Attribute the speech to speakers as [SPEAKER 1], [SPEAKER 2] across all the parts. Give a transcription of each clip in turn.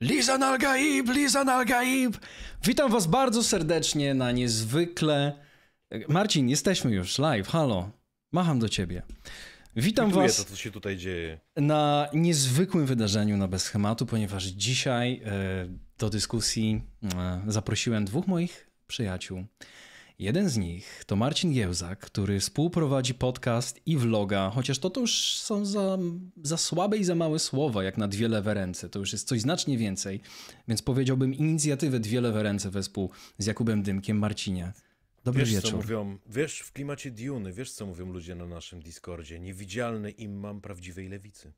[SPEAKER 1] Lizan Algaib, Lizan Algaib. Witam was bardzo
[SPEAKER 2] serdecznie na niezwykle... Marcin, jesteśmy już live, halo. Macham do ciebie. Witam was to, co
[SPEAKER 3] się tutaj dzieje.
[SPEAKER 2] na niezwykłym wydarzeniu na Bez Schematu, ponieważ dzisiaj e, do dyskusji e, zaprosiłem dwóch moich przyjaciół. Jeden z nich to Marcin Giełzak, który współprowadzi podcast i vloga, chociaż to, to już są za, za słabe i za małe słowa, jak na dwie lewe ręce. To już jest coś znacznie więcej, więc powiedziałbym inicjatywę Dwie lewe ręce wespół z Jakubem Dymkiem. Marcinie, dobry wiesz, wieczór. Co
[SPEAKER 3] mówią, wiesz, w klimacie Duny, wiesz co mówią ludzie na naszym Discordzie? Niewidzialny im mam prawdziwej lewicy.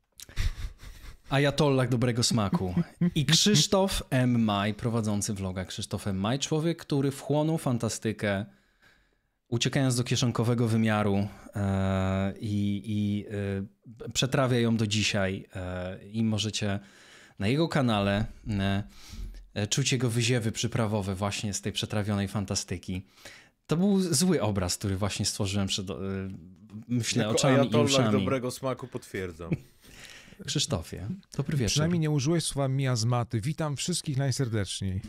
[SPEAKER 2] Ajatollach dobrego smaku. I Krzysztof M. Maj, prowadzący vloga Krzysztof M. Maj, człowiek, który wchłonął fantastykę, uciekając do kieszonkowego wymiaru e, i, e, przetrawia ją do dzisiaj. E, I możecie na jego kanale czuć jego wyziewy przyprawowe właśnie z tej przetrawionej fantastyki. To był zły obraz, który właśnie stworzyłem przed, myślę,
[SPEAKER 3] jako oczami i uszami. dobrego smaku potwierdzam.
[SPEAKER 1] Krzysztofie, dobry wieczór. Przynajmniej nie użyłeś słowa miazmaty. Witam wszystkich najserdeczniej.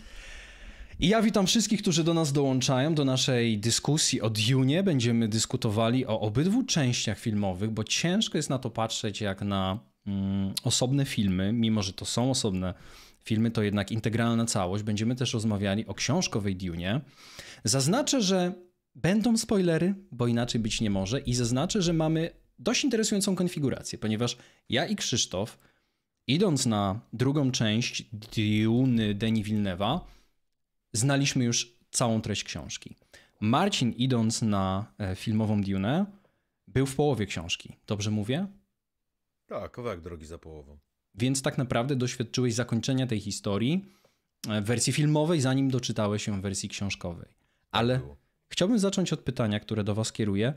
[SPEAKER 1] I ja witam wszystkich, którzy
[SPEAKER 2] do nas dołączają, do naszej dyskusji o Dune. Będziemy dyskutowali o obydwu częściach filmowych, bo ciężko jest na to patrzeć jak na mm, osobne filmy, mimo że to są osobne filmy, to jednak integralna całość. Będziemy też rozmawiali o książkowej Dune. Zaznaczę, że będą spoilery, bo inaczej być nie może, i zaznaczę, że mamy dość interesującą konfigurację, ponieważ ja i Krzysztof, idąc na drugą część Duny Deni Wilnewa, znaliśmy już całą treść książki. Marcin, idąc na e, filmową Dune, był w połowie książki. Dobrze mówię?
[SPEAKER 3] Tak, owak drogi za połową.
[SPEAKER 2] Więc tak naprawdę doświadczyłeś zakończenia tej historii w e, wersji filmowej, zanim doczytałeś się w wersji książkowej. Tak Ale tak chciałbym zacząć od pytania, które do Was kieruję.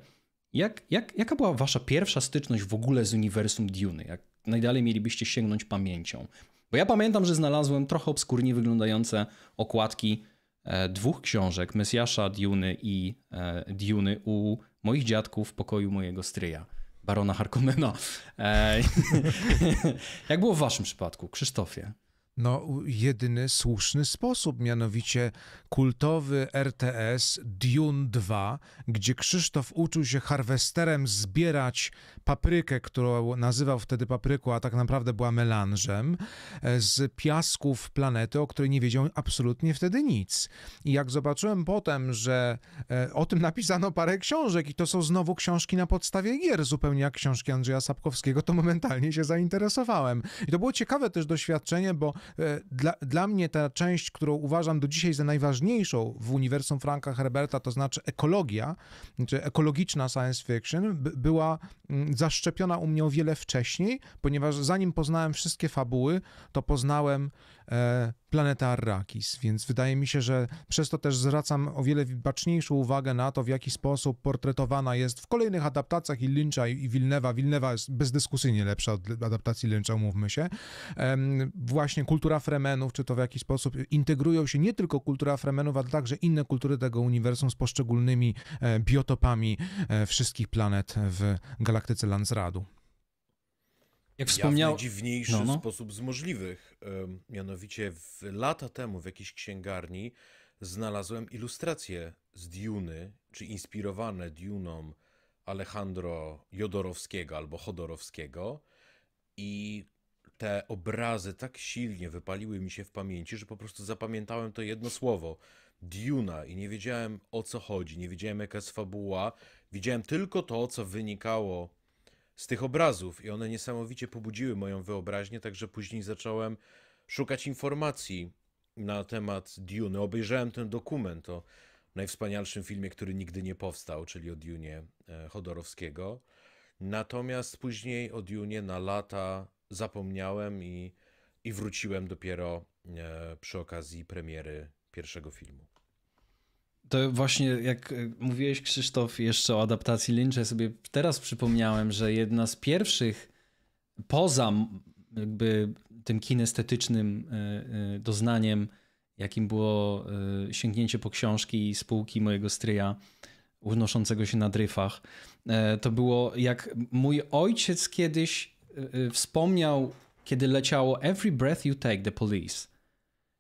[SPEAKER 2] Jak, jak, jaka była wasza pierwsza styczność w ogóle z uniwersum Dune? Jak najdalej mielibyście sięgnąć pamięcią? Bo ja pamiętam, że znalazłem trochę obskurnie wyglądające okładki e, dwóch książek, Mesjasza Duny i e, u moich dziadków w pokoju mojego stryja, Barona Harkonnena. E, jak było w waszym przypadku, Krzysztofie?
[SPEAKER 1] no, jedyny słuszny sposób, mianowicie kultowy RTS Dune 2, gdzie Krzysztof uczył się harwesterem zbierać paprykę, którą nazywał wtedy papryką, a tak naprawdę była melanżem, e, z piasków planety, o której nie wiedział absolutnie wtedy nic. I jak zobaczyłem potem, że e, o tym napisano parę książek i to są znowu książki na podstawie gier, zupełnie jak książki Andrzeja Sapkowskiego, to momentalnie się zainteresowałem. I to było ciekawe też doświadczenie, bo E, dla, dla mnie ta część, którą uważam do dzisiaj za najważniejszą w uniwersum Franka Herberta, to znaczy ekologia, czy ekologiczna science fiction, była mm, zaszczepiona u mnie o wiele wcześniej, ponieważ zanim poznałem wszystkie fabuły, to poznałem E, planeta Arrakis, więc wydaje mi się, że przez to też zwracam o wiele baczniejszą uwagę na to, w jaki sposób portretowana jest w kolejnych adaptacjach i Lyncha i Wilnewa. Wilnewa jest bezdyskusyjnie lepsza od adaptacji Lyncha, mówmy się. Właśnie kultura Fremenów, czy to w jaki sposób integrują się nie tylko kultura Fremenów, ale także inne kultury tego uniwersum z poszczególnymi e, biotopami e, wszystkich planet w galaktyce Landsradu
[SPEAKER 3] jak wspomniał... w najdziwniejszy no, no. sposób z możliwych. Mianowicie w lata temu w jakiejś księgarni znalazłem ilustracje z Diuny, czy inspirowane Diuną Alejandro Jodorowskiego albo Chodorowskiego i te obrazy tak silnie wypaliły mi się w pamięci, że po prostu zapamiętałem to jedno słowo. Diuna i nie wiedziałem o co chodzi, nie wiedziałem jaka jest fabuła. Widziałem tylko to, co wynikało z tych obrazów i one niesamowicie pobudziły moją wyobraźnię, także później zacząłem szukać informacji na temat Dune. Obejrzałem ten dokument o najwspanialszym filmie, który nigdy nie powstał, czyli o Dune e, Chodorowskiego. Natomiast później o Dune na lata zapomniałem i, i wróciłem dopiero e, przy okazji premiery pierwszego filmu.
[SPEAKER 2] To właśnie jak e, mówiłeś Krzysztof jeszcze o adaptacji Lyncha ja sobie teraz przypomniałem, że jedna z pierwszych poza jakby tym kinestetycznym e, e, doznaniem, jakim było sięgnięcie po książki i spółki mojego stryja unoszącego się na dryfach, to było jak mój ojciec kiedyś wspomniał, kiedy leciało Every Breath You Take, The Police.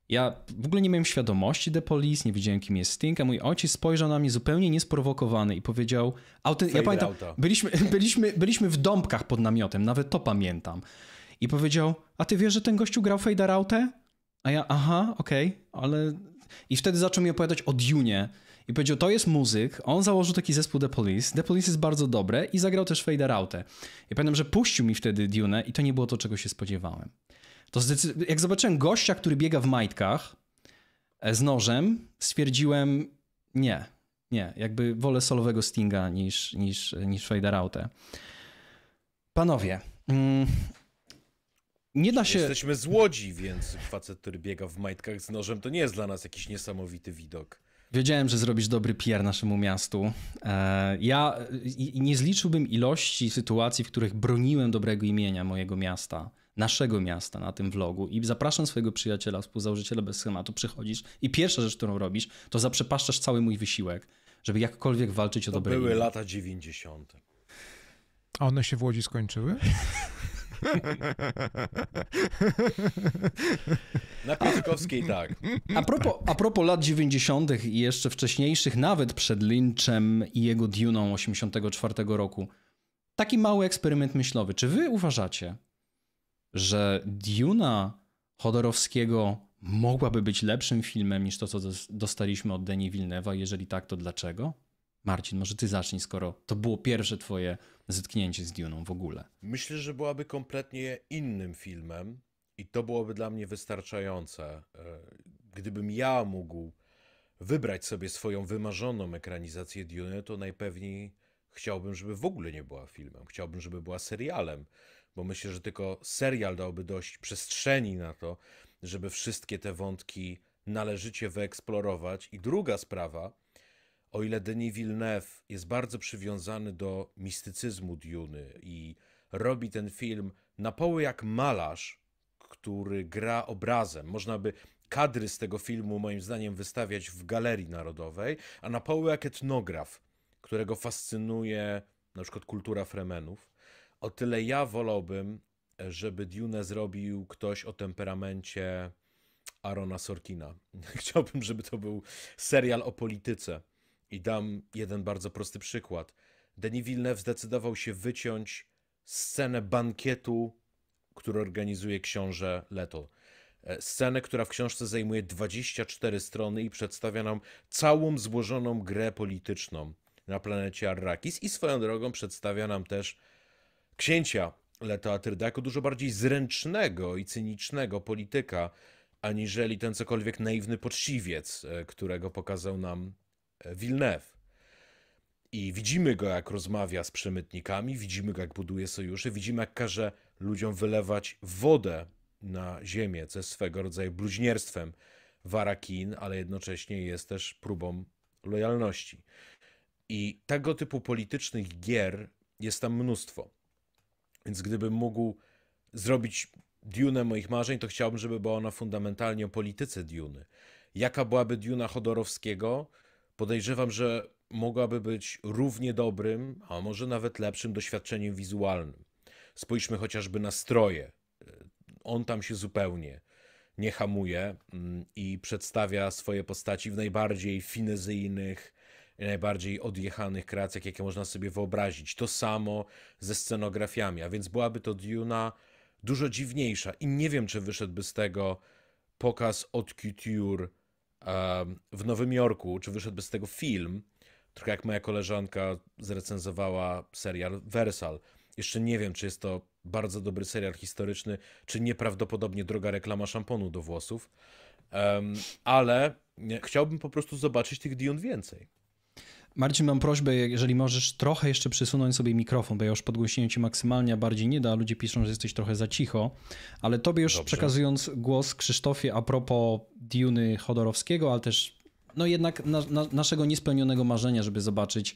[SPEAKER 2] Ja w ogóle nie miałem świadomości The Police, nie wiedziałem kim jest Sting, a mój ojciec spojrzał na mnie zupełnie niesprowokowany i powiedział... Auty... Ja pamiętam, byliśmy, byliśmy, byliśmy w dąbkach pod namiotem, nawet to pamiętam. I powiedział, a ty wiesz, że ten gościu grał Fader Outę? A ja, aha, okej, okay, ale... I wtedy zaczął mi opowiadać o Dune'ie I powiedział, to jest muzyk, on założył taki zespół The Police, The Police jest bardzo dobre i zagrał też Fader Outę. I pamiętam, że puścił mi wtedy Dune i to nie było to, czego się spodziewałem. To jak zobaczyłem gościa, który biega w majtkach e, z nożem, stwierdziłem nie, nie, jakby wolę solowego Stinga niż, niż, niż Fader Outę. Panowie, mm, nie da się. Jesteśmy z
[SPEAKER 3] Łodzi, więc facet, który biega w majtkach z nożem, to nie jest dla nas jakiś niesamowity widok.
[SPEAKER 2] Wiedziałem, że zrobisz dobry PR naszemu miastu. E, ja nie zliczyłbym ilości sytuacji, w których broniłem dobrego imienia mojego miasta naszego miasta na tym vlogu i zapraszam swojego przyjaciela, współzałożyciela bez schematu, przychodzisz i pierwsza rzecz, którą robisz, to zaprzepaszczasz cały mój wysiłek, żeby jakkolwiek walczyć to o dobre To były imię.
[SPEAKER 3] lata 90.
[SPEAKER 1] A one się w Łodzi skończyły?
[SPEAKER 3] Na Piotrkowskiej tak.
[SPEAKER 2] A propos, a propos lat
[SPEAKER 1] 90. i jeszcze
[SPEAKER 2] wcześniejszych, nawet przed Lynchem i jego Duną 84 roku, taki mały eksperyment myślowy. Czy wy uważacie, że Duna Chodorowskiego mogłaby być lepszym filmem niż to, co dostaliśmy od Deni Wilnewa? Jeżeli tak, to dlaczego? Marcin, może ty zacznij, skoro to było pierwsze twoje zetknięcie z Duną w ogóle.
[SPEAKER 3] Myślę, że byłaby kompletnie innym filmem i to byłoby dla mnie wystarczające, e, gdybym ja mógł wybrać sobie swoją wymarzoną ekranizację Duny, to najpewniej chciałbym, żeby w ogóle nie była filmem. Chciałbym, żeby była serialem bo myślę, że tylko serial dałby dość przestrzeni na to, żeby wszystkie te wątki należycie wyeksplorować. I druga sprawa, o ile Denis Villeneuve jest bardzo przywiązany do mistycyzmu Duny i robi ten film na poły jak malarz, który gra obrazem. Można by kadry z tego filmu, moim zdaniem, wystawiać w Galerii Narodowej, a na poły jak etnograf, którego fascynuje na przykład kultura Fremenów. O tyle ja wolałbym, żeby Dune zrobił ktoś o temperamencie Arona Sorkina. Chciałbym, żeby to był serial o polityce. I dam jeden bardzo prosty przykład. Denis Villeneuve zdecydował się wyciąć scenę bankietu, który organizuje książę Leto. E, scenę, która w książce zajmuje 24 strony i przedstawia nam całą złożoną grę polityczną na planecie Arrakis i swoją drogą przedstawia nam też księcia Leto Atryda jako dużo bardziej zręcznego i cynicznego polityka, aniżeli ten cokolwiek naiwny poczciwiec, e, którego pokazał nam e, Villeneuve. I widzimy go, jak rozmawia z przemytnikami, widzimy go, jak buduje sojusze, widzimy, jak każe ludziom wylewać wodę na ziemię, co jest swego rodzaju bluźnierstwem Warakin, ale jednocześnie jest też próbą lojalności. I tego typu politycznych gier jest tam mnóstwo. Więc gdybym mógł zrobić Dune moich marzeń, to chciałbym, żeby była ona fundamentalnie o polityce Duny. Jaka byłaby Duna Chodorowskiego? Podejrzewam, że mogłaby być równie dobrym, a może nawet lepszym doświadczeniem wizualnym. Spójrzmy chociażby na stroje. On tam się zupełnie nie hamuje mm, i przedstawia swoje postaci w najbardziej finezyjnych, najbardziej odjechanych kreacjach, jakie można sobie wyobrazić. To samo ze scenografiami, a więc byłaby to Duna dużo dziwniejsza i nie wiem, czy wyszedłby z tego pokaz od Couture w Nowym Jorku, czy wyszedłby z tego film, trochę jak moja koleżanka zrecenzowała serial Versal. Jeszcze nie wiem, czy jest to bardzo dobry serial historyczny, czy nieprawdopodobnie droga reklama szamponu do włosów, ale chciałbym po prostu zobaczyć tych Dion więcej.
[SPEAKER 2] Marcin, mam prośbę, jeżeli możesz trochę jeszcze przysunąć sobie mikrofon, bo ja już podgłosiłem cię maksymalnie, a bardziej nie da, ludzie piszą, że jesteś trochę za cicho, ale tobie już Dobrze. przekazując głos Krzysztofie a propos Duny Chodorowskiego, ale też no jednak na, na, naszego niespełnionego marzenia, żeby zobaczyć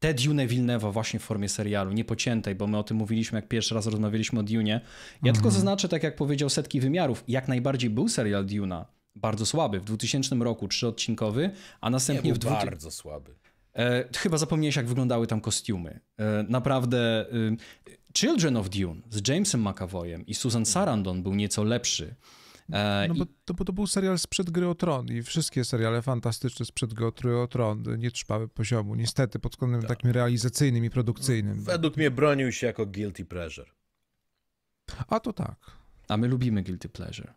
[SPEAKER 2] tę Dune Wilnewa właśnie w formie serialu, niepociętej, bo my o tym mówiliśmy, jak pierwszy raz rozmawialiśmy o Dune. Ja mhm. tylko zaznaczę, tak jak powiedział Setki Wymiarów, jak najbardziej był serial Duna, bardzo słaby, w 2000 roku trzyodcinkowy, a następnie nie, był w... Dwu... bardzo słaby. E, chyba zapomniałeś, jak wyglądały tam kostiumy. E, naprawdę. Y, Children of Dune z Jamesem McAvoyem i Susan mhm. Sarandon był nieco lepszy.
[SPEAKER 1] E, no bo to, bo to, był serial sprzed Gry o Tron i wszystkie seriale fantastyczne sprzed Gry o Tron nie trzymały poziomu, niestety, pod kątem tak. takim realizacyjnym i produkcyjnym.
[SPEAKER 3] Według mnie bronił się jako guilty pleasure. A to tak. A my lubimy guilty pleasure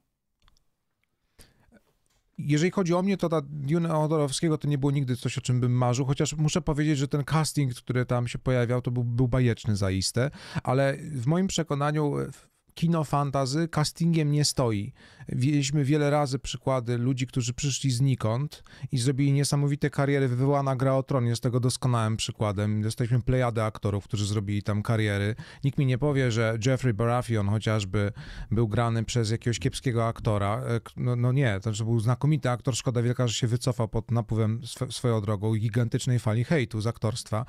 [SPEAKER 1] jeżeli chodzi o mnie, to ta Dune Odorowskiego to nie było nigdy coś, o czym bym marzył, chociaż muszę powiedzieć, że ten casting, który tam się pojawiał, to był, był bajeczny zaiste, ale w moim przekonaniu kino fantazy castingiem nie stoi. Widzieliśmy wiele razy przykłady ludzi, którzy przyszli znikąd i zrobili niesamowite kariery. Wywołana gra o tron jest tego doskonałym przykładem. Jesteśmy plejadę aktorów, którzy zrobili tam kariery. Nikt mi nie powie, że Jeffrey Baratheon chociażby był grany przez jakiegoś kiepskiego aktora. E, no, no nie, to był znakomity aktor. Szkoda wielka, że się wycofał pod napływem sw swoją drogą gigantycznej fali hejtu z aktorstwa.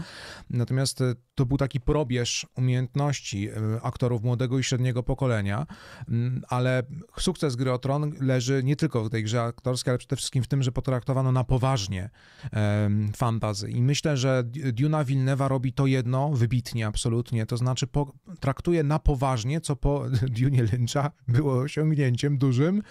[SPEAKER 1] Natomiast e, to był taki probierz umiejętności e, aktorów młodego i średniego pokolenia, mm, ale sukces gry o tron leży nie tylko w tej grze aktorskiej, ale przede wszystkim w tym, że potraktowano na poważnie um, fantazy. I myślę, że Duna Wilnewa robi to jedno wybitnie, absolutnie, to znaczy po, traktuje na poważnie, co po Dunie Lyncha było osiągnięciem dużym,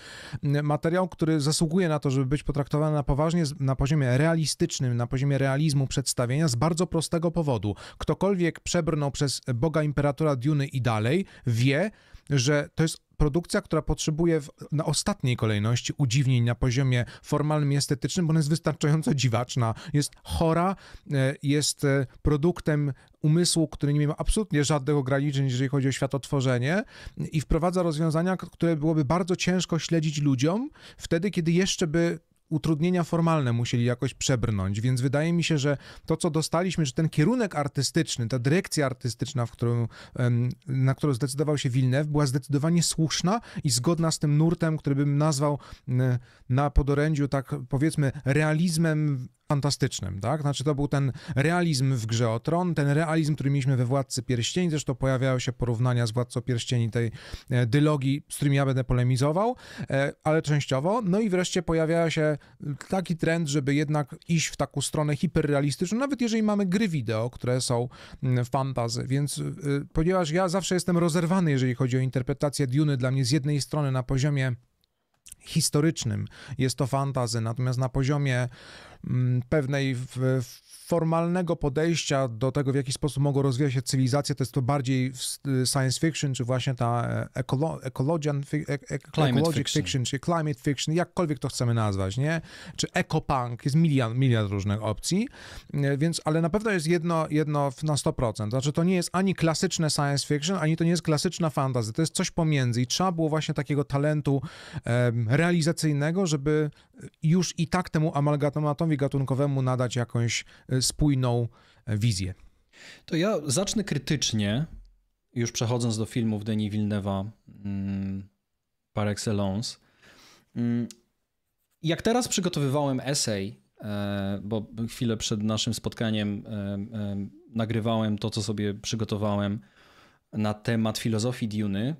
[SPEAKER 1] materiał, który zasługuje na to, żeby być potraktowany na poważnie, na poziomie realistycznym, na poziomie realizmu przedstawienia, z bardzo prostego powodu. Ktokolwiek przebrnął przez Boga Imperatora Duny i dalej, wie, że to jest produkcja, która potrzebuje w, na ostatniej kolejności udziwnień na poziomie formalnym i estetycznym, bo ona jest wystarczająco dziwaczna, jest chora, e, jest e, produktem umysłu, który nie ma absolutnie żadnych ograniczeń, jeżeli chodzi o światotworzenie i wprowadza rozwiązania, które byłoby bardzo ciężko śledzić ludziom wtedy, kiedy jeszcze by utrudnienia formalne musieli jakoś przebrnąć, więc wydaje mi się, że to, co dostaliśmy, że ten kierunek artystyczny, ta dyrekcja artystyczna, w którą, na którą zdecydował się Wilnew, była zdecydowanie słuszna i zgodna z tym nurtem, który bym nazwał na podorędziu tak powiedzmy realizmem fantastycznym, tak? Znaczy to był ten realizm w grze o tron, ten realizm, który mieliśmy we Władcy Pierścieni, zresztą pojawiają się porównania z Władcą Pierścieni, tej e, dylogii, z którymi ja będę polemizował, e, ale częściowo. No i wreszcie pojawia się taki trend, żeby jednak iść w taką stronę hiperrealistyczną, nawet jeżeli mamy gry wideo, które są mm, fantazy, więc e, ponieważ ja zawsze jestem rozerwany, jeżeli chodzi o interpretację Duny, dla mnie z jednej strony na poziomie historycznym jest to fantazy, natomiast na poziomie Mm, pewnej formalnego podejścia do tego, w jaki sposób mogą rozwijać się cywilizacje, to jest to bardziej y, science fiction, czy właśnie ta e, ekolo, ekologian, e, ek, fiction. fiction. czy climate fiction, jakkolwiek to chcemy nazwać, nie? Czy ekopunk, jest milion milion różnych opcji, e, więc, ale na pewno jest jedno, jedno na 100%, znaczy to nie jest ani klasyczne science fiction, ani to nie jest klasyczna fantasy, to jest coś pomiędzy i trzeba było właśnie takiego talentu um, realizacyjnego, żeby już i tak temu amalgamatowi gatunkowemu nadać jakąś e, spójną e, wizję.
[SPEAKER 2] To ja zacznę krytycznie, już przechodząc do filmów Denis Villeneuve'a mm, par excellence. Mm, jak teraz przygotowywałem esej, e, bo chwilę przed naszym spotkaniem nagrywałem to, co sobie przygotowałem na temat filozofii Duny,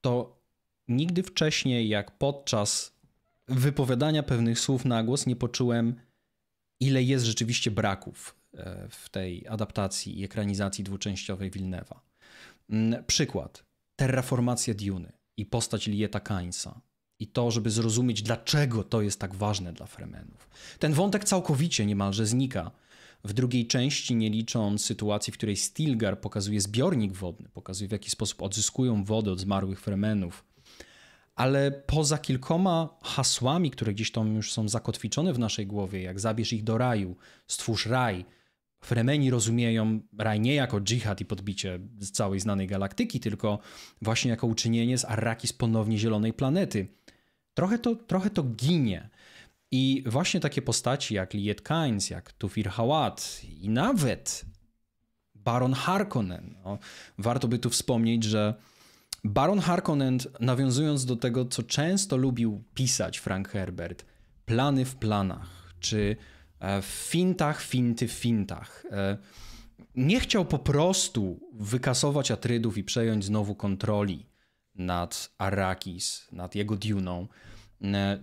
[SPEAKER 2] to nigdy wcześniej, jak podczas wypowiadania pewnych słów na głos nie poczułem, ile jest rzeczywiście braków e, w tej adaptacji i ekranizacji dwuczęściowej Wilnewa. Mm, przykład. Terraformacja Duny i postać Lieta Kainsa. I to, żeby zrozumieć, dlaczego to jest tak ważne dla Fremenów. Ten wątek całkowicie niemalże znika. W drugiej części, nie licząc sytuacji, w której Stilgar pokazuje zbiornik wodny, pokazuje w jaki sposób odzyskują wodę od zmarłych Fremenów, ale poza kilkoma hasłami, które gdzieś tam już są zakotwiczone w naszej głowie, jak zabierz ich do raju, stwórz raj, Fremeni rozumieją raj nie jako dżihad i podbicie całej znanej galaktyki, tylko właśnie jako uczynienie z Arrakis ponownie zielonej planety. Trochę to, trochę to ginie. I właśnie takie postaci jak Liet Kynes, jak Tufir Hawat i nawet Baron Harkonnen. No, warto by tu wspomnieć, że Baron Harkonnen, nawiązując do tego, co często lubił pisać Frank Herbert, plany w planach, czy e, w fintach, finty w fintach. E, nie chciał po prostu wykasować Atrydów i przejąć znowu kontroli nad Arrakis, nad jego Duną. E,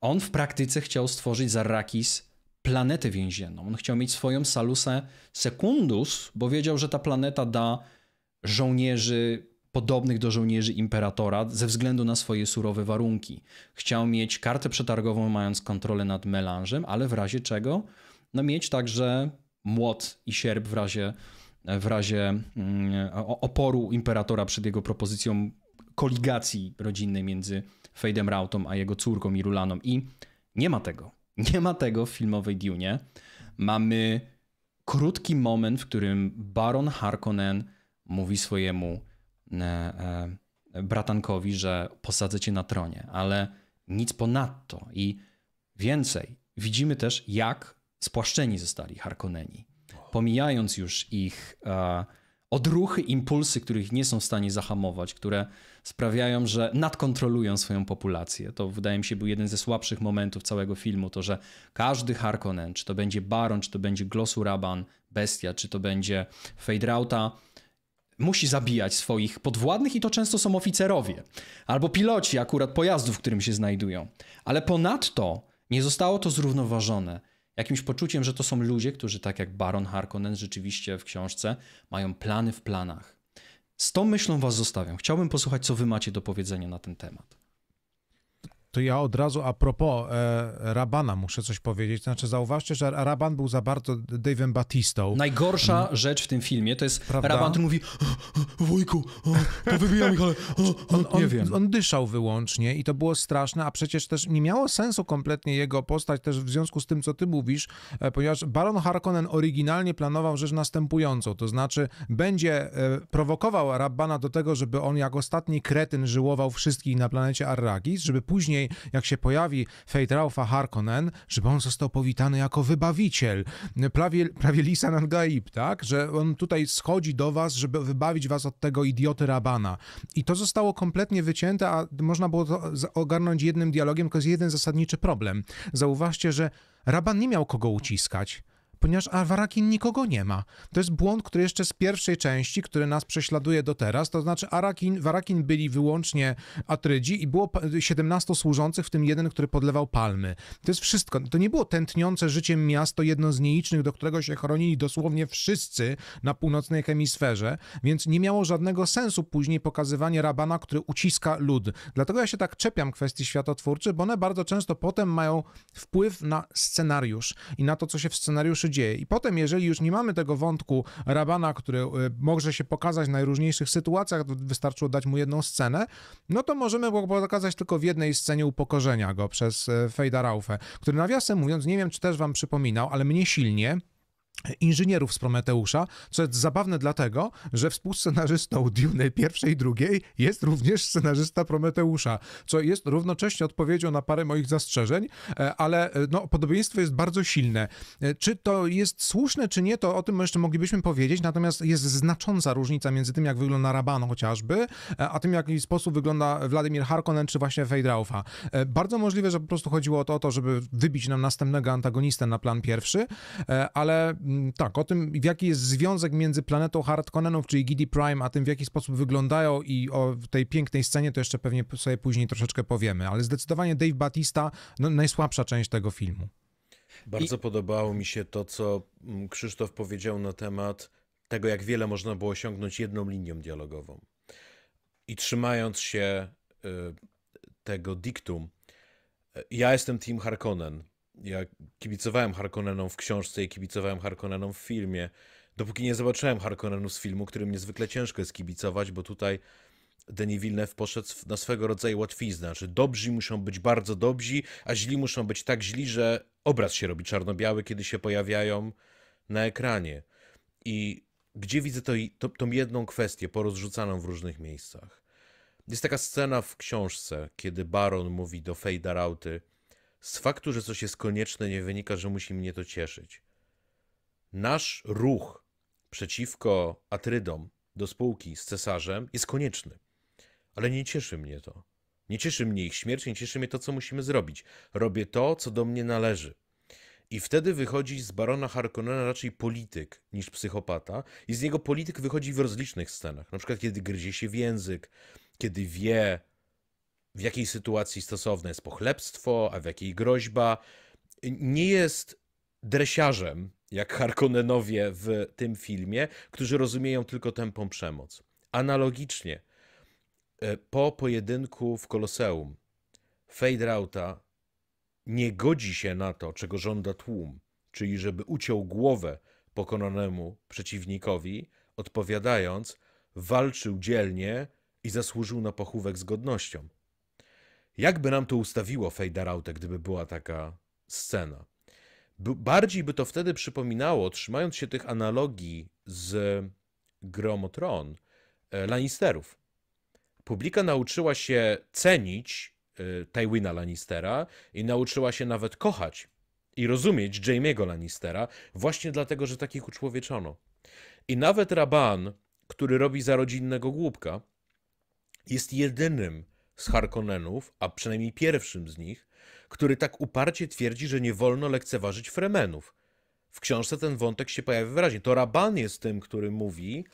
[SPEAKER 2] on w praktyce chciał stworzyć z Arrakis planetę więzienną. On chciał mieć swoją Salusę Secundus, bo wiedział, że ta planeta da żołnierzy podobnych do żołnierzy imperatora ze względu na swoje surowe warunki. Chciał mieć kartę przetargową, mając kontrolę nad melanżem, ale w razie czego no, mieć także młot i sierp w razie, w razie mm, oporu imperatora przed jego propozycją koligacji rodzinnej między Fejdem Rautą a jego córką Irulaną. I nie ma tego. Nie ma tego w filmowej Dune. Mamy krótki moment, w którym Baron Harkonnen mówi swojemu E, e, bratankowi, że posadzę cię na tronie, ale nic ponadto. I więcej, widzimy też, jak spłaszczeni zostali Harkonneni. Pomijając już ich e, odruchy, impulsy, których nie są w stanie zahamować, które sprawiają, że nadkontrolują swoją populację. To wydaje mi się był jeden ze słabszych momentów całego filmu, to że każdy Harkonnen, czy to będzie Baron, czy to będzie Glosuraban, Bestia, czy to będzie Fade musi zabijać swoich podwładnych i to często są oficerowie albo piloci akurat pojazdów, w którym się znajdują. Ale ponadto nie zostało to zrównoważone jakimś poczuciem, że to są ludzie, którzy tak jak Baron Harkonnen rzeczywiście w książce mają plany w planach. Z tą myślą was zostawiam. Chciałbym posłuchać, co wy macie do powiedzenia na ten temat.
[SPEAKER 1] To ja od razu a propos e, Rabana muszę coś powiedzieć. Znaczy zauważcie, że Raban był za bardzo Dave'em Batistą. Najgorsza hmm.
[SPEAKER 2] rzecz w tym filmie to jest Prawda? Raban, który
[SPEAKER 1] mówi wujku, to wybija Michale, nie wiem. On dyszał wyłącznie i to było straszne, a przecież też nie miało sensu kompletnie jego postać też w związku z tym, co ty mówisz, e, ponieważ Baron Harkonnen oryginalnie planował rzecz następującą, to znaczy będzie e, prowokował Rabana do tego, żeby on jak ostatni kretyn żyłował wszystkich na planecie Arrakis, żeby później później, jak się pojawi Fate Raufa Harkonnen, żeby on został powitany jako wybawiciel, prawie, prawie Lisan al tak? Że on tutaj schodzi do was, żeby wybawić was od tego idioty Rabana. I to zostało kompletnie wycięte, a można było to ogarnąć jednym dialogiem, tylko jest jeden zasadniczy problem. Zauważcie, że Raban nie miał kogo uciskać ponieważ Arakin nikogo nie ma. To jest błąd, który jeszcze z pierwszej części, który nas prześladuje do teraz, to znaczy Arakin, w Arakin byli wyłącznie Atrydzi i było 17 służących, w tym jeden, który podlewał palmy. To jest wszystko. To nie było tętniące życiem miasto, jedno z nielicznych, do którego się chronili dosłownie wszyscy na północnej hemisferze, więc nie miało żadnego sensu później pokazywanie Rabana, który uciska lud. Dlatego ja się tak czepiam kwestii światotwórczych, bo one bardzo często potem mają wpływ na scenariusz i na to, co się w scenariuszu rzeczy dzieje. I potem, jeżeli już nie mamy tego wątku Rabana, który e, może się pokazać w najróżniejszych sytuacjach, wystarczyło dać mu jedną scenę, no to możemy go pokazać tylko w jednej scenie upokorzenia go przez e, Fejda Raufę, który nawiasem mówiąc, nie wiem czy też wam przypominał, ale mnie silnie, inżynierów z Prometeusza, co jest zabawne dlatego, że współscenarzystą Dune pierwszej i drugiej jest również scenarzysta Prometeusza, co jest równocześnie odpowiedzią na parę moich zastrzeżeń, e, ale e, no, podobieństwo jest bardzo silne. E, czy to jest słuszne, czy nie, to o tym jeszcze moglibyśmy powiedzieć, natomiast jest znacząca różnica między tym, jak wygląda rabano chociażby, a tym, w jaki sposób wygląda Władimir Harkonnen, czy właśnie Fejdraufa. Bardzo możliwe, że po prostu chodziło o to, żeby wybić nam następnego antagonistę na plan pierwszy, ale Mm, tak, o tym, w jaki jest związek między planetą Hardkonenów, czyli Gidi Prime, a tym, w jaki sposób wyglądają i o tej pięknej scenie, to jeszcze pewnie sobie później troszeczkę powiemy, ale zdecydowanie Dave Batista, no, najsłabsza część tego filmu.
[SPEAKER 3] Bardzo I... podobało mi się to, co mm, Krzysztof powiedział na temat tego, jak wiele można było osiągnąć jedną linią dialogową. I trzymając się y, tego diktum, y, ja jestem Tim Harkonnen, ja kibicowałem Harkonnenom w książce i kibicowałem Harkonnenom w filmie. Dopóki nie zobaczyłem Harkonnenu z filmu, którym niezwykle ciężko jest kibicować, bo tutaj Denis Villeneuve poszedł na swego rodzaju łatwiznę. Znaczy, dobrzy muszą być bardzo dobrzy, a źli muszą być tak źli, że obraz się robi czarno-biały, kiedy się pojawiają na ekranie. I gdzie widzę to, to, tą jedną kwestię porozrzucaną w różnych miejscach? Jest taka scena w książce, kiedy Baron mówi do Fejda Rauty, z faktu, że coś jest konieczne, nie wynika, że musi mnie to cieszyć. Nasz ruch przeciwko Atrydom do spółki z cesarzem jest konieczny, ale nie cieszy mnie to. Nie cieszy mnie ich śmierć, nie cieszy mnie to, co musimy zrobić. Robię to, co do mnie należy. I wtedy wychodzi z barona Harkonnena raczej polityk niż psychopata, i z niego polityk wychodzi w rozlicznych scenach. Na przykład, kiedy gryzie się w język, kiedy wie, w jakiej sytuacji stosowne jest pochlebstwo, a w jakiej groźba. Nie jest dresiarzem, jak Harkonnenowie w tym filmie, którzy rozumieją tylko tępą przemoc. Analogicznie, e, po pojedynku w Koloseum, Fade nie godzi się na to, czego żąda tłum, czyli żeby uciął głowę pokonanemu przeciwnikowi, odpowiadając, walczył dzielnie i zasłużył na pochówek z godnością. Jakby nam to ustawiło fade gdyby była taka scena? bardziej by to wtedy przypominało, trzymając się tych analogii z Gromotron, e, Lannisterów. Publika nauczyła się cenić e, Tywina Lannistera i nauczyła się nawet kochać i rozumieć Jamie'ego Lannistera właśnie dlatego, że takich uczłowieczono. I nawet Raban, który robi za rodzinnego głupka, jest jedynym z Harkonnenów, a przynajmniej pierwszym z nich, który tak uparcie twierdzi, że nie wolno lekceważyć Fremenów. W książce ten wątek się pojawia wyraźnie. To Raban jest tym, który mówi,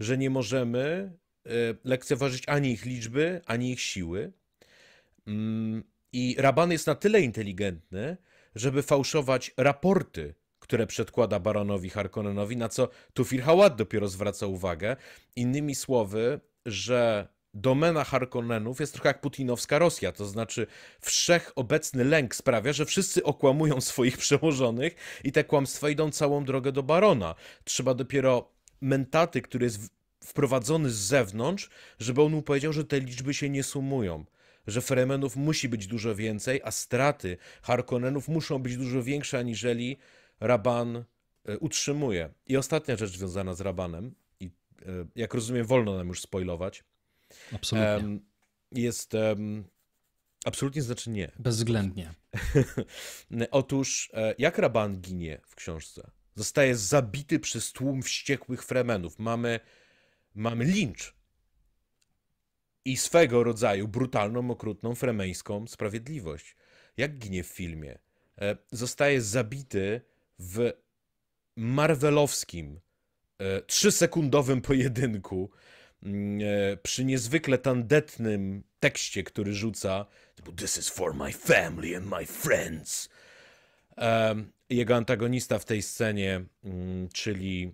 [SPEAKER 3] że nie możemy e, lekceważyć ani ich liczby, ani ich siły. Mm, I Raban jest na tyle inteligentny, żeby fałszować raporty, które przedkłada baronowi Harkonnenowi, na co Tufir Hałat dopiero zwraca uwagę. Innymi słowy, że domena Harkonnenów jest trochę jak putinowska Rosja, to znaczy wszechobecny lęk sprawia, że wszyscy okłamują swoich przełożonych i te kłamstwa idą całą drogę do barona. Trzeba dopiero mentaty, który jest wprowadzony z zewnątrz, żeby on mu powiedział, że te liczby się nie sumują że Fremenów musi być dużo więcej, a straty Harkonnenów muszą być dużo większe, aniżeli Raban e, utrzymuje. I ostatnia rzecz związana z Rabanem, i e, jak rozumiem, wolno nam już spoilować, Absolutnie. Um, jest um, absolutnie znaczy nie. Bezwzględnie. Otóż, e, jak Raban ginie w książce? Zostaje zabity przez tłum wściekłych fremenów. Mamy, mamy lincz i swego rodzaju brutalną, okrutną, fremeńską sprawiedliwość. Jak ginie w filmie? E, zostaje zabity w marvelowskim, e, trzysekundowym pojedynku Mm, e, przy niezwykle tandetnym tekście, który rzuca, typu This is for my family and my friends. Jego antagonista w tej scenie, mm, czyli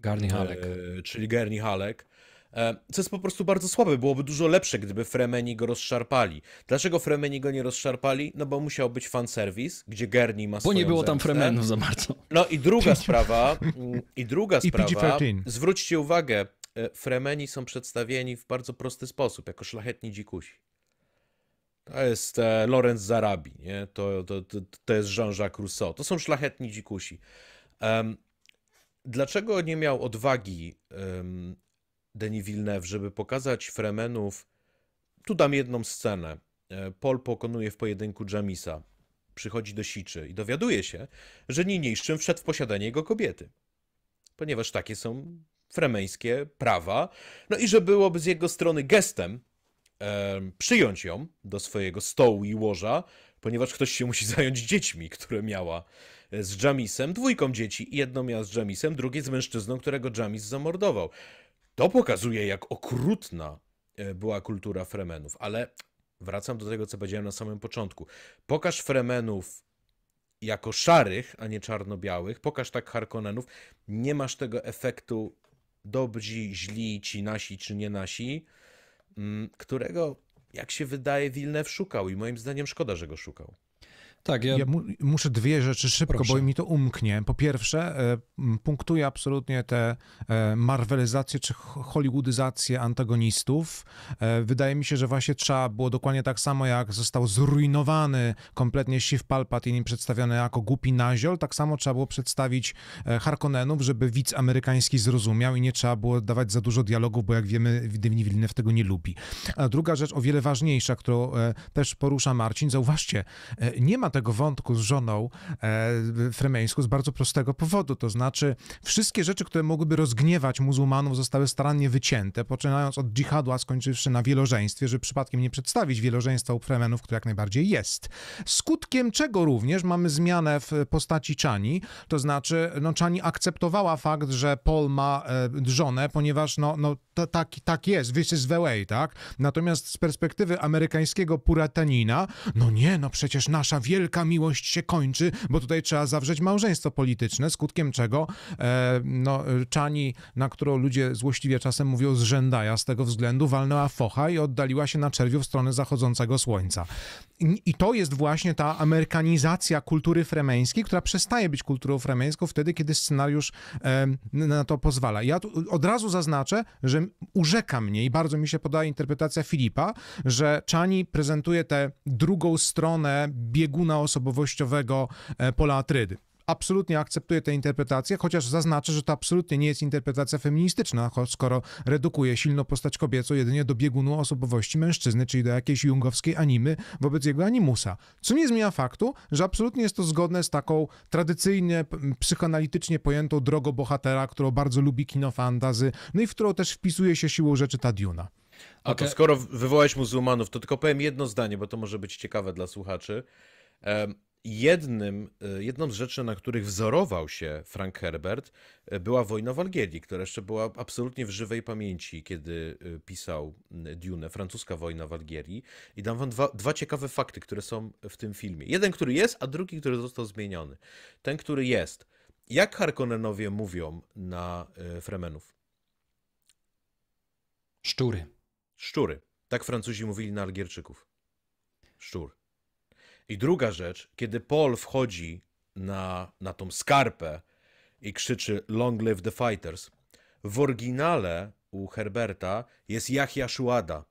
[SPEAKER 3] Garni e, Halek. Czyli Garni Halek. E, co jest po prostu bardzo słabe. Byłoby dużo lepsze, gdyby Fremeni go rozszarpali. Dlaczego Fremeni go nie rozszarpali? No bo musiał być fanserwis, gdzie Garni ma swoją Bo nie było tam Fremenów za bardzo. No i druga sprawa, i druga sprawa, zwróćcie uwagę, E, Fremeni są przedstawieni w bardzo prosty sposób, jako szlachetni dzikusi. To jest e, Lorenz Zarabi, nie? To, to, to, to jest Jean-Jacques Rousseau. To są szlachetni dzikusi. Um, dlaczego nie miał odwagi um, Denis Villeneuve, żeby pokazać Fremenów? Tu dam jedną scenę. E, Paul pokonuje w pojedynku Jamisa. Przychodzi do siczy i dowiaduje się, że niniejszym wszedł w posiadanie jego kobiety. Ponieważ takie są fremeńskie prawa. No i że byłoby z jego strony gestem e, przyjąć ją do swojego stołu i łoża, ponieważ ktoś się musi zająć dziećmi, które miała e, z Jamisem, dwójką dzieci. Jedno miała z Jamisem, drugie z mężczyzną, którego Jamis zamordował. To pokazuje, jak okrutna e, była kultura Fremenów, ale wracam do tego, co powiedziałem na samym początku. Pokaż Fremenów jako szarych, a nie czarno-białych, pokaż tak Harkonnenów, nie masz tego efektu dobrzy, źli, ci nasi czy nie nasi, mm, którego, jak się wydaje, Wilnew szukał i moim zdaniem szkoda, że go szukał.
[SPEAKER 1] Tak, ja... ja muszę dwie rzeczy szybko, Proszę. bo mi to umknie. Po pierwsze, e, punktuję absolutnie te e, marwelizacje czy hollywoodyzacje antagonistów. E, wydaje mi się, że właśnie trzeba było dokładnie tak samo, jak został zrujnowany kompletnie Shiv Palpatine przedstawiony jako głupi naziol, tak samo trzeba było przedstawić e, Harkonnenów, żeby widz amerykański zrozumiał i nie trzeba było dawać za dużo dialogów, bo jak wiemy, Dymni Wilnew tego nie lubi. A druga rzecz, o wiele ważniejsza, którą też porusza Marcin, zauważcie, nie ma tego wątku z żoną e, fremeńską z bardzo prostego powodu, to znaczy wszystkie rzeczy, które mogłyby rozgniewać muzułmanów zostały starannie wycięte, poczynając od dżihadu, a skończywszy na wielożeństwie, żeby przypadkiem nie przedstawić wielożeństwa u fremenów, które jak najbardziej jest. Skutkiem czego również mamy zmianę w postaci Czani, to znaczy no, Czani akceptowała fakt, że Paul ma e, żonę, ponieważ no, no tak, tak jest, this is the way, tak? Natomiast z perspektywy amerykańskiego puratanina, no nie, no przecież nasza wielka wielka miłość się kończy, bo tutaj trzeba zawrzeć małżeństwo polityczne, skutkiem czego e, no, Czani, na którą ludzie złośliwie czasem mówią zrzędaja z tego względu, walnęła focha i oddaliła się na czerwiu w stronę zachodzącego słońca. I, i to jest właśnie ta amerykanizacja kultury fremeńskiej, która przestaje być kulturą fremeńską wtedy, kiedy scenariusz e, na to pozwala. Ja tu od razu zaznaczę, że urzeka mnie i bardzo mi się podoba interpretacja Filipa, że Czani prezentuje tę drugą stronę bieguna osobowościowego e, pola atrydy. absolutnie akceptuję tę interpretację, chociaż zaznaczę, że to absolutnie nie jest interpretacja feministyczna, skoro redukuje silną postać kobiecą jedynie do biegunu osobowości mężczyzny, czyli do jakiejś jungowskiej animy wobec jego animusa. Co nie zmienia faktu, że absolutnie jest to zgodne z taką tradycyjnie, psychoanalitycznie pojętą drogą bohatera, którą bardzo lubi kino fantazy, no i w którą też wpisuje się siłą rzeczy ta Duna. A okay. to
[SPEAKER 3] skoro wywołałeś muzułmanów, to tylko powiem jedno zdanie, bo to może być ciekawe dla słuchaczy. Jednym, e, jedną z rzeczy, na których wzorował się Frank Herbert, e, była wojna w Algierii, która jeszcze była absolutnie w żywej pamięci, kiedy e, pisał Dune, francuska wojna w Algierii. I dam wam dwa, dwa ciekawe fakty, które są w tym filmie. Jeden, który jest, a drugi, który został zmieniony. Ten, który jest. Jak Harkonnenowie mówią na Fremenów? Szczury. Szczury. Tak Francuzi mówili na Algierczyków. Szczur. I druga rzecz, kiedy Paul wchodzi na, na tą skarpę i krzyczy Long live the fighters, w oryginale u Herberta jest Yahya Shuada.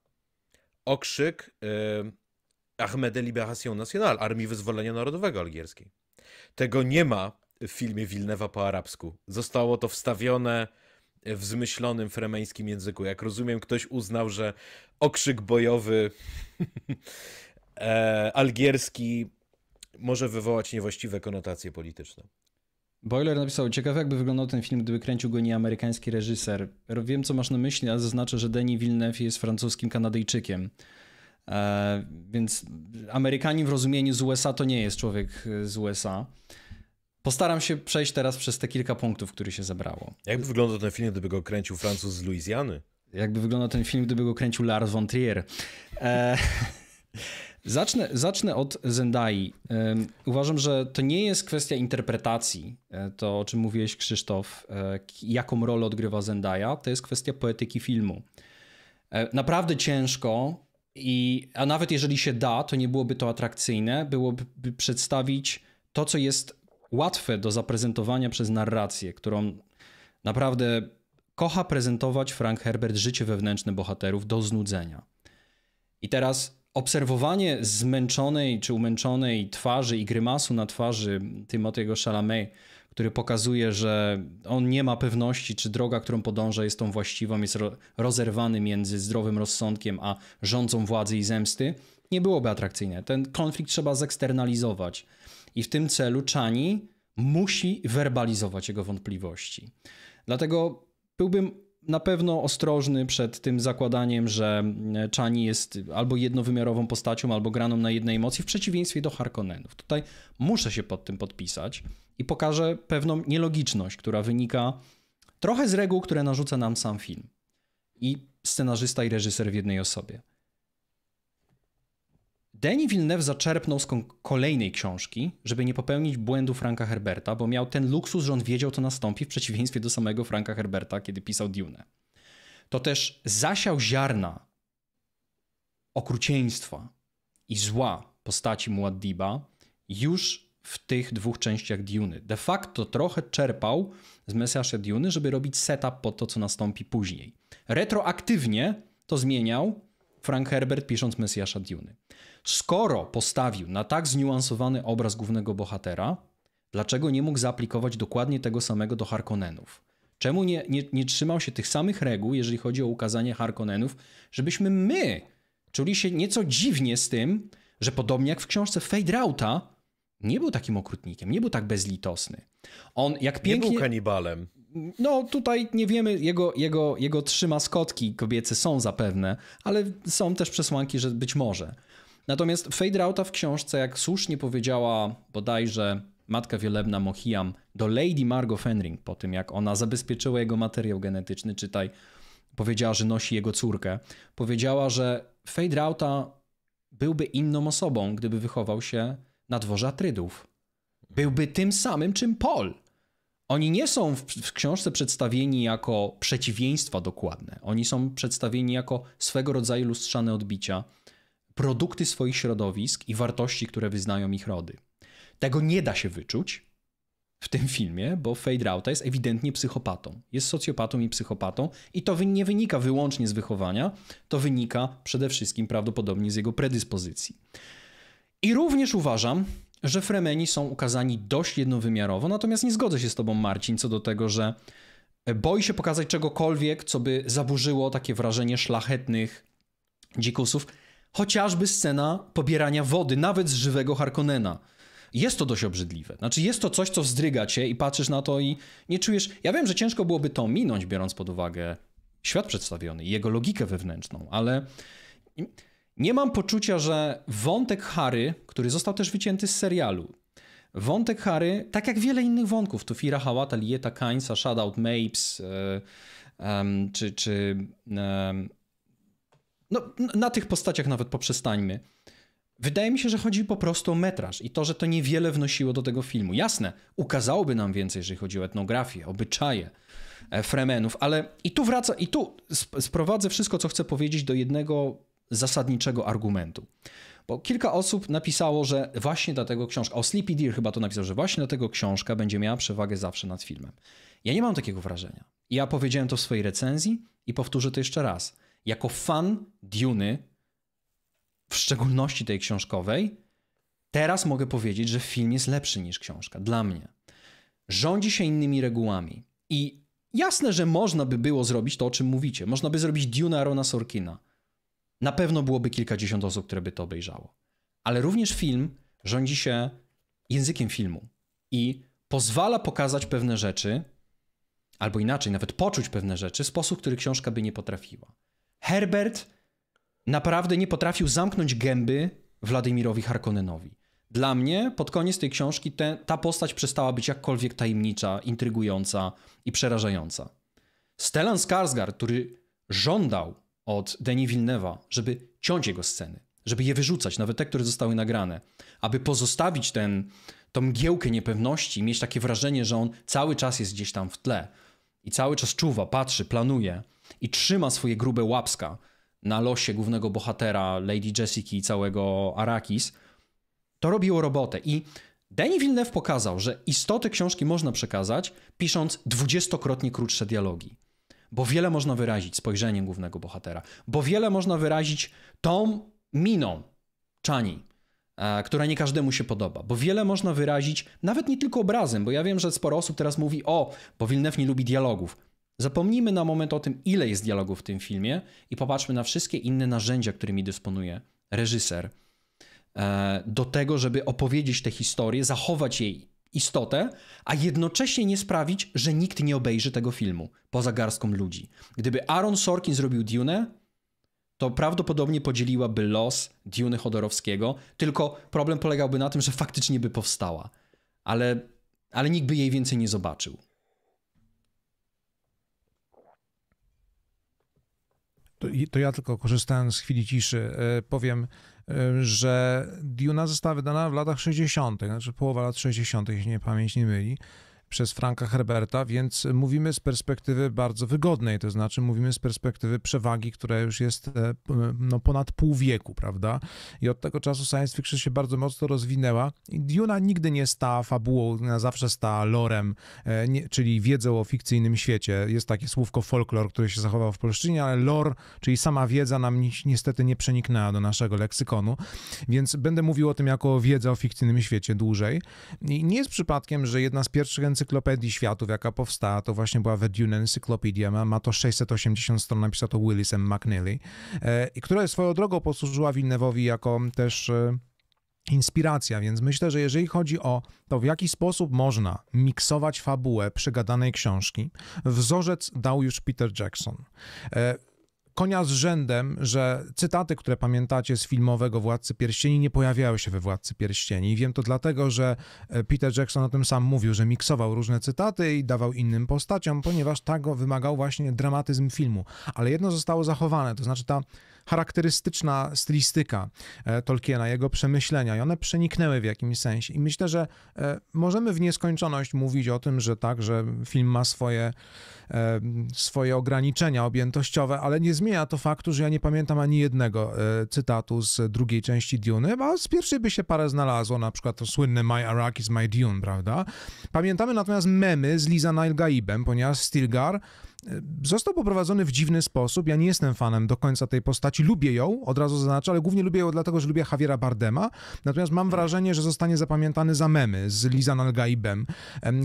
[SPEAKER 3] Okrzyk y, Ahmed de Libération Nationale, Armii Wyzwolenia Narodowego Algierskiej. Tego nie ma w filmie Wilnewa po arabsku. Zostało to wstawione w zmyślonym fremeńskim języku. Jak rozumiem, ktoś uznał, że okrzyk bojowy e, algierski może wywołać niewłaściwe konotacje polityczne.
[SPEAKER 2] Boiler napisał, ciekawe jakby wyglądał ten film, gdyby kręcił go nie amerykański reżyser. Wiem, co masz na myśli, ale zaznaczę, że Denis Villeneuve jest francuskim Kanadyjczykiem. E, więc Amerykanin w rozumieniu z USA to nie jest człowiek e, z USA. Postaram się przejść teraz przez te kilka punktów, które się zebrało. Jakby wyglądał ten film, gdyby go kręcił Francuz z Luizjany? Jakby wyglądał ten film, gdyby go kręcił Lars von Trier. E, Zacznę, zacznę od Zendai. Uważam, że to nie jest kwestia interpretacji, e, to o czym mówiłeś Krzysztof, e, jaką rolę odgrywa Zendaya, to jest kwestia poetyki filmu. E, naprawdę ciężko i, a nawet jeżeli się da, to nie byłoby to atrakcyjne, byłoby przedstawić to, co jest łatwe do zaprezentowania przez narrację, którą naprawdę kocha prezentować Frank Herbert życie wewnętrzne bohaterów do znudzenia. I teraz obserwowanie zmęczonej czy umęczonej twarzy i grymasu na twarzy Timothy'ego Chalamet, który pokazuje, że on nie ma pewności, czy droga, którą podąża, jest tą właściwą, jest rozerwany między zdrowym rozsądkiem a rządzą władzy i zemsty, nie byłoby atrakcyjne. Ten konflikt trzeba zeksternalizować. I w tym celu Chani musi werbalizować jego wątpliwości. Dlatego byłbym na pewno ostrożny przed tym zakładaniem, że e, Chani jest albo jednowymiarową postacią, albo graną na jednej emocji, w przeciwieństwie do Harkonnenów. Tutaj muszę się pod tym podpisać i pokażę pewną nielogiczność, która wynika trochę z reguł, które narzuca nam sam film. I scenarzysta i reżyser w jednej osobie. Denis Villeneuve zaczerpnął z kolejnej książki, żeby nie popełnić błędu Franka Herberta, bo miał ten luksus, że on wiedział, co nastąpi, w przeciwieństwie do samego Franka Herberta, kiedy pisał Dune. To też zasiał ziarna okrucieństwa i zła postaci Muaddiba już w tych dwóch częściach Duny. De facto trochę czerpał z Mesjasza Dune, żeby robić setup po to, co nastąpi później. Retroaktywnie to zmieniał Frank Herbert pisząc Mesjasza Dune. Skoro postawił na tak zniuansowany obraz głównego bohatera, dlaczego nie mógł zaaplikować dokładnie tego samego do Harkonnenów? Czemu nie, nie, nie trzymał się tych samych reguł, jeżeli chodzi o ukazanie Harkonnenów, żebyśmy my czuli się nieco dziwnie z tym, że podobnie jak w książce Rauta nie był takim okrutnikiem, nie był tak bezlitosny. On jak
[SPEAKER 3] pięknie... Nie był kanibalem.
[SPEAKER 2] No tutaj nie wiemy, jego, jego, jego trzy maskotki kobiece są zapewne, ale są też przesłanki, że być może. Natomiast fade outa w książce, jak słusznie powiedziała bodajże matka wielebna Mohiam do Lady Margot Fenring, po tym jak ona zabezpieczyła jego materiał genetyczny, czytaj, powiedziała, że nosi jego córkę, powiedziała, że fade outa byłby inną osobą, gdyby wychował się na dworze Atrydów. Byłby tym samym, czym Paul. Oni nie są w, w, książce przedstawieni jako przeciwieństwa dokładne. Oni są przedstawieni jako swego rodzaju lustrzane odbicia produkty swoich środowisk i wartości, które wyznają ich rody. Tego nie da się wyczuć w tym filmie, bo Fade Rauta jest ewidentnie psychopatą. Jest socjopatą i psychopatą i to nie wynika wyłącznie z wychowania, to wynika przede wszystkim prawdopodobnie z jego predyspozycji. I również uważam, że Fremeni są ukazani dość jednowymiarowo, natomiast nie zgodzę się z tobą Marcin co do tego, że e, boi się pokazać czegokolwiek, co by zaburzyło takie wrażenie szlachetnych dzikusów. Chociażby scena pobierania wody, nawet z żywego Harkonnena. Jest to dość obrzydliwe. Znaczy, jest to coś, co wzdryga cię i patrzysz na to i nie czujesz. Ja wiem, że ciężko byłoby to minąć, biorąc pod uwagę świat przedstawiony i jego logikę wewnętrzną, ale nie mam poczucia, że wątek Harry, który został też wycięty z serialu, wątek Harry, tak jak wiele innych wątków, tu Fira Hałata, Lieta Kainsa, Shoutout Mapes, yy, czy, czy no, na tych postaciach nawet poprzestańmy. Wydaje mi się, że chodzi po prostu o metraż i to, że to niewiele wnosiło do tego filmu. Jasne, ukazałoby nam więcej, jeżeli chodzi o etnografię, obyczaje e, Fremenów, ale i tu wraca, i tu sprowadzę wszystko, co chcę powiedzieć do jednego zasadniczego argumentu. Bo kilka osób napisało, że właśnie dlatego książka, o Sleepy Deer chyba to napisał, że właśnie dlatego książka będzie miała przewagę zawsze nad filmem. Ja nie mam takiego wrażenia. Ja powiedziałem to w swojej recenzji i powtórzę to jeszcze raz jako fan Duny, w szczególności tej książkowej, teraz mogę powiedzieć, że film jest lepszy niż książka. Dla mnie. Rządzi się innymi regułami. I jasne, że można by było zrobić to, o czym mówicie. Można by zrobić Dune Arona Sorkina. Na pewno byłoby kilkadziesiąt osób, które by to obejrzało. Ale również film rządzi się językiem filmu i pozwala pokazać pewne rzeczy, albo inaczej, nawet poczuć pewne rzeczy w sposób, który książka by nie potrafiła. Herbert naprawdę nie potrafił zamknąć gęby Władimirowi Harkonnenowi. Dla mnie pod koniec tej książki te, ta postać przestała być jakkolwiek tajemnicza, intrygująca i przerażająca. Stellan Skarsgård, który żądał od Denis Villeneuve'a, żeby ciąć jego sceny, żeby je wyrzucać, nawet te, które zostały nagrane, aby pozostawić ten, tą mgiełkę niepewności, mieć takie wrażenie, że on cały czas jest gdzieś tam w tle i cały czas czuwa, patrzy, planuje – i trzyma swoje grube łapska na losie głównego bohatera, Lady Jessica i całego Arakis, to robiło robotę. I Denis Villeneuve pokazał, że istotę książki można przekazać, pisząc dwudziestokrotnie krótsze dialogi. Bo wiele można wyrazić spojrzeniem głównego bohatera, bo wiele można wyrazić tą miną Czani, e, która nie każdemu się podoba, bo wiele można wyrazić nawet nie tylko obrazem, bo ja wiem, że sporo osób teraz mówi, o, bo Villeneuve nie lubi dialogów. Zapomnijmy na moment o tym, ile jest dialogów w tym filmie i popatrzmy na wszystkie inne narzędzia, którymi dysponuje reżyser e, do tego, żeby opowiedzieć tę historię, zachować jej istotę, a jednocześnie nie sprawić, że nikt nie obejrzy tego filmu poza garstką ludzi. Gdyby Aaron Sorkin zrobił Dune, to prawdopodobnie podzieliłaby los Dune Chodorowskiego, tylko problem polegałby na tym, że faktycznie by powstała, ale, ale nikt by jej więcej nie zobaczył.
[SPEAKER 1] to, to ja tylko korzystając z chwili ciszy e, powiem, e, że Duna została wydana w latach 60., znaczy połowa lat 60., jeśli nie pamięć nie myli przez Franka Herberta, więc mówimy z perspektywy bardzo wygodnej, to znaczy mówimy z perspektywy przewagi, która już jest e, no, ponad pół wieku, prawda? I od tego czasu science fiction się bardzo mocno rozwinęła i Duna nigdy nie stała fabułą, ona zawsze stała lorem, e, nie, czyli wiedzą o fikcyjnym świecie. Jest takie słówko folklor, które się zachowało w polszczynie, ale lore, czyli sama wiedza nam ni niestety nie przeniknęła do naszego leksykonu, więc będę mówił o tym jako wiedza o fikcyjnym świecie dłużej. I nie jest przypadkiem, że jedna z pierwszych encyklopedii światów, jaka powstała, to właśnie była The Dune Encyclopedia, ma, ma to 680 stron, napisał to Willisem McNeely, e, która swoją drogą posłużyła Wilnewowi jako też e, inspiracja, więc myślę, że jeżeli chodzi o to, w jaki sposób można miksować fabułę przegadanej książki, wzorzec dał już Peter Jackson. E, konia z rzędem, że cytaty, które pamiętacie z filmowego Władcy Pierścieni, nie pojawiały się we Władcy Pierścieni. I wiem to dlatego, że e, Peter Jackson o tym sam mówił, że miksował różne cytaty i dawał innym postaciom, ponieważ tego tak wymagał właśnie dramatyzm filmu. Ale jedno zostało zachowane, to znaczy ta charakterystyczna stylistyka e, Tolkiena, jego przemyślenia i one przeniknęły w jakimś sensie. I myślę, że e, możemy w nieskończoność mówić o tym, że tak, że film ma swoje, e, swoje ograniczenia objętościowe, ale nie zmienia to faktu, że ja nie pamiętam ani jednego cytatu z drugiej części Dune, a z pierwszej by się parę znalazło, na przykład to słynne My Arak my Dune, prawda? Pamiętamy natomiast memy z Liza Nile Gaibem, ponieważ Stilgar został poprowadzony w dziwny sposób. Ja nie jestem fanem do końca tej postaci. Lubię ją, od razu zaznaczę, ale głównie lubię ją dlatego, że lubię Javiera Bardema. Natomiast mam wrażenie, że zostanie zapamiętany za memy z Lizan Algaibem,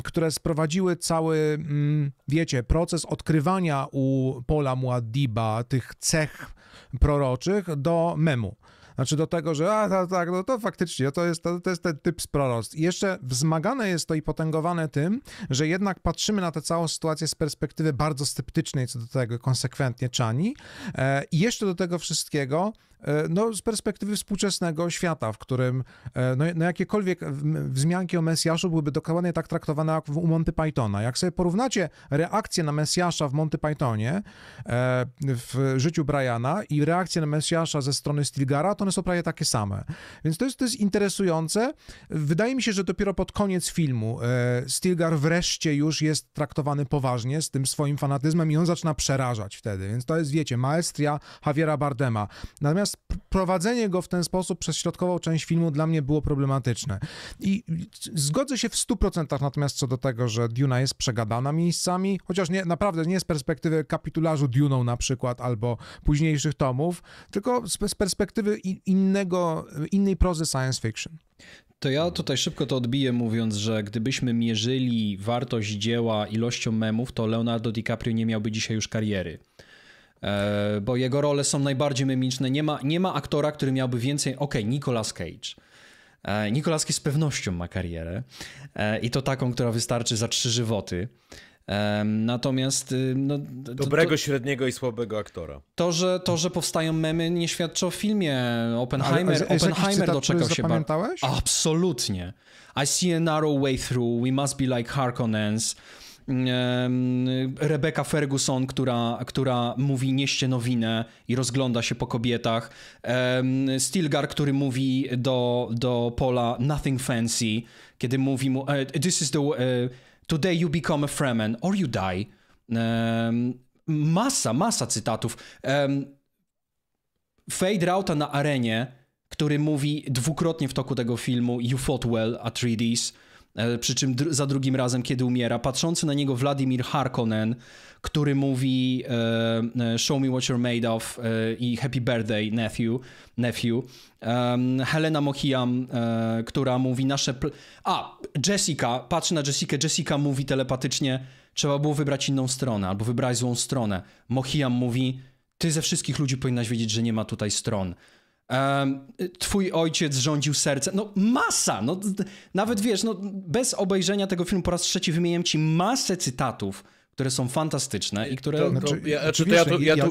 [SPEAKER 1] które sprowadziły cały, mm, wiecie, proces odkrywania u Pola Muaddiba tych cech proroczych do memu. Znaczy do tego, że a, tak, tak, no to faktycznie, to jest, to, to jest ten typ z proroctw. I jeszcze wzmagane jest to i potęgowane tym, że jednak patrzymy na tę całą sytuację z perspektywy bardzo sceptycznej co do tego, konsekwentnie czani. E, I jeszcze do tego wszystkiego, e, no z perspektywy współczesnego świata, w którym e, no, no jakiekolwiek wzmianki o Mesjaszu byłyby dokładnie tak traktowane jak u Monty Pythona. Jak sobie porównacie reakcję na Mesjasza w Monty Pythonie, w życiu Briana i reakcję na Mesjasza ze strony Stilgara, to one są prawie takie same. Więc to jest, to jest interesujące. Wydaje mi się, że dopiero pod koniec filmu e, Stilgar wreszcie już jest traktowany poważnie z tym swoim fanatyzmem i on zaczyna przerażać wtedy. Więc to jest, wiecie, maestria Javiera Bardema. Natomiast prowadzenie go w ten sposób przez środkową część filmu dla mnie było problematyczne. I zgodzę się w 100% natomiast co do tego, że Duna jest przegadana miejscami, chociaż nie, naprawdę nie z perspektywy kapitularzu Duną na przykład albo późniejszych tomów, tylko z, z perspektywy innego, innej prozy science fiction. To ja tutaj szybko to odbiję, mówiąc, że gdybyśmy mierzyli
[SPEAKER 2] wartość dzieła ilością memów, to Leonardo DiCaprio nie miałby dzisiaj już kariery. E, bo jego role są najbardziej memiczne. Nie ma, nie ma aktora, który miałby więcej. Okej, okay, Nicolas Cage. E, Nicolas Cage z pewnością ma karierę. E, I to taką, która wystarczy za trzy żywoty. Natomiast. Y, no, Dobrego, to,
[SPEAKER 3] średniego i słabego aktora.
[SPEAKER 2] To że, to, że powstają memy, nie świadczy o filmie. Oppenheimer, a, a, Oppenheimer cytat, doczekał się bardzo. Absolutnie. I see a narrow way through. We must be like Harkonnens. Rebecca Ferguson, która, która mówi nieście nowinę i rozgląda się po kobietach. Stilgar, który mówi do, do Pola nothing fancy, kiedy mówi mu e, this is the e, Today you become a Fremen or you die. Um, masa, masa cytatów. Um, Fade Rauta na arenie, który mówi dwukrotnie w toku tego filmu You fought well at 3Ds. E, przy czym dr za drugim razem, kiedy umiera, patrzący na niego Wladimir Harkonnen, który mówi e, e, Show me what you're made of i Happy birthday, nephew. nephew. Helena Mohiam, która mówi nasze... A, Jessica, patrzy na Jessica, Jessica mówi telepatycznie trzeba było wybrać inną stronę albo wybrać złą stronę. Mohiam mówi ty ze wszystkich ludzi powinnaś wiedzieć, że nie ma tutaj stron. Twój ojciec rządził serce. No masa! No, nawet wiesz, no, bez obejrzenia tego filmu po raz trzeci wymieniam ci masę cytatów, które są fantastyczne i które... to, no, znaczy, ja, znaczy,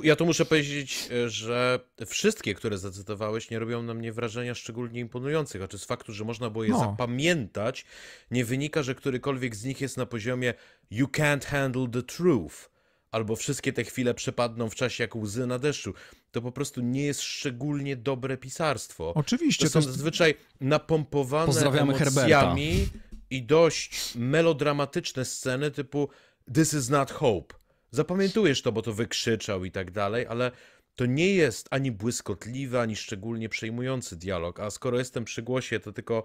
[SPEAKER 3] to tu, muszę powiedzieć, że wszystkie, które zacytowałeś, nie robią na mnie wrażenia szczególnie imponujących. Znaczy z faktu, że można było je no. zapamiętać, nie wynika, że którykolwiek z nich jest na poziomie you can't handle the truth albo wszystkie te chwile przepadną w czasie jak łzy na deszczu. To po prostu nie jest szczególnie dobre pisarstwo. Oczywiście. To są to jest... zazwyczaj napompowane Pozdrawiamy emocjami Herberta. i dość melodramatyczne sceny typu This is not hope. Zapamiętujesz to, bo to wykrzyczał i tak dalej, ale to nie jest ani błyskotliwy, ani szczególnie przejmujący dialog. A skoro jestem przy głosie, to tylko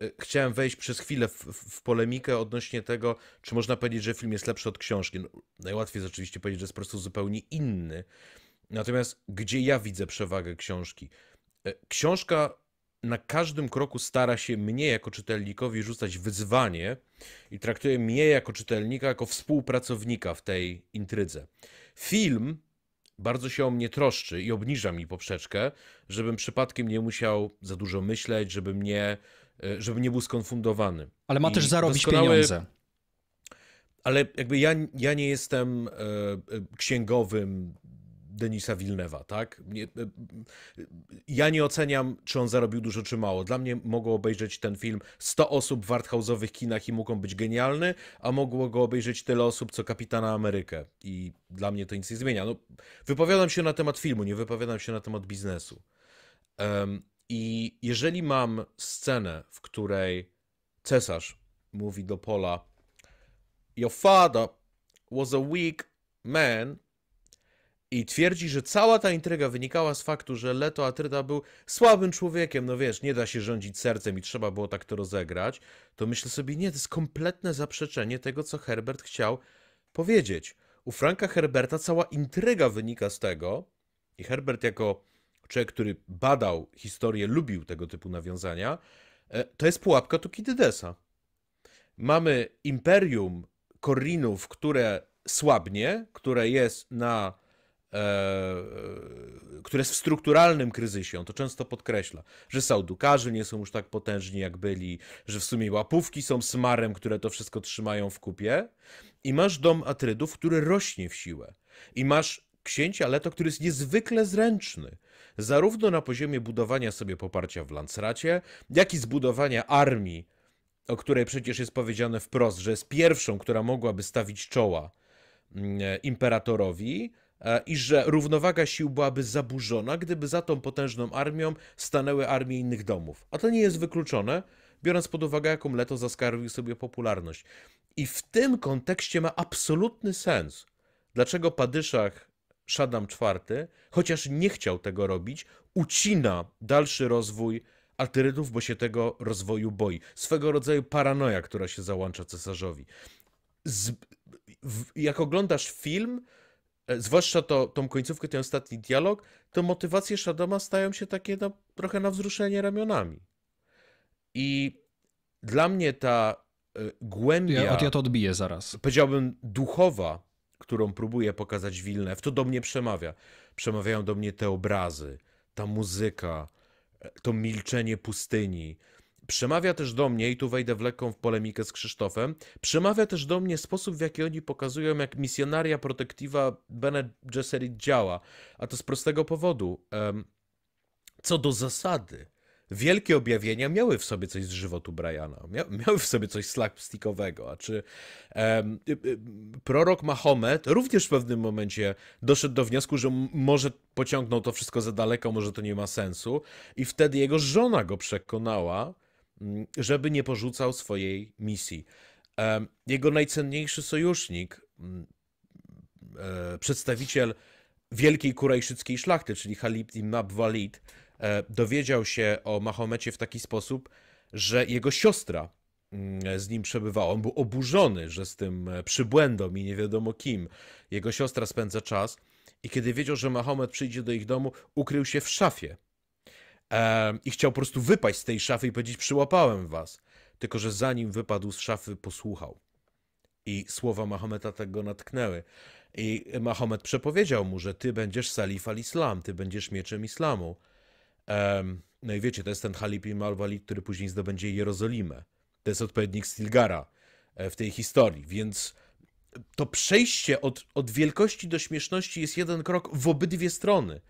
[SPEAKER 3] E, chciałem wejść przez chwilę w, w, polemikę odnośnie tego, czy można powiedzieć, że film jest lepszy od książki. No, najłatwiej jest oczywiście powiedzieć, że jest po prostu zupełnie inny. Natomiast gdzie ja widzę przewagę książki? E, książka na każdym kroku stara się mnie jako czytelnikowi rzucać wyzwanie i traktuje mnie jako czytelnika, jako współpracownika w tej intrydze. Film bardzo się o mnie troszczy i obniża mi poprzeczkę, żebym przypadkiem nie musiał za dużo myśleć, żebym nie E, żeby nie był skonfundowany. Ale ma I też zarobić pieniądze. Ale jakby ja, ja nie jestem e, e, księgowym Denisa Wilnewa, tak? ja nie oceniam, czy on zarobił dużo, czy mało. Dla mnie mogło obejrzeć ten film 100 osób w warthouse'owych kinach i mógł on być genialny, a mogło go obejrzeć tyle osób, co Kapitana Amerykę. I dla mnie to nic nie zmienia. No, wypowiadam się na temat filmu, nie wypowiadam się na temat biznesu. Um, i jeżeli mam scenę, w której cesarz mówi do Pola: Your father was a weak man. I twierdzi, że cała ta intryga wynikała z faktu, że Leto Atryda był słabym człowiekiem, no wiesz, nie da się rządzić sercem i trzeba było tak to rozegrać, to myślę sobie, nie, to jest kompletne zaprzeczenie tego, co Herbert chciał powiedzieć. U Franka Herberta cała intryga wynika z tego, i Herbert jako człowiek, który badał historię, lubił tego typu nawiązania, e, to jest pułapka Tukidydesa. Mamy imperium Korinów, które słabnie, które jest na e, e, które jest w strukturalnym kryzysie, on to często podkreśla, że Saudukarzy nie są już tak potężni jak byli, że w sumie łapówki są smarem, które to wszystko trzymają w kupie i masz dom Atrydów, który rośnie w siłę i masz księcia Leto, który jest niezwykle zręczny, zarówno na poziomie budowania sobie poparcia w Lancracie, jak i zbudowania armii, o której przecież jest powiedziane wprost, że jest pierwszą, która mogłaby stawić czoła mm, imperatorowi, e, i że równowaga sił byłaby zaburzona, gdyby za tą potężną armią stanęły armie innych domów. A to nie jest wykluczone, biorąc pod uwagę, jaką Leto zaskarbił sobie popularność. I w tym kontekście ma absolutny sens, dlaczego Padyszach Shadam IV, chociaż nie chciał tego robić, ucina dalszy rozwój Altyrytów, bo się tego rozwoju boi. Swego rodzaju paranoja, która się załącza cesarzowi.
[SPEAKER 1] Z, w,
[SPEAKER 3] jak oglądasz film, e, zwłaszcza to, tą końcówkę, ten ostatni dialog, to motywacje Shadama stają się takie no, trochę na wzruszenie ramionami. I dla mnie ta e, głębia... Ja, ja to odbiję zaraz. Powiedziałbym duchowa którą próbuje pokazać Wilnew, to do mnie przemawia. Przemawiają do mnie te obrazy, ta muzyka, e, to milczenie pustyni. Przemawia też do mnie, i tu wejdę w lekką w polemikę z Krzysztofem, przemawia też do mnie sposób, w jaki oni pokazują, jak misjonaria protektywa Bene Gesserit działa. A to z prostego powodu. Co do zasady, wielkie objawienia miały w sobie coś z żywotu Briana, miały w sobie coś slapstickowego, a czy um, prorok Mahomet również w pewnym momencie doszedł do wniosku, że może pociągnął to wszystko za daleko, może to nie ma sensu i wtedy jego żona go przekonała, mm, żeby nie porzucał swojej misji. Um, jego najcenniejszy sojusznik, um, przedstawiciel wielkiej kurajszyckiej szlachty, czyli Halid ibn E, dowiedział się o Mahomecie w taki sposób, że jego siostra mm, e, z nim przebywała. On był oburzony, że z tym e, przybłędą i nie wiadomo kim jego siostra spędza czas. I kiedy wiedział, że Mahomet przyjdzie do ich domu, ukrył się w szafie. I chciał po prostu wypaść z tej szafy i powiedzieć: Przyłapałem was. Tylko, że zanim wypadł z szafy, posłuchał. I słowa Mahometa tak go natknęły. I Mahomet przepowiedział mu, że ty będziesz salif al-Islam, ty będziesz mieczem islamu. No i wiecie, to jest ten Halib i Malwali, który później zdobędzie Jerozolimę. To jest odpowiednik Stilgara e, w tej historii, więc to przejście od, od wielkości do śmieszności jest jeden krok w obydwie strony.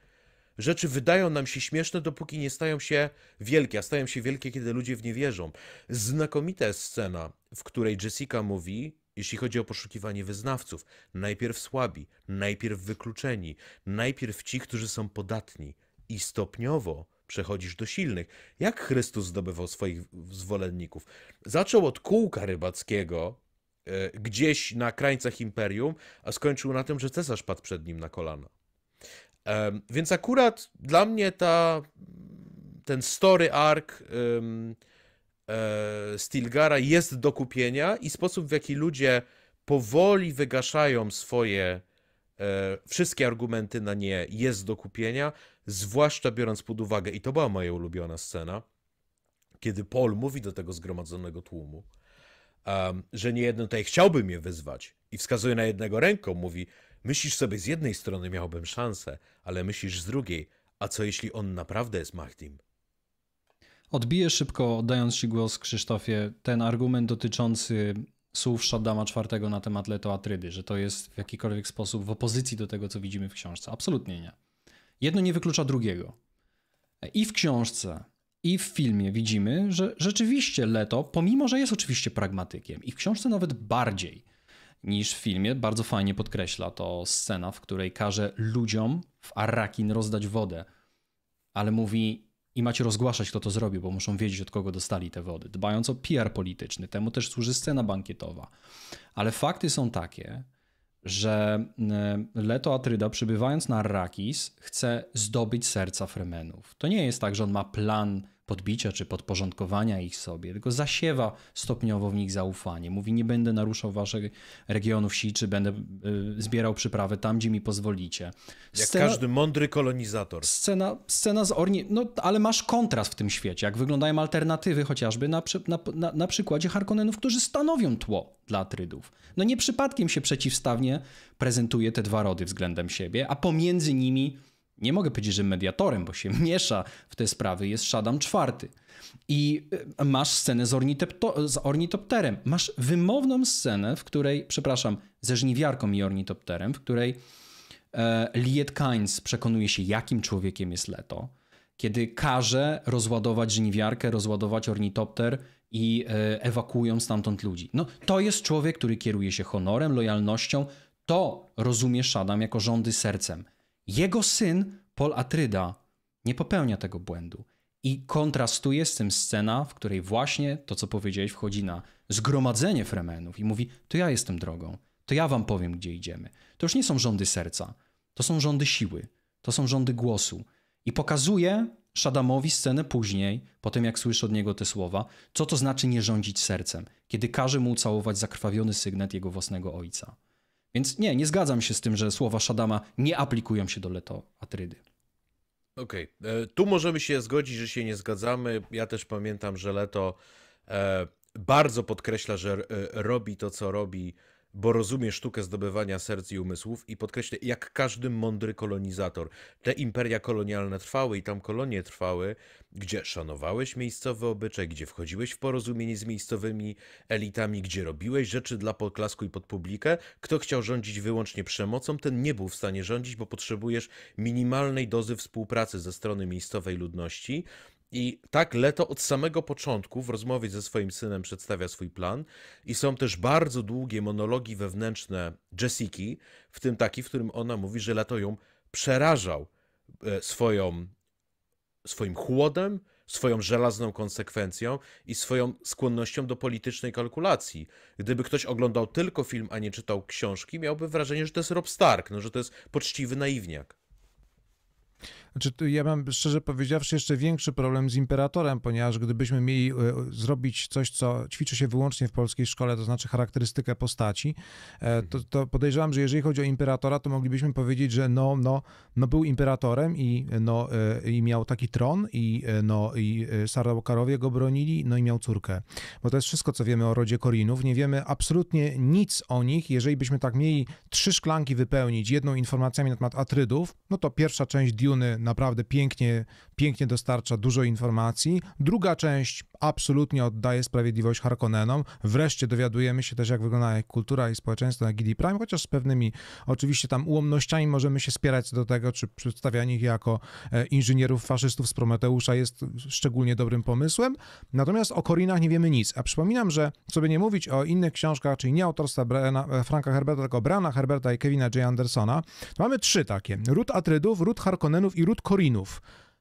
[SPEAKER 3] Rzeczy wydają nam się śmieszne, dopóki nie stają się wielkie, a stają się wielkie, kiedy ludzie w nie wierzą. Znakomita jest scena, w której Jessica mówi, jeśli chodzi o poszukiwanie wyznawców, najpierw słabi, najpierw wykluczeni, najpierw ci, którzy są podatni, i stopniowo przechodzisz do silnych. Jak Chrystus zdobywał swoich zwolenników? Zaczął od kółka rybackiego, e, gdzieś na krańcach imperium, a skończył na tym, że cesarz padł przed nim na kolana. Więc akurat dla mnie ta, ten story arc e, Stilgara jest do kupienia i sposób, w jaki ludzie powoli wygaszają swoje e, wszystkie argumenty na nie, jest do kupienia. Zwłaszcza biorąc pod uwagę, i to była moja ulubiona scena, kiedy Paul mówi do tego zgromadzonego tłumu, um, że niejeden tutaj chciałby mnie wyzwać i wskazuje na jednego ręką, mówi, myślisz sobie z jednej strony miałbym szansę, ale myślisz z drugiej, a co jeśli on naprawdę jest Mahdim?
[SPEAKER 2] Odbiję szybko, dając Ci głos, Krzysztofie, ten argument dotyczący słów Shaddama IV na temat Leto Atrydy, że to jest w jakikolwiek sposób w opozycji do tego, co widzimy w książce. Absolutnie nie. Jedno nie wyklucza drugiego. I w książce, i w filmie widzimy, że rzeczywiście Leto, pomimo że jest oczywiście pragmatykiem, i w książce nawet bardziej niż w filmie, bardzo fajnie podkreśla to scena, w której każe ludziom w Arrakin rozdać wodę, ale mówi i macie rozgłaszać, kto to zrobił, bo muszą wiedzieć, od kogo dostali te wody, dbając o PR polityczny. Temu też służy scena bankietowa. Ale fakty są takie, że e, Leto Atryda, przybywając na Arrakis, chce zdobyć serca Fremenów. To nie jest tak, że on ma plan podbicia czy podporządkowania ich sobie, tylko zasiewa stopniowo w nich zaufanie. Mówi: Nie będę naruszał waszych regionów si, czy będę y, zbierał przyprawę tam, gdzie mi pozwolicie. Scena, Jak każdy mądry kolonizator. Scena, scena z Orni, no ale masz kontrast w tym świecie. Jak wyglądają alternatywy, chociażby na, na, na, na przykładzie Harkonnenów, którzy stanowią tło dla Atrydów. No nie przypadkiem się przeciwstawnie prezentuje te dwa rody względem siebie, a pomiędzy nimi nie mogę powiedzieć, że mediatorem, bo się miesza w te sprawy, jest Szadam IV. I e, masz scenę z, z, ornitopterem. Masz wymowną scenę, w której, przepraszam, ze żniwiarką i ornitopterem, w której e, Liet Kainz przekonuje się, jakim człowiekiem jest Leto, kiedy każe rozładować żniwiarkę, rozładować ornitopter i e, stamtąd ludzi. No, to jest człowiek, który kieruje się honorem, lojalnością. To rozumie Szadam jako rządy sercem. Jego syn, Paul Atryda, nie popełnia tego błędu. I kontrastuje z tym scena, w której właśnie to, co powiedziałeś, wchodzi na zgromadzenie Fremenów i mówi: To ja jestem drogą, to ja wam powiem, gdzie idziemy. To już nie są rządy serca, to są rządy siły, to są rządy głosu. I pokazuje Shadamowi scenę później, po tym jak słyszy od niego te słowa, co to znaczy nie rządzić sercem, kiedy każe mu ucałować zakrwawiony sygnet jego własnego ojca. Więc nie, nie zgadzam się z tym, że słowa Shadama nie aplikują się do Leto Atrydy.
[SPEAKER 3] Okej, okay. E, tu możemy się zgodzić, że się nie zgadzamy. Ja też pamiętam, że Leto e, bardzo podkreśla, że e, robi to, co robi bo rozumie sztukę zdobywania serc i umysłów i podkreślę, jak każdy mądry kolonizator. Te imperia kolonialne trwały i tam kolonie trwały, gdzie szanowałeś miejscowy obyczaj, gdzie wchodziłeś w porozumienie z miejscowymi elitami, gdzie robiłeś rzeczy dla podklasku i pod publikę. Kto chciał rządzić wyłącznie przemocą, ten nie był w stanie rządzić, bo potrzebujesz minimalnej dozy współpracy ze strony miejscowej ludności i tak Leto od samego początku w rozmowie ze swoim synem przedstawia swój plan i są też bardzo długie monologi wewnętrzne Jessiki, w tym taki, w którym ona mówi, że Leto ją przerażał e, swoją, swoim chłodem, swoją żelazną konsekwencją i swoją skłonnością do politycznej kalkulacji. Gdyby ktoś oglądał tylko film, a nie czytał książki, miałby wrażenie, że to jest Rob Stark, no, że to jest poczciwy naiwniak.
[SPEAKER 1] Znaczy, ja mam szczerze powiedziawszy jeszcze większy problem z imperatorem, ponieważ gdybyśmy mieli e, zrobić coś, co ćwiczy się wyłącznie w polskiej szkole, to znaczy charakterystykę postaci, e, to, mhm. to podejrzewam, że jeżeli chodzi o imperatora, to moglibyśmy powiedzieć, że no, no, no był imperatorem i, e, no, i miał taki tron i, no, i Saraukarowie go bronili, no i miał córkę. Bo to jest wszystko, co wiemy o rodzie Korinów. Nie wiemy absolutnie nic o nich. Jeżeli byśmy tak mieli trzy szklanki wypełnić jedną informacjami na temat Atrydów, no to pierwsza część Duny naprawdę pięknie pięknie dostarcza dużo informacji. Druga część absolutnie oddaje sprawiedliwość Harkonnenom. Wreszcie dowiadujemy się też, jak wygląda kultura i społeczeństwo na GD Prime, chociaż z pewnymi oczywiście tam ułomnościami możemy się spierać do tego, czy przedstawianie ich jako e, inżynierów faszystów z Prometeusza jest szczególnie dobrym pomysłem. Natomiast o Korinach nie wiemy nic. A przypominam, że sobie nie mówić o innych książkach, czyli nie autorstwa Brana, e, Franka Herberta, tylko Brana Herberta i Kevina J. Andersona, mamy trzy takie. Ród Atrydów, Ród Harkonnenów i Ród Korinów.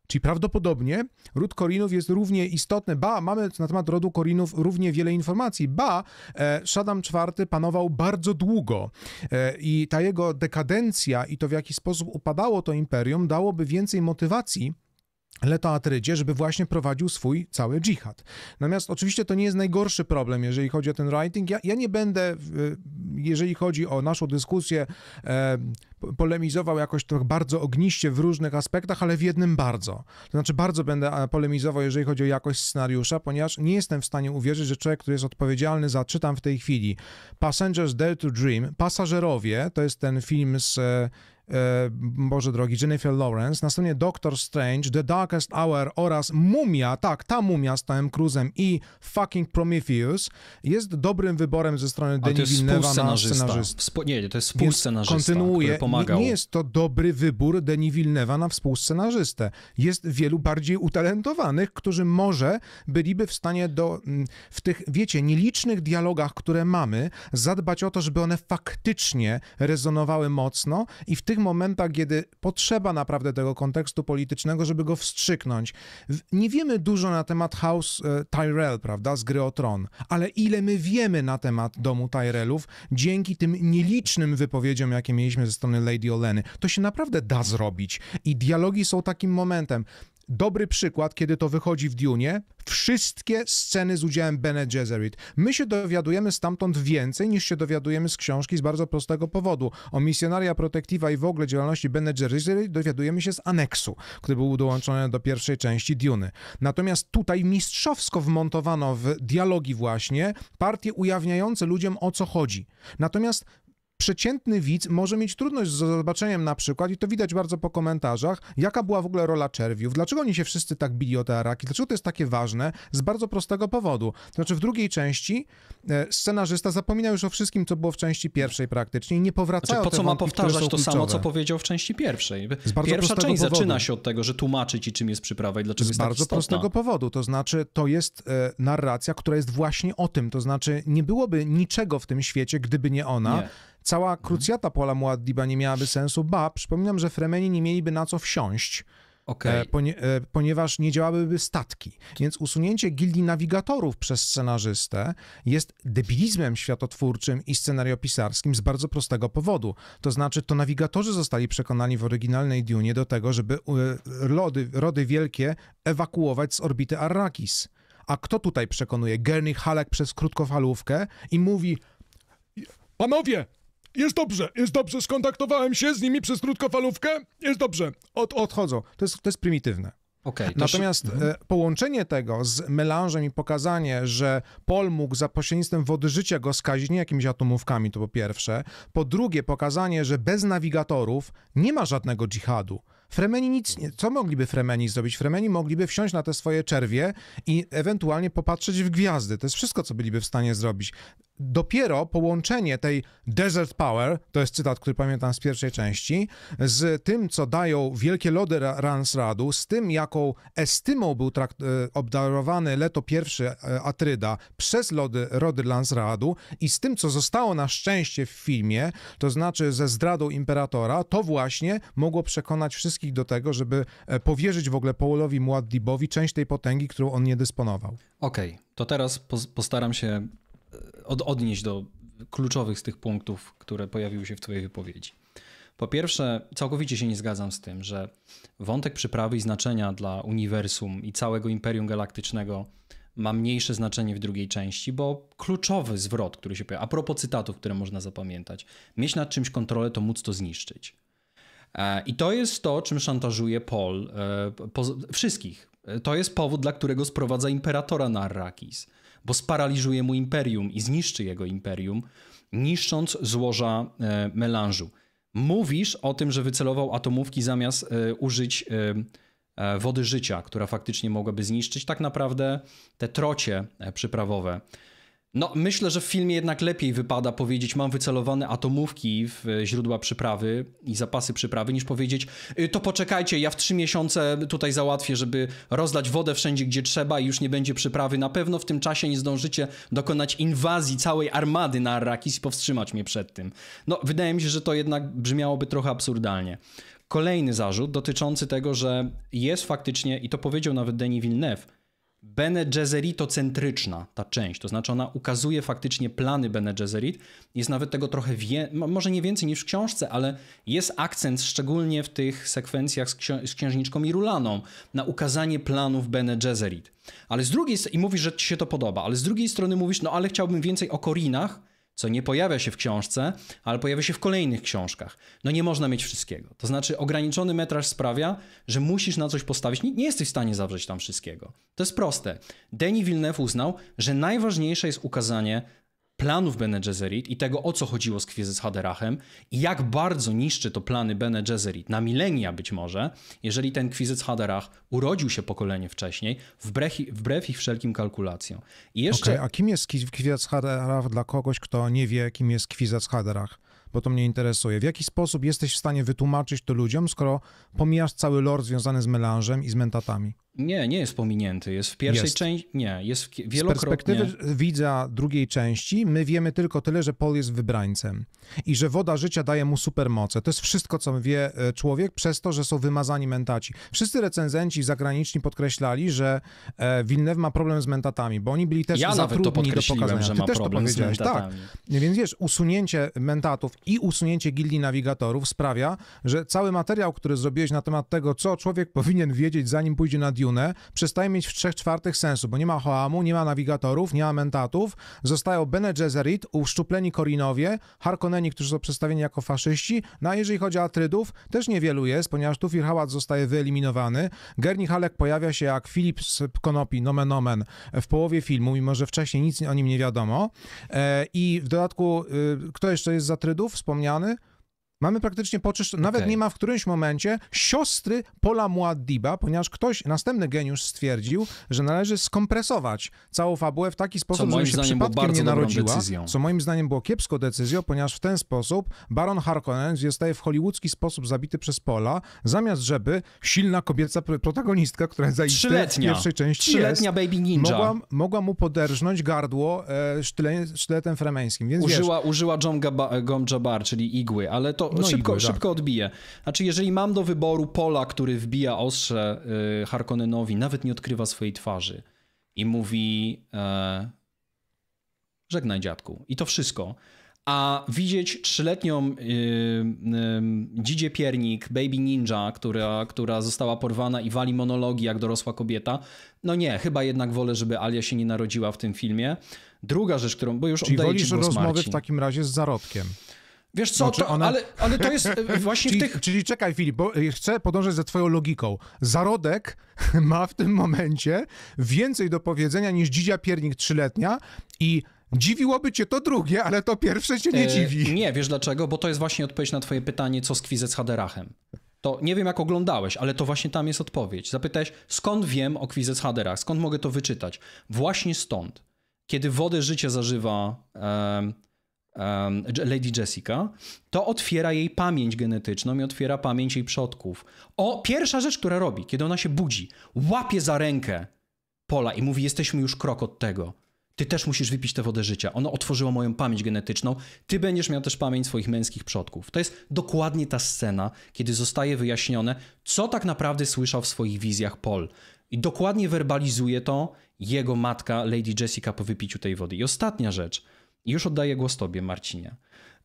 [SPEAKER 1] Czyli prawdopodobnie ród Korinów jest równie istotny. Ba, mamy na temat rodu Korinów równie wiele informacji. Ba, e, Shaddam IV panował bardzo długo e, i ta jego dekadencja i to w jaki sposób upadało to imperium dałoby więcej motywacji Letoatrydzie, żeby właśnie prowadził swój cały dżihad. Natomiast oczywiście to nie jest najgorszy problem, jeżeli chodzi o ten writing. Ja, ja nie będę, jeżeli chodzi o naszą dyskusję, e, polemizował jakoś tak bardzo ogniście w różnych aspektach, ale w jednym bardzo. To znaczy bardzo będę polemizował, jeżeli chodzi o jakość scenariusza, ponieważ nie jestem w stanie uwierzyć, że człowiek, który jest odpowiedzialny za, czytam w tej chwili, Passengers Dare to Dream, Pasażerowie, to jest ten film z e, E, Boże drogi, Jennifer Lawrence, następnie Doctor Strange, The Darkest Hour oraz Mumia, tak, ta Mumia z Tomem Cruzem i fucking Prometheus jest dobrym wyborem ze strony Denis Villeneuve'a na scenarzysta.
[SPEAKER 2] Nie, to jest współscenarzysta, kontynuuje, pomagał. Nie, nie, jest
[SPEAKER 1] to dobry wybór Denis Villeneuve'a na współscenarzystę. Jest wielu bardziej utalentowanych, którzy może byliby w stanie do, mm, w tych, wiecie, nielicznych dialogach, które mamy, zadbać o to, żeby one faktycznie rezonowały mocno i w tych momentach, kiedy potrzeba naprawdę tego kontekstu politycznego, żeby go wstrzyknąć. Nie wiemy dużo na temat House e, Tyrell, prawda, z gry o tron, ale ile my wiemy na temat domu Tyrellów dzięki tym nielicznym wypowiedziom, jakie mieliśmy ze strony Lady Oleny. To się naprawdę da zrobić i dialogi są takim momentem dobry przykład, kiedy to wychodzi w Dune, wszystkie sceny z udziałem Bene Gesserit. My się dowiadujemy stamtąd więcej niż się dowiadujemy z książki z bardzo prostego powodu. O misjonaria protektywa i w ogóle działalności Bene Gesserit dowiadujemy się z aneksu, który był dołączony do pierwszej części Duny. Natomiast tutaj mistrzowsko wmontowano w dialogi właśnie partie ujawniające ludziom o co chodzi. Natomiast przeciętny widz może mieć trudność z zobaczeniem na przykład, i to widać bardzo po komentarzach, jaka była w ogóle rola czerwiów, dlaczego oni się wszyscy tak bili o te araki, dlaczego to jest takie ważne, z bardzo prostego powodu. To znaczy w drugiej części e, scenarzysta zapomina już o wszystkim, co było w części pierwszej praktycznie i nie powracają znaczy, po co ma wątki, powtarzać to samo, co powiedział w części pierwszej? Pierwsza część powodu. zaczyna
[SPEAKER 2] się od tego, że tłumaczy ci, czym jest przyprawa i dlaczego z jest tak bardzo tak prostego
[SPEAKER 1] powodu, to znaczy to jest e, narracja, która jest właśnie o tym, to znaczy nie byłoby niczego w tym świecie, gdyby nie ona, nie Cała mhm. krucjata Pola Muaddiba nie miałaby sensu, ba, przypominam, że Fremeni nie mieliby na co wsiąść, okay. E, e, ponieważ nie działałyby statki. Więc usunięcie gildii nawigatorów przez scenarzystę jest debilizmem światotwórczym i scenariopisarskim z bardzo prostego powodu. To znaczy, to nawigatorzy zostali przekonani w oryginalnej Dune do tego, żeby lody, rody wielkie ewakuować z orbity Arrakis. A kto tutaj przekonuje? Gerny Halek przez krótkofalówkę i mówi: Panowie, jest dobrze, jest dobrze, skontaktowałem się z nimi przez krótkofalówkę, jest dobrze. Od, odchodzą. To jest, to jest prymitywne. Okay, Natomiast się... mhm. E, połączenie tego z melanżem i pokazanie, że Pol mógł za pośrednictwem wody życia go skazić nie jakimiś atomówkami, to po pierwsze. Po drugie, pokazanie, że bez nawigatorów nie ma żadnego dżihadu. Fremeni nic nie... Co mogliby Fremeni zrobić? Fremeni mogliby wsiąść na te swoje czerwie i ewentualnie popatrzeć w gwiazdy. To jest wszystko, co byliby w stanie zrobić dopiero połączenie tej Desert Power, to jest cytat, który pamiętam z pierwszej części, z tym, co dają wielkie lody Ransradu, z tym, jaką estymą był trakt, e, obdarowany Leto I e, Atryda przez lody, Rody Ransradu i z tym, co zostało na szczęście w filmie, to znaczy ze zdradą imperatora, to właśnie mogło przekonać wszystkich do tego, żeby e, powierzyć w ogóle Paulowi Muad'Dibowi część tej potęgi, którą on nie dysponował.
[SPEAKER 2] Okej, okay, to teraz postaram się od, odnieść do kluczowych z tych punktów, które pojawiły się w Twojej wypowiedzi. Po pierwsze, całkowicie się nie zgadzam z tym, że wątek przyprawy i znaczenia dla uniwersum i całego imperium galaktycznego ma mniejsze znaczenie w drugiej części, bo kluczowy zwrot, który się pojawia, a propos cytatów, które można zapamiętać, mieć nad czymś kontrolę, to móc to zniszczyć. E, I to jest to, czym szantażuje Paul e, wszystkich. E, to jest powód, dla którego sprowadza imperatora na Arrakis bo sparaliżuje mu imperium i zniszczy jego imperium, niszcząc złoża e, melanżu. Mówisz o tym, że wycelował atomówki zamiast e, użyć e, wody życia, która faktycznie mogłaby zniszczyć tak naprawdę te trocie przyprawowe no, myślę, że w filmie jednak lepiej wypada powiedzieć, mam wycelowane atomówki w e, źródła przyprawy i zapasy przyprawy, niż powiedzieć, y, to poczekajcie, ja w trzy miesiące tutaj załatwię, żeby rozlać wodę wszędzie, gdzie trzeba i już nie będzie przyprawy. Na pewno w tym czasie nie zdążycie dokonać inwazji całej armady na Arrakis i powstrzymać mnie przed tym. No, wydaje mi się, że to jednak brzmiałoby trochę absurdalnie. Kolejny zarzut dotyczący tego, że jest faktycznie, i to powiedział nawet Denis Villeneuve, Bene centryczna ta część, to znaczy ona ukazuje faktycznie plany Bene Gesserit. Jest nawet tego trochę, wie, może nie więcej niż w książce, ale jest akcent szczególnie w tych sekwencjach z, księ z księżniczką Irulaną na ukazanie planów Bene Gesserit. Ale z drugiej i mówisz, że ci się to podoba, ale z drugiej strony mówisz, no ale chciałbym więcej o Korinach, co nie pojawia się w książce, ale pojawia się w kolejnych książkach. No nie można mieć wszystkiego. To znaczy, ograniczony metraż sprawia, że musisz na coś postawić. Nie, nie jesteś w stanie zawrzeć tam wszystkiego. To jest proste. Denis Villeneuve uznał, że najważniejsze jest ukazanie planów Bene Gesserit i tego, o co chodziło z Kwiezy Haderachem i jak bardzo niszczy to plany Bene Gesserit na milenia być może, jeżeli ten Kwiezyc Haderach urodził się pokolenie wcześniej, wbrew, wbrew ich wszelkim
[SPEAKER 1] kalkulacjom. I jeszcze... Okay, a kim jest Kwiezyc Haderach dla kogoś, kto nie wie, kim jest Kwiezyc Haderach? Bo to mnie interesuje. W jaki sposób jesteś w stanie wytłumaczyć to ludziom, skoro pomijasz cały lore związany z melanżem i z mentatami?
[SPEAKER 2] Nie, nie jest pominięty. Jest w pierwszej części. Nie, jest w... wielokrotnie. Z perspektywy
[SPEAKER 1] widza drugiej części, my wiemy tylko tyle, że Paul jest wybrańcem i że woda życia daje mu supermoce. To jest wszystko, co wie e, człowiek, przez to, że są wymazani mentaci. Wszyscy recenzenci zagraniczni podkreślali, że e, Villeneuve ma problem z mentatami, bo oni byli też ja zatrudni do pokazania. Że ma Ty też to powiedziałeś. Tak. Więc wiesz, usunięcie mentatów i usunięcie gildii nawigatorów sprawia, że cały materiał, który zrobiłeś na temat tego, co człowiek powinien wiedzieć, zanim pójdzie na Dune, przestaje mieć w 3 czwartych sensu, bo nie ma Hoamu, nie ma nawigatorów, nie ma mentatów, zostają Bene Gesserit, uszczupleni Korinowie, Harkonneni, którzy są przedstawieni jako faszyści, no a jeżeli chodzi o Atrydów, też niewielu jest, ponieważ Tufir Hałat zostaje wyeliminowany, Gerni Halek pojawia się jak Filip z Konopi, nomen omen, w połowie filmu, mimo że wcześniej nic o nim nie wiadomo e, i w dodatku, e, kto jeszcze jest z Atrydów wspomniany? Mamy praktycznie poczyszczone, okay. nawet nie ma w którymś momencie siostry pola Muaddiba, ponieważ ktoś, następny geniusz stwierdził, że należy skompresować całą fabułę w taki sposób, żeby się przypadkiem nie narodziła, decyzją. co moim zdaniem było kiepską decyzją, ponieważ w ten sposób Baron Harkonnen zostaje w hollywoodzki sposób zabity przez pola, zamiast żeby silna kobieca protagonistka, która zaiste w pierwszej części Trzyletnia jest, Baby Ninja. Mogła, mogła mu poderżnąć gardło e, sztyletem fremeńskim. Więc użyła, wiesz, użyła John
[SPEAKER 2] Gaba, czyli igły, ale to szybko, no szybko, igły, tak. szybko tak. odbije. Znaczy, jeżeli mam do wyboru pola, który wbija ostrze y, Harkonnenowi, nawet nie odkrywa swojej twarzy i mówi e, żegnaj dziadku i to wszystko, a widzieć trzyletnią yy, dzidzie piernik, baby ninja, która, która została porwana i wali monologi jak dorosła kobieta. No nie, chyba jednak wolę, żeby Alia się nie narodziła w tym filmie. Druga rzecz, którą, bo już Czyli oddaję wolisz rozmowy Marcin. w
[SPEAKER 1] takim razie z zarodkiem. Wiesz co, znaczy to, ale, ale to jest e, e, właśnie czyli, w tych... Czyli czekaj Filip, bo e, chcę podążać za twoją logiką. Zarodek ma w tym momencie więcej do powiedzenia niż dzidzia piernik trzyletnia i Dziwiłoby cię to drugie, ale to pierwsze cię nie dziwi.
[SPEAKER 2] nie, wiesz dlaczego? Bo to jest właśnie odpowiedź na twoje pytanie, co z z Haderachem. To nie wiem, jak oglądałeś, ale to właśnie tam jest odpowiedź. Zapytałeś, skąd wiem o z Haderach, skąd mogę to wyczytać? Właśnie stąd. Kiedy wodę życia zażywa... Yy Lady Jessica, to otwiera jej pamięć genetyczną i otwiera pamięć jej przodków. O, pierwsza rzecz, która robi, kiedy ona się budzi, łapie za rękę Pola i mówi: Jesteśmy już krok od tego. Ty też musisz wypić tę wodę życia. Ono otworzyło moją pamięć genetyczną. Ty będziesz miał też pamięć swoich męskich przodków. To jest dokładnie ta scena, kiedy zostaje wyjaśnione, co tak naprawdę słyszał w swoich wizjach Paul. I dokładnie werbalizuje to jego matka, Lady Jessica, po wypiciu tej wody. I ostatnia rzecz. Już oddaję głos tobie, Marcinie.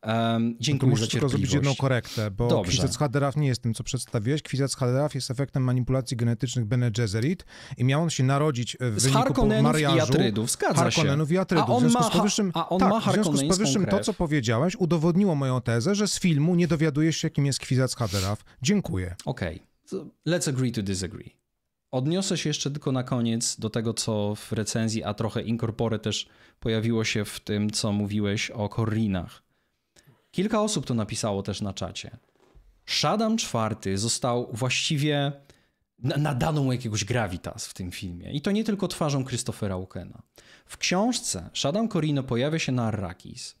[SPEAKER 2] Um, dziękuję no za tylko zrobić jedną korektę, bo Dobrze.
[SPEAKER 1] Haderaf nie jest tym, co przedstawiłeś. Kwisec Haderaf jest efektem manipulacji genetycznych Bene Gesserit i miał on się narodzić e, w z wyniku mariażu. i Atrydów, zgadza się. i Atrydów. A on ma, z powyższym, a on tak, ma w związku z powyższym to, co powiedziałeś, udowodniło moją tezę, że z filmu nie dowiadujesz się, kim jest Kwisec Haderaf. Dziękuję. Okej. Okay.
[SPEAKER 2] So, let's agree to disagree. Odniosę się jeszcze tylko na koniec do tego, co w recenzji, a trochę inkorpore też pojawiło się w tym, co mówiłeś o Korinach. Kilka osób to napisało też na czacie. Shadam IV został właściwie nadano mu jakiegoś gravitas w tym filmie. I to nie tylko twarzą Christophera Walkena. W książce Shadam Corino pojawia się na Arrakis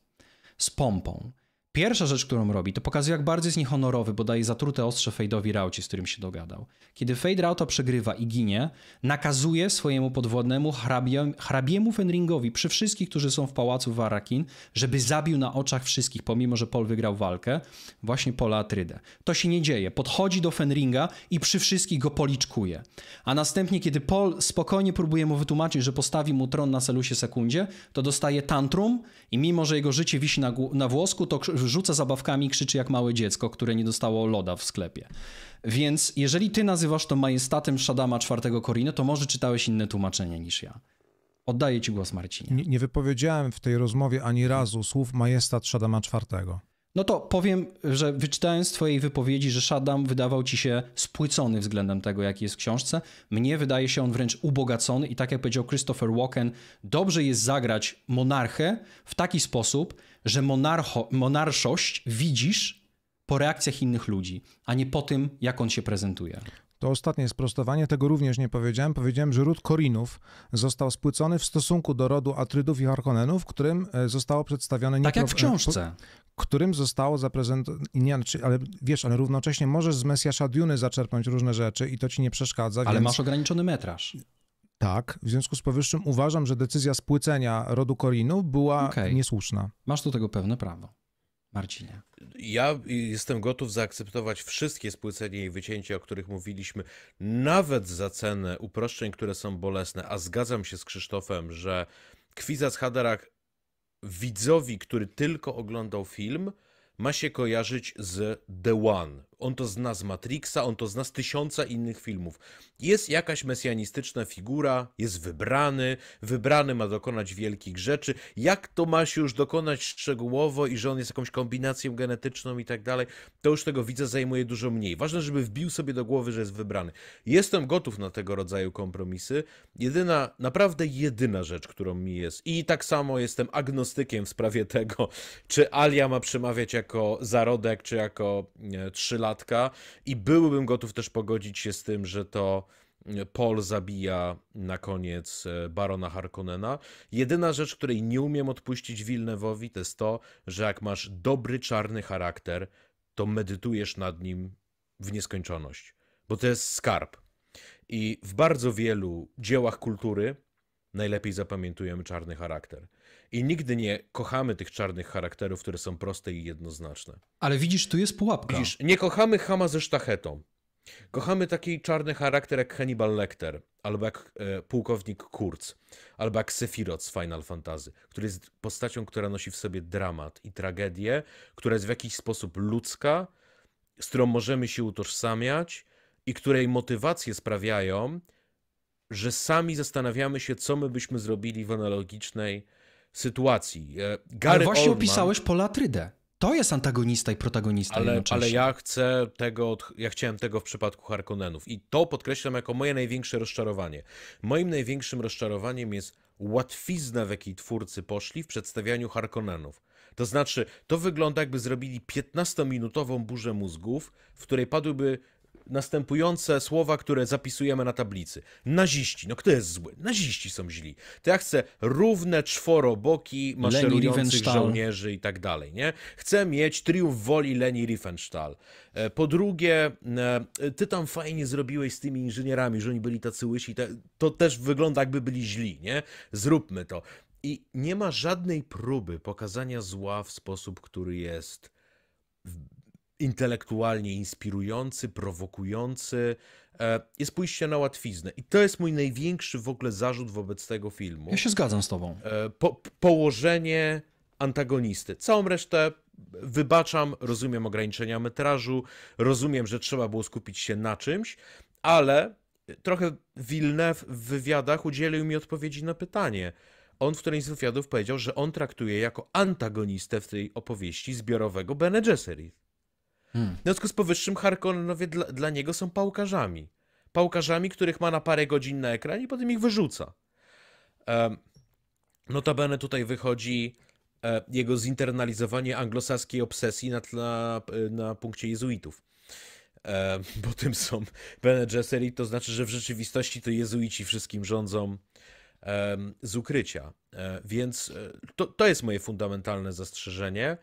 [SPEAKER 2] z pompą. Pierwsza rzecz, którą robi, to pokazuje, jak bardzo jest niehonorowy, bo daje zatrute ostrze Fade'owi Rauci, z którym się dogadał. Kiedy Fade Rauta przegrywa i ginie, nakazuje swojemu podwodnemu hrabie, hrabiemu Fenringowi przy wszystkich, którzy są w pałacu Warakin, żeby zabił na oczach wszystkich, pomimo że Pol wygrał walkę, właśnie Pola Atrydę. To się nie dzieje. Podchodzi do Fenringa i przy wszystkich go policzkuje. A następnie, kiedy Pol spokojnie próbuje mu wytłumaczyć, że postawi mu tron na Selusie Sekundzie, to dostaje tantrum i mimo, że jego życie wisi na, na włosku, to rzuca zabawkami, krzyczy jak małe dziecko, które nie dostało loda w sklepie. Więc jeżeli ty nazywasz to majestatem Shadama IV Koriny, to może czytałeś inne tłumaczenie niż ja. Oddaję ci głos, Marcinie.
[SPEAKER 1] Nie, nie wypowiedziałem w tej rozmowie ani razu słów majestat Shadama IV.
[SPEAKER 2] No to powiem, że wyczytałem z twojej wypowiedzi, że Shadam wydawał ci się spłycony względem tego, jaki jest w książce. Mnie wydaje się on wręcz ubogacony i tak jak powiedział Christopher Walken, dobrze jest zagrać monarchę w taki sposób, że monarcho, monarszność widzisz po reakcjach innych ludzi, a nie po tym, jak on się prezentuje.
[SPEAKER 1] To ostatnie sprostowanie, tego również nie powiedziałem. Powiedziałem, że ród Korinów został spłycony w stosunku do rodu Atrydów i Harkonnenów, którym e, zostało przedstawione... Tak jak w e, książce. Którym zostało zaprezentowane... Nie, ale wiesz, ale równocześnie możesz z Mesjasza Duny zaczerpnąć różne rzeczy i to ci nie przeszkadza, Ale więc... masz ograniczony metraż tak. W związku z powyższym uważam, że decyzja spłycenia rodu Korinu była okay. niesłuszna. Masz do tego pewne prawo. Marcinie.
[SPEAKER 3] Ja jestem gotów zaakceptować wszystkie spłycenia i wycięcia, o których mówiliśmy, nawet za cenę uproszczeń, które są bolesne, a zgadzam się z Krzysztofem, że z Haderach widzowi, który tylko oglądał film, ma się kojarzyć z The One on to zna z Matrixa, on to zna z tysiąca innych filmów. Jest jakaś mesjanistyczna figura, jest wybrany, wybrany ma dokonać wielkich rzeczy. Jak to ma się już dokonać szczegółowo i że on jest jakąś kombinacją genetyczną i tak dalej, to już tego widza zajmuje dużo mniej. Ważne, żeby wbił sobie do głowy, że jest wybrany. Jestem gotów na tego rodzaju kompromisy. Jedyna, naprawdę jedyna rzecz, którą mi jest. I tak samo jestem agnostykiem w sprawie tego, czy Alia ma przemawiać jako zarodek, czy jako e, trzylatek i byłbym gotów też pogodzić się z tym, że to e, Paul zabija na koniec e, barona Harkonnena. Jedyna rzecz, której nie umiem odpuścić Wilnewowi, to jest to, że jak masz dobry czarny charakter, to medytujesz nad nim w nieskończoność, bo to jest skarb. I w bardzo wielu dziełach kultury najlepiej zapamiętujemy czarny charakter. I nigdy nie kochamy tych czarnych charakterów, które są proste i jednoznaczne. Ale widzisz, tu jest pułapka. Widzisz, nie kochamy Hama ze sztachetą. Kochamy taki czarny charakter jak Hannibal Lecter, albo jak e, pułkownik Kurz, albo jak Sephiroth z Final Fantasy, który jest postacią, która nosi w sobie dramat i tragedię, która jest w jakiś sposób ludzka, z którą możemy się utożsamiać i której motywacje sprawiają, że sami zastanawiamy się, co my byśmy zrobili w analogicznej sytuacji. E, Gary ale właśnie Oldman, opisałeś
[SPEAKER 2] Polatrydę. To jest antagonista i protagonista ale, ale ja
[SPEAKER 3] chcę tego, ja chciałem tego w przypadku Harkonnenów i to podkreślam jako moje największe rozczarowanie. Moim największym rozczarowaniem jest łatwizna, w jakiej twórcy poszli w przedstawianiu Harkonnenów. To znaczy, to wygląda jakby zrobili 15-minutową burzę mózgów, w której padłyby następujące słowa, które zapisujemy na tablicy. Naziści, no kto jest zły? Naziści są źli. To ja chcę równe czworoboki maszerujących żołnierzy i tak dalej, nie? Chcę mieć triumf woli Leni Riefenstahl. E, po drugie, e, ty tam fajnie zrobiłeś z tymi inżynierami, że oni byli tacy łysi, to też wygląda jakby byli źli, nie? Zróbmy to. I nie ma żadnej próby pokazania zła w sposób, który jest intelektualnie inspirujący, prowokujący. E, jest pójście na łatwiznę. I to jest mój największy w ogóle zarzut wobec tego filmu. Ja się
[SPEAKER 2] zgadzam z tobą.
[SPEAKER 3] E, po, położenie antagonisty. Całą resztę wybaczam, rozumiem ograniczenia metrażu, rozumiem, że trzeba było skupić się na czymś, ale trochę Wilnew w wywiadach udzielił mi odpowiedzi na pytanie. On w którymś z wywiadów powiedział, że on traktuje jako antagonistę w tej opowieści zbiorowego Bene Gesserit. Hmm. W związku z powyższym Harkonnenowie dla, dla niego są pałkarzami. Pałkarzami, których ma na parę godzin na ekranie i potem ich wyrzuca. Um, notabene tutaj wychodzi e, jego zinternalizowanie anglosaskiej obsesji na, e, na punkcie jezuitów. E, bo tym są Bene Gesserit, to znaczy, że w rzeczywistości to jezuici wszystkim rządzą e, z ukrycia. E, więc e, to, to jest moje fundamentalne zastrzeżenie.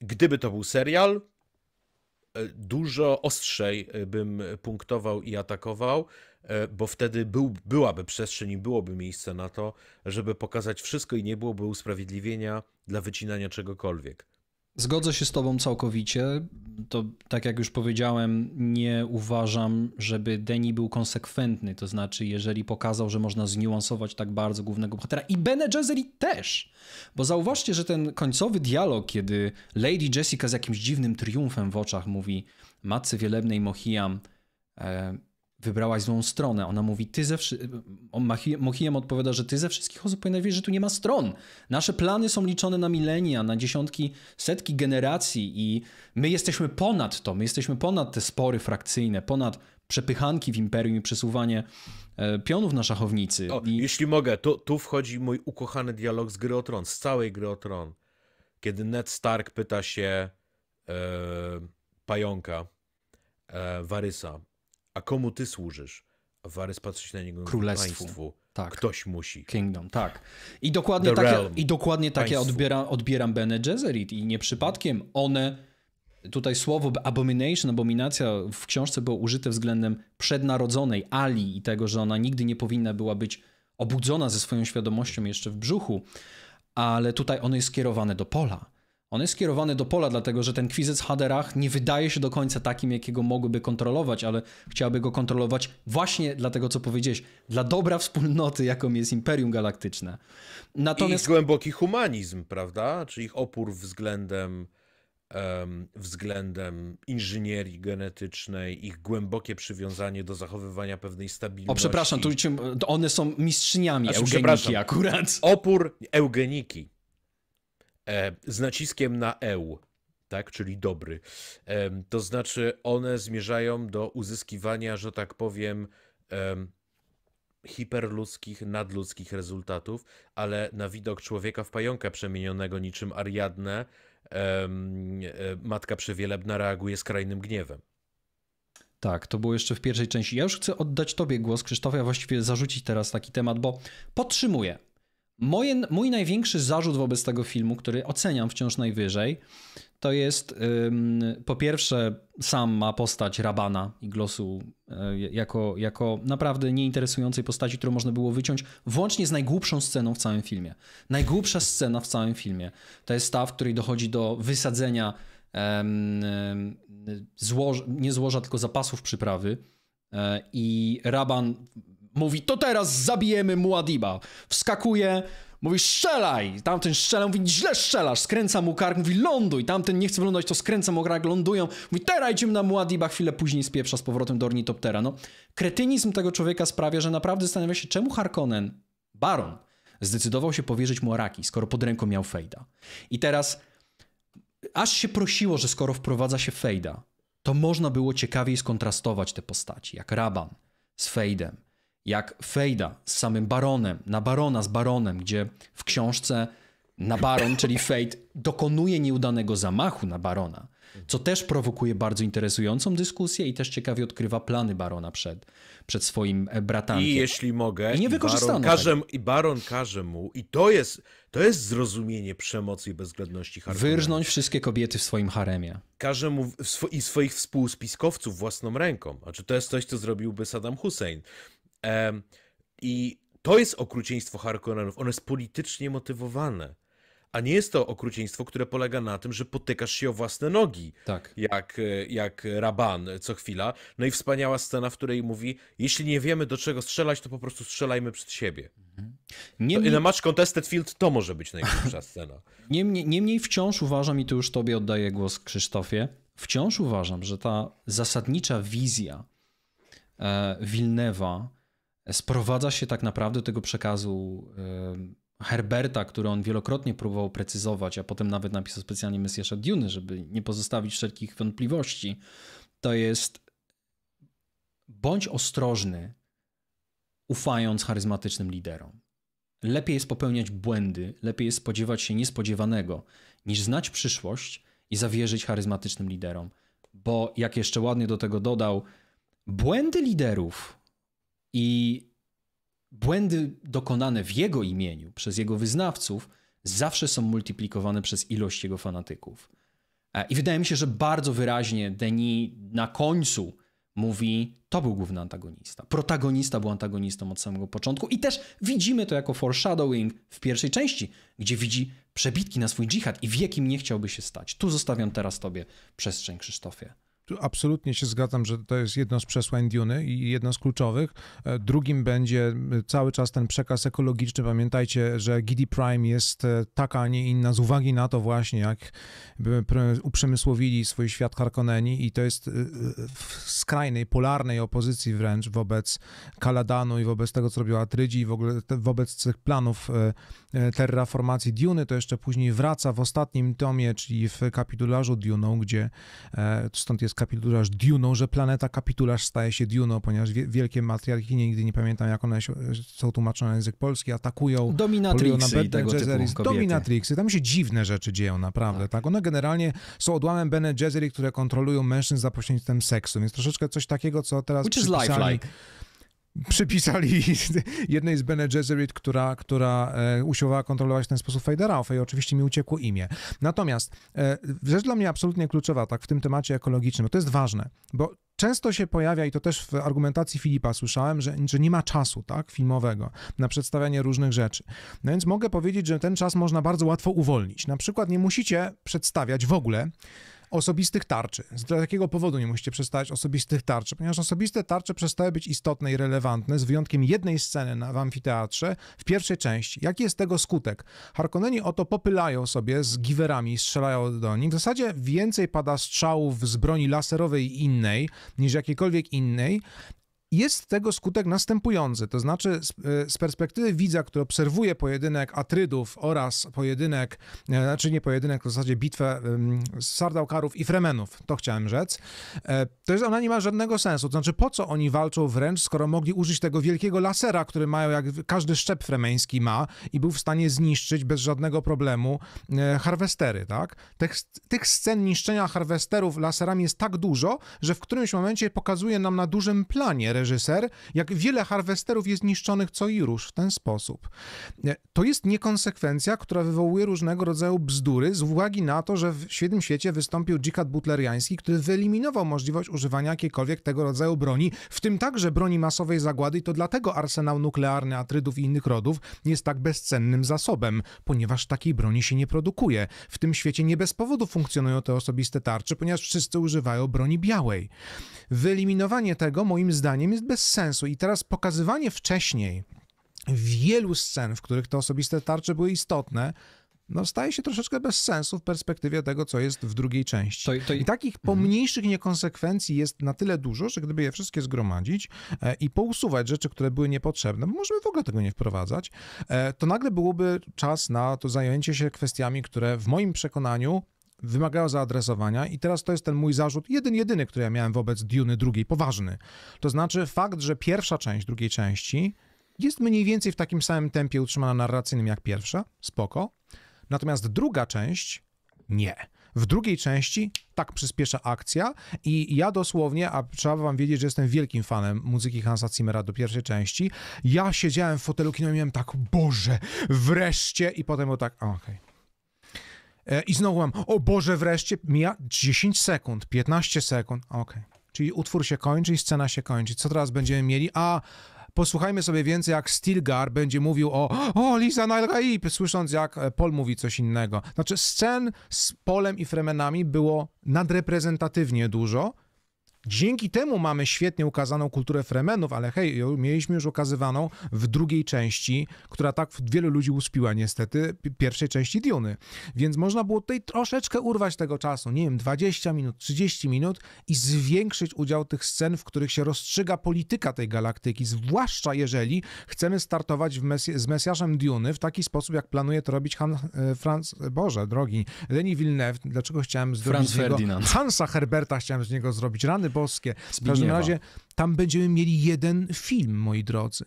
[SPEAKER 3] Gdyby to był serial, E, dużo ostrzej e, bym punktował i atakował, e, bo wtedy był, byłaby przestrzeń i byłoby miejsce na to, żeby pokazać wszystko i nie byłoby usprawiedliwienia dla wycinania czegokolwiek.
[SPEAKER 2] Zgodzę się z Tobą całkowicie. To tak jak już powiedziałem, nie uważam, żeby Deni był konsekwentny. To znaczy, jeżeli pokazał, że można zniuansować tak bardzo głównego bohatera i Bene Gesserit też. Bo zauważcie, że ten końcowy dialog, kiedy Lady Jessica z jakimś dziwnym triumfem w oczach mówi matce wielebnej Mohiam, e, wybrałaś złą stronę. Ona mówi, ty ze Mohijem odpowiada, że ty ze wszystkich osób powinna wiedzieć, że tu nie ma stron. Nasze plany są liczone na milenia, na dziesiątki, setki generacji i my jesteśmy ponad to, my jesteśmy ponad te spory frakcyjne, ponad przepychanki w imperium i przesuwanie e, pionów na szachownicy. O,
[SPEAKER 3] I... Jeśli mogę, tu, tu wchodzi mój ukochany dialog z Gry o Tron, z całej Gry o Tron, kiedy Ned Stark pyta się e, pająka, e, Warysa, a komu ty służysz? Warys patrzy na niego Królestwu. Państwu. Tak. Ktoś musi.
[SPEAKER 2] Kingdom, tak. I dokładnie The takie, i
[SPEAKER 3] dokładnie takie odbiera, odbieram Bene Gesserit i nie
[SPEAKER 2] przypadkiem one, tutaj słowo abomination, abominacja w książce było użyte względem przednarodzonej Ali i tego, że ona nigdy nie powinna była być obudzona ze swoją świadomością jeszcze w brzuchu, ale tutaj ono jest skierowane do pola. On jest skierowany do pola, dlatego że ten kwizec Haderach nie wydaje się do końca takim, jakiego mogłyby kontrolować, ale chciałby go kontrolować właśnie dlatego, co powiedziałeś, dla dobra wspólnoty, jaką jest Imperium
[SPEAKER 3] Galaktyczne. Natomiast... I ich głęboki humanizm, prawda? Czy ich opór względem względem inżynierii genetycznej, ich głębokie przywiązanie do zachowywania pewnej stabilności. O, przepraszam, tu,
[SPEAKER 2] one są mistrzyniami znaczy, eugeniki akurat.
[SPEAKER 3] Opór eugeniki. E, z naciskiem na EU, tak, czyli dobry. E, to znaczy, one zmierzają do uzyskiwania, że tak powiem, hiperludzkich, nadludzkich rezultatów, ale na widok człowieka w pająka przemienionego niczym Ariadne, e, matka przewielebna reaguje skrajnym gniewem.
[SPEAKER 2] Tak, to było jeszcze w pierwszej części. Ja już chcę oddać Tobie głos, Krzysztof, ja właściwie zarzucić teraz taki temat, bo podtrzymuję. Moje, mój największy zarzut wobec tego filmu, który oceniam wciąż najwyżej, to jest ym, po pierwsze sam ma postać Rabana i Glosu y, jako, jako naprawdę nieinteresującej postaci, którą można było wyciąć, włącznie z najgłupszą sceną w całym filmie. Najgłupsza scena w całym filmie to jest ta, w której dochodzi do wysadzenia ym, e, złoż, nie złoża, tylko zapasów przyprawy e, i Raban Mówi, to teraz zabijemy Muadiba. Wskakuje, mówi, strzelaj. Tamten strzela, mówi, źle strzelasz. Skręca mu kark, mówi, ląduj. Tamten nie chce wylądować, to skręca mu kark, lądują. Mówi, teraz idziemy na Muadiba. Chwilę później spieprza z powrotem do ornitoptera. No, kretynizm tego człowieka sprawia, że naprawdę zastanawia się, czemu Harkonnen, Baron, zdecydował się powierzyć mu Araki, skoro pod ręką miał Fejda. I teraz aż się prosiło, że skoro wprowadza się Fejda, to można było ciekawiej skontrastować te postaci, jak Raban z Fejdem, jak Fejda z samym Baronem, na Barona z Baronem, gdzie w książce na Baron, czyli Fate, dokonuje nieudanego zamachu na Barona, co też prowokuje bardzo interesującą dyskusję i też ciekawie odkrywa plany Barona przed, przed swoim e, bratankiem. I
[SPEAKER 3] jeśli mogę, I nie wykorzystano baron każe, I Baron każe mu, i to jest, to jest zrozumienie przemocy i bezwzględności haremu. Wyrżnąć
[SPEAKER 2] wszystkie kobiety w swoim haremie.
[SPEAKER 3] Każe mu sw i swoich współspiskowców własną ręką. Znaczy to jest coś, co zrobiłby Saddam Hussein. Um, I to jest okrucieństwo Harkonnenów. Ono jest politycznie motywowane. A nie jest to okrucieństwo, które polega na tym, że potykasz się o własne nogi. Tak. Jak, e, jak raban co chwila. No i wspaniała scena, w której mówi: Jeśli nie wiemy do czego strzelać, to po prostu strzelajmy przed siebie. Mhm. Niemniej... To, mi... na match contested field to może być najgorsza scena.
[SPEAKER 2] Niemniej, niemniej wciąż uważam, i tu już tobie oddaję głos, Krzysztofie, wciąż uważam, że ta zasadnicza wizja e, Wilnewa sprowadza się tak naprawdę do tego przekazu e, Herberta, który on wielokrotnie próbował precyzować, a potem nawet napisał specjalnie Mesjasza Duny, żeby nie pozostawić wszelkich wątpliwości, to jest bądź ostrożny, ufając charyzmatycznym liderom. Lepiej jest popełniać błędy, lepiej jest spodziewać się niespodziewanego, niż znać przyszłość i zawierzyć charyzmatycznym liderom. Bo jak jeszcze ładnie do tego dodał, błędy liderów i błędy dokonane w jego imieniu przez jego wyznawców zawsze są multiplikowane przez ilość jego fanatyków. E, I wydaje mi się, że bardzo wyraźnie Denis na końcu mówi, to był główny antagonista. Protagonista był antagonistą od samego początku i też widzimy to jako foreshadowing w pierwszej części, gdzie widzi przebitki na swój dżihad i wie, kim nie chciałby się stać. Tu zostawiam teraz tobie przestrzeń, Krzysztofie.
[SPEAKER 1] Tu absolutnie się zgadzam, że to jest jedno z przesłań Duny i jedno z kluczowych. E, drugim będzie e, cały czas ten przekaz ekologiczny. Pamiętajcie, że Giddy Prime jest e, taka, a nie inna z uwagi na to właśnie, jak uprzemysłowili swój świat Harkonneni i to jest w skrajnej, polarnej opozycji wręcz wobec Kaladanu i wobec tego, co robiła Atrydzi i w ogóle wobec tych planów terraformacji Duny. To jeszcze później wraca w ostatnim tomie, czyli w kapitularzu Duną, gdzie stąd jest jest kapitularz Duną, że planeta kapitularz staje się Duną, ponieważ wielkie matriarchy, nigdy nie pamiętam jak one są tłumaczone na język polski, atakują Dominatrixy Bene Gesserit. Dominatrixy, tam się dziwne rzeczy dzieją naprawdę, tak. tak? One generalnie są odłamem Bene Gesserit, które kontrolują mężczyzn za pośrednictwem seksu, więc troszeczkę coś takiego, co teraz Which is life like przypisali jednej z Bene Gesserit, która, która e, usiłowała kontrolować w ten sposób Federa. O i oczywiście mi uciekło imię. Natomiast e, rzecz dla mnie absolutnie kluczowa, tak w tym temacie ekologicznym, to jest ważne, bo często się pojawia, i to też w argumentacji Filipa słyszałem, że, że nie ma czasu tak, filmowego na przedstawianie różnych rzeczy. No więc mogę powiedzieć, że ten czas można bardzo łatwo uwolnić. Na przykład nie musicie przedstawiać w ogóle osobistych tarczy. Z takiego powodu nie musicie przestać osobistych tarczy, ponieważ osobiste tarcze przestały być istotne i relevantne, z wyjątkiem jednej sceny na, w amfiteatrze w pierwszej części. Jaki jest tego skutek? Harkonneni oto popylają sobie z giwerami strzelają do nich. W zasadzie więcej pada strzałów z broni laserowej i innej niż jakiejkolwiek innej, jest tego skutek następujący, to znaczy e, z perspektywy widza, który obserwuje pojedynek Atrydów oraz pojedynek, e, znaczy nie pojedynek, w zasadzie bitwę Sardaukarów i Fremenów, to chciałem rzec, e, to jest ona nie ma żadnego sensu, to znaczy po co oni walczą wręcz, skoro mogli użyć tego wielkiego lasera, który mają, jak każdy szczep fremeński ma i był w stanie zniszczyć bez żadnego problemu harwestery, tak? Tych, tych scen niszczenia harwesterów laserami jest tak dużo, że w którymś momencie pokazuje nam na dużym planie reżyser, jak wiele harwesterów jest niszczonych co i rusz w ten sposób. E, to jest niekonsekwencja, która wywołuje różnego rodzaju bzdury z uwagi na to, że w świętym świecie wystąpił dżikat butleriański, który wyeliminował możliwość używania jakiejkolwiek tego rodzaju broni, w tym także broni masowej zagłady i to dlatego arsenał nuklearny Atrydów i innych rodów jest tak bezcennym zasobem, ponieważ takiej broni się nie produkuje. W tym świecie nie bez powodu funkcjonują te osobiste tarcze, ponieważ wszyscy używają broni białej. Wyeliminowanie tego moim zdaniem zdaniem jest bez sensu. I teraz pokazywanie wcześniej wielu scen, w których te osobiste tarcze były istotne, no staje się troszeczkę bez sensu w perspektywie tego, co jest w drugiej części. To, to... I takich pomniejszych mhm. niekonsekwencji jest na tyle dużo, że gdyby je wszystkie zgromadzić e, i pousuwać rzeczy, które były niepotrzebne, bo możemy w ogóle tego nie wprowadzać, e, to nagle byłoby czas na to zajęcie się kwestiami, które w moim przekonaniu wymagają zaadresowania i teraz to jest ten mój zarzut, jeden jedyny, który ja miałem wobec Duny drugiej, poważny. To znaczy fakt, że pierwsza część drugiej części jest mniej więcej w takim samym tempie utrzymana narracyjnym jak pierwsza, spoko. Natomiast druga część nie. W drugiej części tak przyspiesza akcja i ja dosłownie, a trzeba wam wiedzieć, że jestem wielkim fanem muzyki Hansa Zimmera do pierwszej części, ja siedziałem w fotelu kino i miałem tak, Boże, wreszcie! I potem było tak, okej. Okay E, I znowu mam, o Boże, wreszcie mija 10 sekund, 15 sekund, okej. Okay. Czyli utwór się kończy i scena się kończy. Co teraz będziemy mieli? A, posłuchajmy sobie więcej, jak Stilgar będzie mówił o o, Lisa Nalgaip, słysząc jak e, Pol mówi coś innego. Znaczy scen z Polem i Fremenami było nadreprezentatywnie dużo, Dzięki temu mamy świetnie ukazaną kulturę Fremenów, ale hej, mieliśmy już ukazywaną w drugiej części, która tak wielu ludzi uspiła niestety, pierwszej części Diony. Więc można było tutaj troszeczkę urwać tego czasu, nie wiem, 20 minut, 30 minut i zwiększyć udział tych scen, w których się rozstrzyga polityka tej galaktyki, zwłaszcza jeżeli chcemy startować mes- z Mesjaszem Diony w taki sposób, jak planuje to robić Han, e, Franz, e, Boże, drogi, Denis Villeneuve, dlaczego chciałem zrobić Franz z niego... Ferdinand. Hansa Herberta chciałem z niego zrobić, rany Boskie. W każdym razie tam będziemy mieli jeden film, moi drodzy.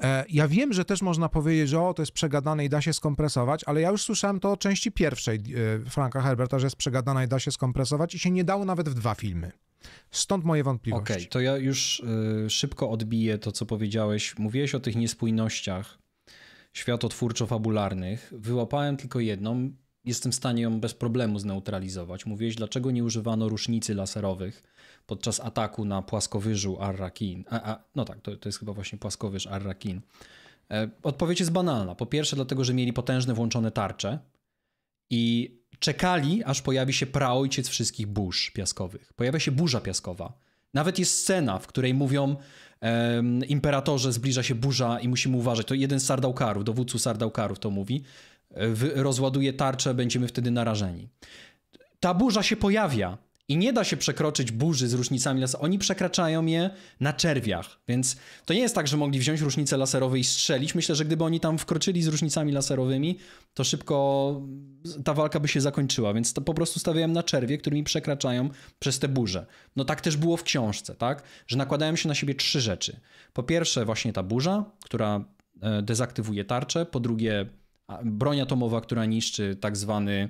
[SPEAKER 1] E, ja wiem, że też można powiedzieć, że o, to jest przegadane i da się skompresować, ale ja już słyszałem to o części pierwszej e, Franka Herberta, że jest przegadana i da się skompresować i się nie dało nawet w dwa filmy. Stąd moje wątpliwości. Okej, okay, to ja już
[SPEAKER 2] y, szybko odbiję to, co powiedziałeś. Mówiłeś o tych niespójnościach światotwórczo-fabularnych. Wyłapałem tylko jedną jestem w stanie ją bez problemu zneutralizować. Mówiłeś, dlaczego nie używano różnicy laserowych podczas ataku na płaskowyżu Arrakin. A, a, no tak, to, to jest chyba właśnie płaskowyż Arrakin. rakin e, odpowiedź jest banalna. Po pierwsze, dlatego, że mieli potężne włączone tarcze i czekali, aż pojawi się praojciec wszystkich burz piaskowych. Pojawia się burza piaskowa. Nawet jest scena, w której mówią um, imperatorze zbliża się burza i musimy uważać. To jeden z Sardaukarów, dowódców Sardaukarów to mówi, E, rozładuje tarczę, będziemy wtedy narażeni. Ta burza się pojawia i nie da się przekroczyć burzy z różnicami laserowymi. Oni przekraczają je na czerwiach, więc to nie jest tak, że mogli wziąć różnicę laserową i strzelić. Myślę, że gdyby oni tam wkroczyli z różnicami laserowymi, to szybko ta walka by się zakończyła, więc to po prostu stawiałem na czerwie, którymi przekraczają przez te burze. No tak też było w książce, tak? Że nakładają się na siebie trzy rzeczy. Po pierwsze właśnie ta burza, która e, dezaktywuje tarczę, po drugie broń atomowa, która niszczy tak zwany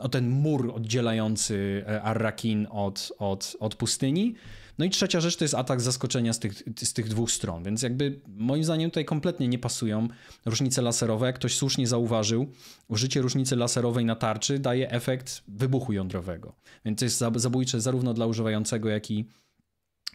[SPEAKER 2] o ten mur oddzielający e, Arrakin od, od, od pustyni. No i trzecia rzecz to jest atak zaskoczenia z tych, z tych dwóch stron, więc jakby moim zdaniem tutaj kompletnie nie pasują różnice laserowe. Jak ktoś słusznie zauważył, użycie różnicy laserowej na tarczy daje efekt wybuchu jądrowego, więc to jest zabójcze zarówno dla używającego, jak i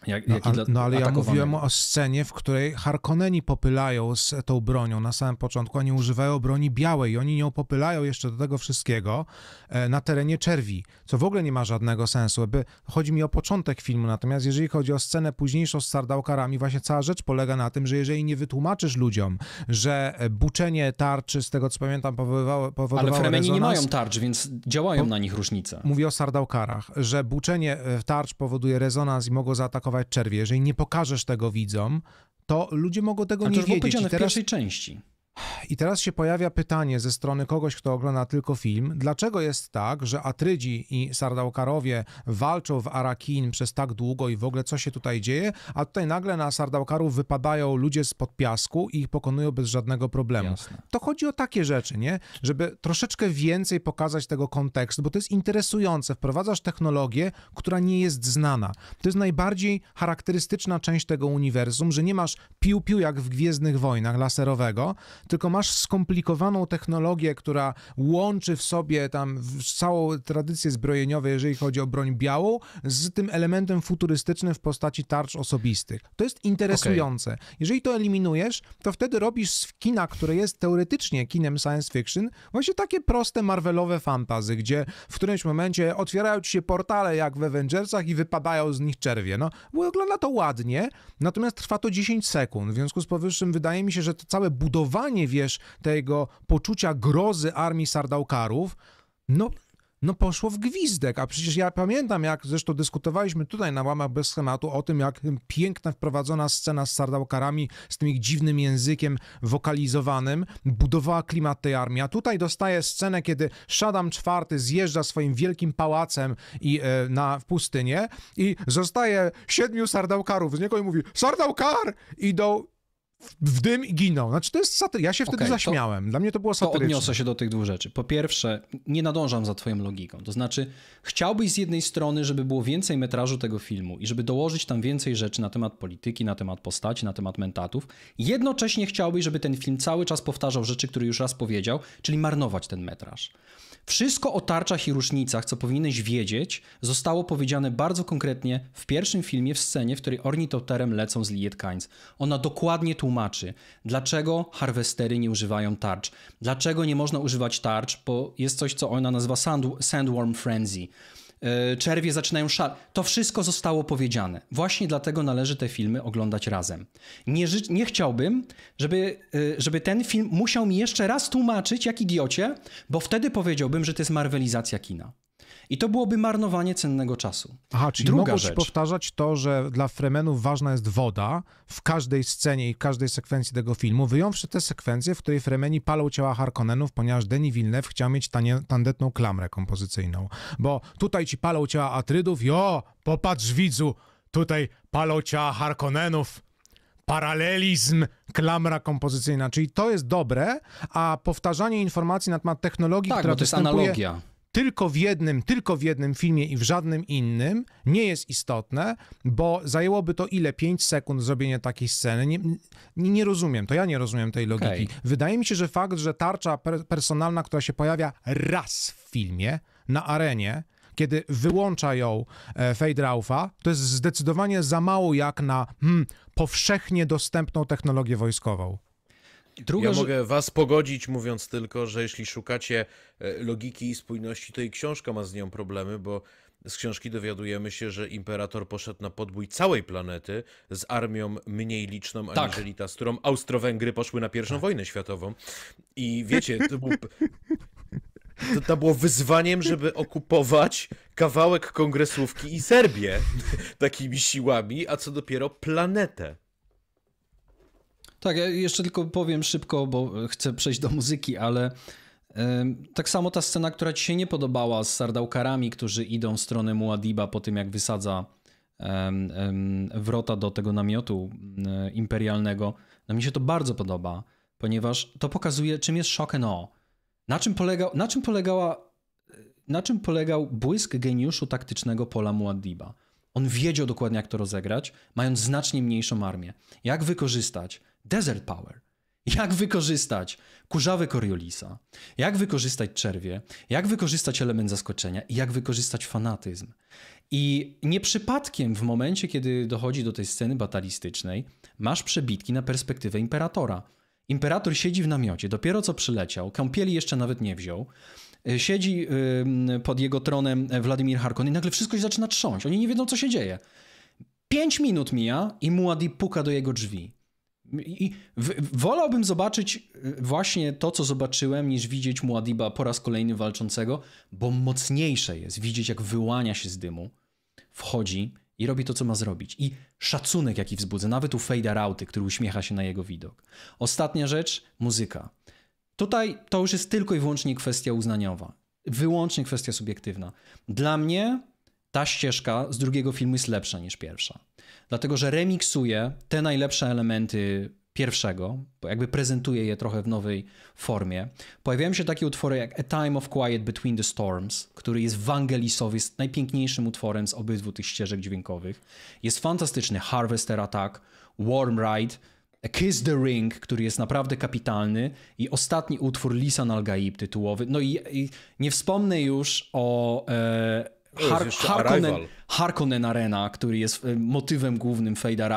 [SPEAKER 2] jak, no, a, no, ale ja mówiłem
[SPEAKER 1] o scenie, w której harkoneni popylają z tą bronią na samym początku, oni używają broni białej i oni nią popylają jeszcze do tego wszystkiego e, na terenie Czerwi, co w ogóle nie ma żadnego sensu. By, chodzi mi o początek filmu, natomiast jeżeli chodzi o scenę późniejszą z sardałkarami, właśnie cała rzecz polega na tym, że jeżeli nie wytłumaczysz ludziom, że e, buczenie tarczy, z tego co pamiętam, powodowało, powodowało Ale Fremeni rezonans, nie mają
[SPEAKER 2] tarcz, więc działają po, na nich różnice.
[SPEAKER 1] Mówię o sardałkarach, że buczenie e, tarcz powoduje rezonans i mogą zaatakować zachować czerwie. Jeżeli nie pokażesz tego widzom, to ludzie mogą tego A nie to już wiedzieć. powiedziane teraz... w pierwszej części. I teraz się pojawia pytanie ze strony kogoś, kto ogląda tylko film, dlaczego jest tak, że Atrydzi i Sardaukarowie walczą w Arakin przez tak długo i w ogóle co się tutaj dzieje, a tutaj nagle na Sardaukarów wypadają ludzie spod piasku i ich pokonują bez żadnego problemu. Jasne. To chodzi o takie rzeczy, nie? Żeby troszeczkę więcej pokazać tego kontekstu, bo to jest interesujące. Wprowadzasz technologię, która nie jest znana. To jest najbardziej charakterystyczna część tego uniwersum, że nie masz pił-pił jak w Gwiezdnych Wojnach laserowego, tylko masz skomplikowaną technologię, która łączy w sobie tam całą tradycję zbrojeniową, jeżeli chodzi o broń białą, z tym elementem futurystycznym w postaci tarcz osobistych. To jest interesujące. Okay. Jeżeli to eliminujesz, to wtedy robisz z kina, które jest teoretycznie kinem science fiction, właśnie takie proste marvelowe fantazy, gdzie w którymś momencie otwierają ci się portale jak w Avengersach i wypadają z nich czerwie. No, wygląda to ładnie, natomiast trwa to 10 sekund. W związku z powyższym wydaje mi się, że to całe budowanie wiesz, tego poczucia grozy armii Sardaukarów, no no poszło w gwizdek, a przecież ja pamiętam, jak zresztą dyskutowaliśmy tutaj na łamach bez schematu o tym, jak piękna wprowadzona scena z sardałkarami, z tym ich dziwnym językiem wokalizowanym, budowała klimat tej armii, a tutaj dostaję scenę, kiedy Shadam IV zjeżdża swoim wielkim pałacem i, e, na, w pustynię i zostaje siedmiu sardałkarów z niego i mówi, sardałkar! Idą w dym i giną. Znaczy to jest satyr. Ja się wtedy okay, zaśmiałem.
[SPEAKER 2] To, Dla mnie to było satyryczne. To odniosę się do tych dwóch rzeczy. Po pierwsze, nie nadążam za twoją logiką. To znaczy, chciałbyś z jednej strony, żeby było więcej metrażu tego filmu i żeby dołożyć tam więcej rzeczy na temat polityki, na temat postaci, na temat mentatów. Jednocześnie chciałbyś, żeby ten film cały czas powtarzał rzeczy, które już raz powiedział, czyli marnować ten metraż. Wszystko o tarczach i różnicach, co powinieneś wiedzieć, zostało powiedziane bardzo konkretnie w pierwszym filmie, w scenie, w której ornitopterem lecą z Lietkines. Ona dokładnie tłumaczy, dlaczego harwestery nie używają tarcz, dlaczego nie można używać tarcz, bo jest coś, co ona nazywa sand, sandworm frenzy E, czerwie zaczynają szaleć. To wszystko zostało powiedziane. Właśnie dlatego należy te filmy oglądać razem. Nie, ży- nie chciałbym, żeby, e, żeby ten film musiał mi jeszcze raz tłumaczyć, jak idiocie, bo wtedy powiedziałbym, że to jest marwelizacja kina. I to byłoby marnowanie cennego czasu.
[SPEAKER 1] Aha, czyli Druga rzecz. powtarzać to, że dla Fremenów ważna jest woda w każdej scenie i każdej sekwencji tego filmu, wyjąwszy te sekwencje, w której Fremeni palą ciała Harkonnenów, ponieważ Denis Villeneuve chciał mieć tanie, tandetną klamrę kompozycyjną. Bo tutaj ci palą ciała Atrydów jo, popatrz widzu, tutaj palą ciała Harkonnenów paralelizm, klamra kompozycyjna. Czyli to jest dobre, a powtarzanie informacji na temat technologii, tak, która to jest analogia tylko w jednym, tylko w jednym filmie i w żadnym innym nie jest istotne, bo zajęłoby to ile? 5 sekund zrobienia takiej sceny? Nie, nie, rozumiem, to ja nie rozumiem tej logiki. Okay. Wydaje mi się, że fakt, że tarcza per personalna, która się pojawia raz w filmie, na arenie, kiedy wyłącza ją e, Fade Raufa, to jest zdecydowanie za mało jak na hmm, powszechnie dostępną technologię wojskową. Druga, ja mogę
[SPEAKER 3] was pogodzić, mówiąc tylko, że jeśli szukacie e, logiki i spójności, to i książka ma z nią problemy, bo z książki dowiadujemy się, że imperator poszedł na podbój całej planety z armią mniej liczną tak. aniżeli ta, z którą Austro-Węgry poszły na pierwszą tak. wojnę światową. I wiecie, to, był, to, to było wyzwaniem, żeby okupować kawałek kongresówki i Serbię takimi siłami, a co dopiero planetę. Tak, ja jeszcze tylko powiem
[SPEAKER 2] szybko, bo chcę przejść do muzyki, ale tak samo ta scena, która ci się nie podobała z sardaukarami, którzy idą w stronę Muadiba po tym, jak wysadza wrota do tego namiotu um, imperialnego. No mi się to bardzo podoba, ponieważ to pokazuje, czym jest shock and awe. Na czym, polegał, na czym polegała na czym polegał błysk geniuszu taktycznego pola Muaddiba? On wiedział dokładnie, jak to rozegrać, mając znacznie mniejszą armię. Jak wykorzystać Desert Power. Jak wykorzystać kurzawę Coriolisa, jak wykorzystać czerwie, jak wykorzystać element zaskoczenia i jak wykorzystać fanatyzm. I nie przypadkiem w momencie, kiedy dochodzi do tej sceny batalistycznej, masz przebitki na perspektywę imperatora. Imperator siedzi w namiocie, dopiero co przyleciał, kąpieli jeszcze nawet nie wziął. E, siedzi e, pod jego tronem e, Władimir Harkonnen i nagle wszystko się zaczyna trząść. Oni nie wiedzą, co się dzieje. Pięć minut mija i Muad'Dib puka do jego drzwi. I wolałbym zobaczyć y, właśnie to, co zobaczyłem, niż widzieć Muadiba po raz kolejny walczącego, bo mocniejsze jest widzieć, jak wyłania się z dymu, wchodzi i robi to, co ma zrobić. I szacunek, jaki wzbudza, nawet u Fejda Rauty, który uśmiecha się na jego widok. Ostatnia rzecz, muzyka. Tutaj to już jest tylko i wyłącznie kwestia uznaniowa. Wyłącznie kwestia subiektywna. Dla mnie ta ścieżka z drugiego filmu jest lepsza niż pierwsza. Dlatego, że remiksuje te najlepsze elementy pierwszego, jakby prezentuje je trochę w nowej formie. Pojawiają się takie utwory jak A Time of Quiet Between the Storms, który jest wangelisowy, jest najpiękniejszym utworem z obydwu tych ścieżek dźwiękowych. Jest fantastyczny Harvester Attack, Warm Ride, A Kiss the Ring, który jest naprawdę kapitalny i ostatni utwór Lisa Nalgaib tytułowy. No i, i nie wspomnę już o... E, Har Harkonnen, Harkonnen Arena, który jest e, motywem głównym Fade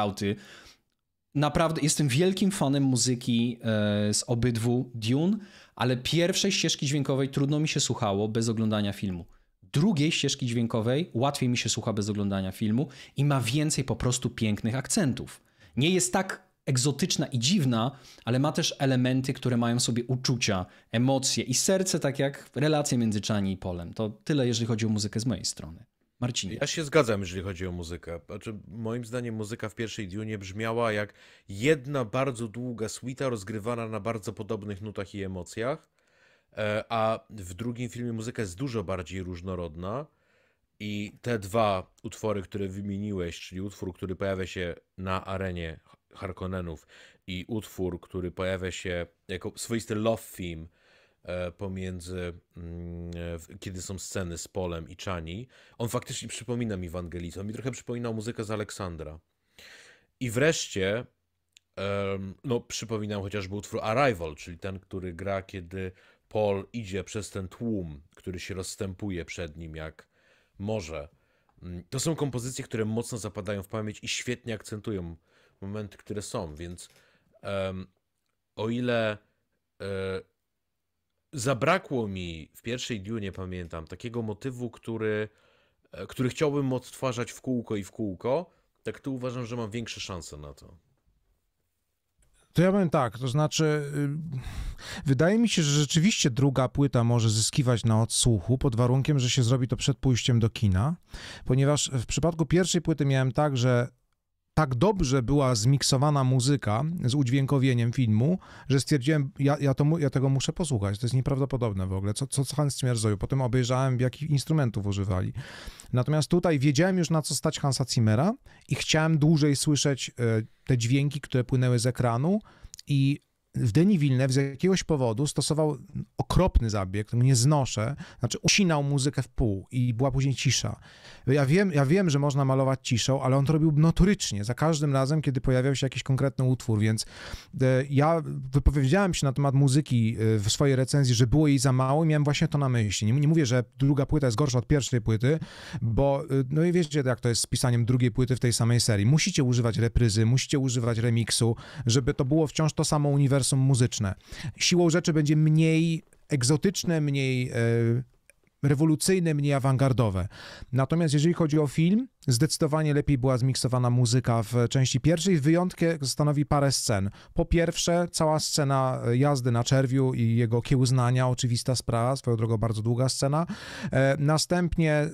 [SPEAKER 2] Naprawdę jestem wielkim fanem muzyki e, z obydwu Dune, ale pierwszej ścieżki dźwiękowej trudno mi się słuchało bez oglądania filmu. Drugiej ścieżki dźwiękowej łatwiej mi się słucha bez oglądania filmu i ma więcej po prostu pięknych akcentów. Nie jest tak egzotyczna i dziwna, ale ma też elementy, które mają sobie uczucia, emocje i serce, tak jak relacje między Czani i Polem. To tyle, jeżeli chodzi o muzykę z mojej strony. Marcinie. Ja
[SPEAKER 3] się zgadzam, jeżeli chodzi o muzykę. Znaczy, moim zdaniem muzyka w pierwszej Dune brzmiała jak jedna bardzo długa suita rozgrywana na bardzo podobnych nutach i emocjach, e, a w drugim filmie muzyka jest dużo bardziej różnorodna. I te dwa utwory, które wymieniłeś, czyli utwór, który pojawia się na arenie Harkonnenów i utwór, który pojawia się jako swoisty love theme e, pomiędzy, mm, kiedy są sceny z Polem i Chani, on faktycznie przypomina mi Wangelicę. On mi trochę przypominał muzykę z Aleksandra. I wreszcie, no przypominam chociażby utwór Arrival, czyli ten, który gra, kiedy Paul idzie przez ten tłum, który się rozstępuje przed nim jak morze. Mm, to są kompozycje, które mocno zapadają w pamięć i świetnie akcentują momenty, które są, więc um, o ile e, zabrakło mi w pierwszej Dune, pamiętam, takiego motywu, który, e, który chciałbym odtwarzać w kółko i w kółko, tak tu uważam, że mam większe szanse na to.
[SPEAKER 1] To ja powiem tak, to znaczy, y, wydaje mi się, że rzeczywiście druga płyta może zyskiwać na odsłuchu, pod warunkiem, że się zrobi to przed pójściem do kina, ponieważ w przypadku pierwszej płyty miałem tak, że tak dobrze była zmiksowana muzyka z udźwiękowieniem filmu, że stwierdziłem, ja, ja, to, ja tego muszę posłuchać. To jest nieprawdopodobne w ogóle, co, co Hans Zimmer zrobił. Potem obejrzałem, jakich instrumentów używali. Natomiast tutaj wiedziałem już, na co stać Hansa Zimmera i chciałem dłużej słyszeć e, te dźwięki, które płynęły z ekranu i w Deni Wilnew z jakiegoś powodu stosował okropny zabieg, którego nie znoszę, znaczy usinał muzykę w pół i była później cisza. Ja wiem, ja wiem, że można malować ciszą, ale on to robił notorycznie, za każdym razem, kiedy pojawiał się jakiś konkretny utwór, więc e, ja wypowiedziałem się na temat muzyki e, w swojej recenzji, że było jej za mało i miałem właśnie to na myśli. Nie, nie mówię, że druga płyta jest gorsza od pierwszej płyty, bo e, no i wiecie, jak to jest z pisaniem drugiej płyty w tej samej serii. Musicie używać repryzy, musicie używać remiksu, żeby to było wciąż to samo uniwersum, uniwersum muzyczne. Siłą rzeczy będzie mniej egzotyczne, mniej e, rewolucyjne, mniej awangardowe. Natomiast jeżeli chodzi o film, zdecydowanie lepiej była zmiksowana muzyka w części pierwszej. Wyjątkiem stanowi parę scen. Po pierwsze, cała scena jazdy na czerwiu i jego kiełznania, oczywista sprawa, swoją drogą bardzo długa scena. E, następnie e,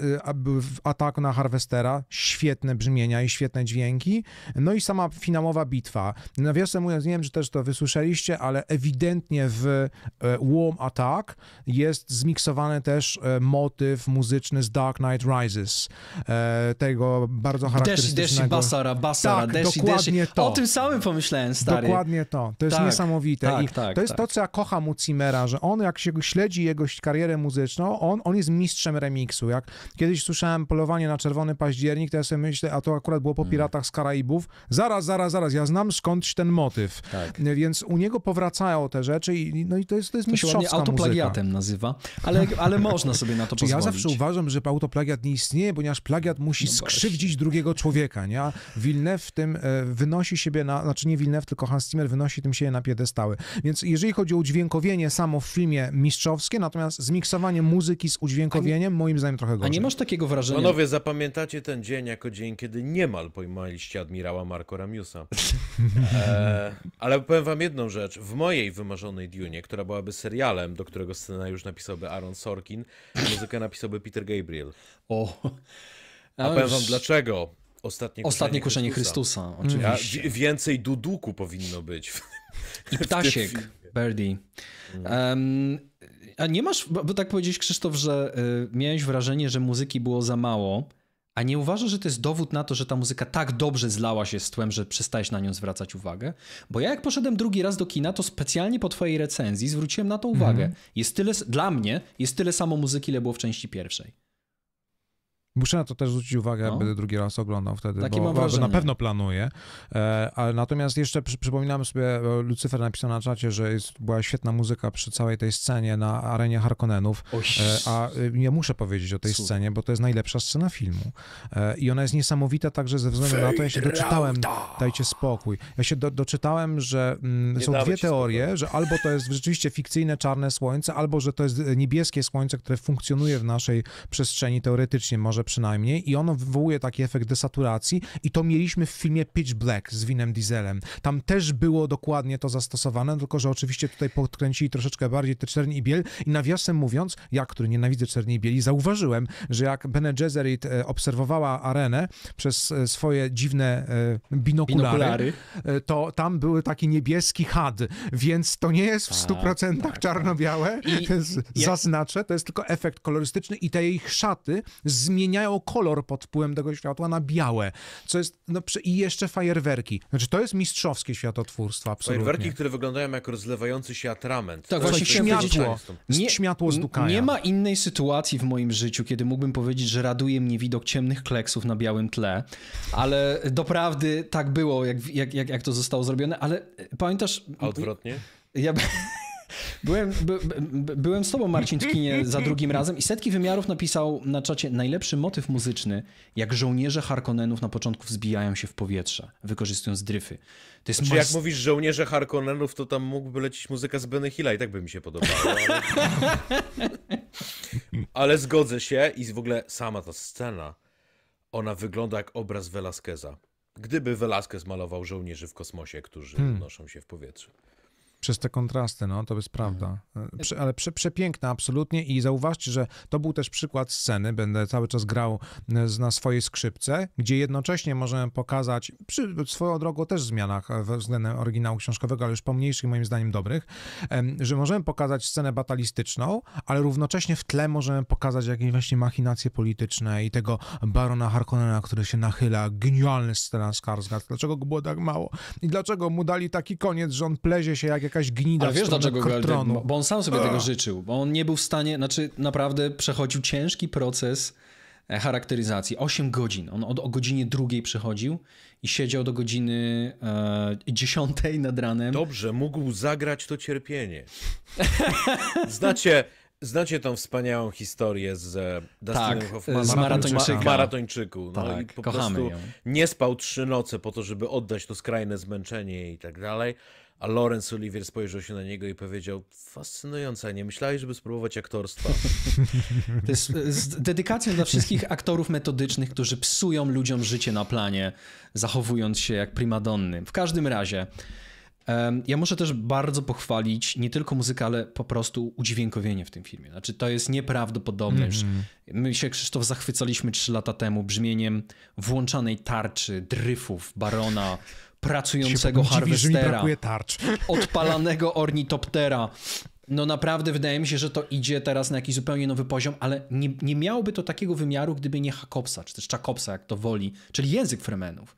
[SPEAKER 1] atak na Harvestera, świetne brzmienia i świetne dźwięki. No i sama finałowa bitwa. Nawiasem mówiąc, nie wiem, czy też to wysłyszeliście, ale ewidentnie w e, Warm Attack jest zmiksowane też motyw muzyczny z Dark Knight Rises. E, tego bardzo charakterystycznego... Deshi, deshi, basara, basara, tak, deshi, dokładnie deshi. to. O tym samym pomyślałem, stary. Dokładnie to. To jest tak, niesamowite. Tak, I tak, to jest tak. to, co ja kocham u Cimera, że on, jak się śledzi jego karierę muzyczną, on, on jest mistrzem remiksu. Jak kiedyś słyszałem Polowanie na Czerwony Październik, to ja sobie myślę, a to akurat było po mm. Piratach z Karaibów. Zaraz, zaraz, zaraz, ja znam skądś ten motyw. Tak. Więc u niego powracają te rzeczy i, no i to jest, to jest to mistrzowska się autoplagiatem
[SPEAKER 2] nazywa, ale, ale można sobie sobie na to Czy pozwolić. Ja zawsze
[SPEAKER 1] uważam, że autoplagiat nie istnieje, ponieważ plagiat musi no skrzywdzić drugiego człowieka, nie? A w tym e, wynosi siebie na, znaczy nie Wilnew, tylko Hans Zimmer wynosi tym siebie na piedestały. Więc jeżeli chodzi o udźwiękowienie samo w filmie mistrzowskie, natomiast zmiksowanie muzyki z udźwiękowieniem moim zdaniem trochę gorzej. A nie masz takiego wrażenia... Panowie,
[SPEAKER 3] zapamiętacie ten dzień jako dzień, kiedy niemal pojmaliście admirała Marco Ramiusa. E, ale powiem wam jedną rzecz. W mojej wymarzonej Dune, która byłaby serialem, do którego scenariusz napisałby Aaron Sorkin, muzykę napisałby Peter Gabriel. O. A, A powiem wam dlaczego. Ostatnie, Ostatnie kuszenie, Chrystusa. Chrystusa oczywiście. Ja, więcej duduku powinno być. I ptasiek, Birdie.
[SPEAKER 2] Um, mm. a nie masz, bo tak powiedzieć, Krzysztof, że y, miałeś wrażenie, że muzyki było za mało. A nie uważasz, że to jest dowód na to, że ta muzyka tak dobrze zlała się z tłem, że przestałeś na nią zwracać uwagę? Bo ja jak poszedłem drugi raz do kina, to specjalnie po twojej recenzji zwróciłem na to uwagę. Mm -hmm. Jest tyle, dla mnie jest tyle samo muzyki, ile było w części pierwszej.
[SPEAKER 1] Muszę na to też zwrócić uwagę, no. będę drugi raz oglądał wtedy, Taki bo, bo na pewno planuję. E, ale natomiast jeszcze przy, przypominam sobie, e, Lucyfer napisał na czacie, że jest, była świetna muzyka przy całej tej scenie na arenie Harkonnenów, e, a ja e, muszę powiedzieć o tej scenie, bo to jest najlepsza scena filmu. E, I ona jest niesamowita także ze względu na to, ja się doczytałem, dajcie spokój, ja się do, doczytałem, że mm, są dwie teorie, że albo to jest rzeczywiście fikcyjne czarne słońce, albo że to jest e, niebieskie słońce, które funkcjonuje w naszej przestrzeni teoretycznie, może przynajmniej i ono wywołuje taki efekt desaturacji i to mieliśmy w filmie Pitch Black z Winem Dieselem. Tam też było dokładnie to zastosowane, tylko że oczywiście tutaj podkręcili troszeczkę bardziej te czerni i biel i nawiasem mówiąc, ja, który nienawidzę czerni i bieli, zauważyłem, że jak Bene Gesserit e, obserwowała arenę przez e, swoje dziwne e, binokulary, binokulary. to tam były taki niebieski had, więc to nie jest w 100% tak, tak, czarno-białe. Tak. I, Zaznaczę, to jest tylko efekt kolorystyczny i te ich szaty zmieniają zmieniają kolor pod wpływem tego światła na białe, co jest, no, i jeszcze fajerwerki. Znaczy, to jest mistrzowskie światotwórstwo, absolutnie. Fajerwerki,
[SPEAKER 3] które wyglądają jak rozlewający się atrament. Tak, właśnie śmiatło,
[SPEAKER 1] nie, śmiatło z Dukania. Nie ma innej sytuacji w moim życiu, kiedy
[SPEAKER 2] mógłbym powiedzieć, że raduje mnie widok ciemnych kleksów na białym tle, ale doprawdy tak było, jak, jak, jak, jak to zostało zrobione, ale e, pamiętasz... A odwrotnie? Ja, Byłem, by, by, byłem z tobą, Marcin Tkinie, za drugim razem i setki wymiarów napisał na czacie najlepszy motyw muzyczny, jak żołnierze Harkonnenów na początku wzbijają się w powietrze, wykorzystując dryfy. To jest znaczy, jak
[SPEAKER 3] mówisz żołnierze Harkonnenów, to tam mógłby lecieć muzyka z Benny Hilla i tak by mi się podobało. Ale... ale zgodzę się i w ogóle sama ta scena, ona wygląda jak obraz Velasqueza. Gdyby Velasquez malował żołnierzy w kosmosie, którzy hmm. noszą się w powietrzu.
[SPEAKER 1] Przez te kontrasty, no to jest prawda. Mhm. E, e, prze, ale prze, przepiękna absolutnie i zauważcie, że to był też przykład sceny, będę cały czas grał e, na swojej skrzypce, gdzie jednocześnie możemy pokazać, przy, swoją drogą też zmianach względem oryginału książkowego, ale już pomniejszych moim zdaniem dobrych, że możemy pokazać scenę batalistyczną, ale równocześnie w tle możemy pokazać jakieś właśnie machinacje polityczne i tego barona Harkonnena, który się nachyla, genialny scena Skarsgård, dlaczego go było tak mało i dlaczego mu dali taki koniec, że on plezie się jak jakaś gnida. A wiesz dlaczego Galdek?
[SPEAKER 2] Bo on sam sobie tego życzył, bo on nie był w stanie, znaczy naprawdę przechodził ciężki proces e, charakteryzacji. 8 godzin. On od, o godzinie drugiej przychodził i siedział do godziny e, 10 nad ranem. Dobrze, mógł zagrać to cierpienie.
[SPEAKER 3] Znacie, znacie tą wspaniałą historię z e, Dustinem tak, Hoffmanem, z Maratończyka. Maratończyku. No tak, i po kochamy prostu ją. nie spał trzy noce po to, żeby oddać to skrajne zmęczenie i tak dalej. A Lawrence Olivier spojrzał się na niego i powiedział: Fascynujące, nie myślałeś, żeby spróbować aktorstwa? To
[SPEAKER 2] jest e, z dedykacją dla wszystkich aktorów metodycznych, którzy psują ludziom życie na planie, zachowując się jak primadonny. W każdym razie, ja muszę też bardzo pochwalić nie tylko muzykę, ale po prostu udźwiękowienie w tym filmie. Znaczy, to jest nieprawdopodobne. Mm -hmm. My się, Krzysztof, zachwycaliśmy trzy lata temu brzmieniem włączanej tarczy, dryfów, barona, pracującego harwestera, dziwi, tarcz. odpalanego ornitoptera. No naprawdę wydaje mi się, że to idzie teraz na jakiś zupełnie nowy poziom, ale nie, nie miałoby to takiego wymiaru, gdyby nie Hakopsa, czy też Czakopsa, jak to woli, czyli język Fremenów.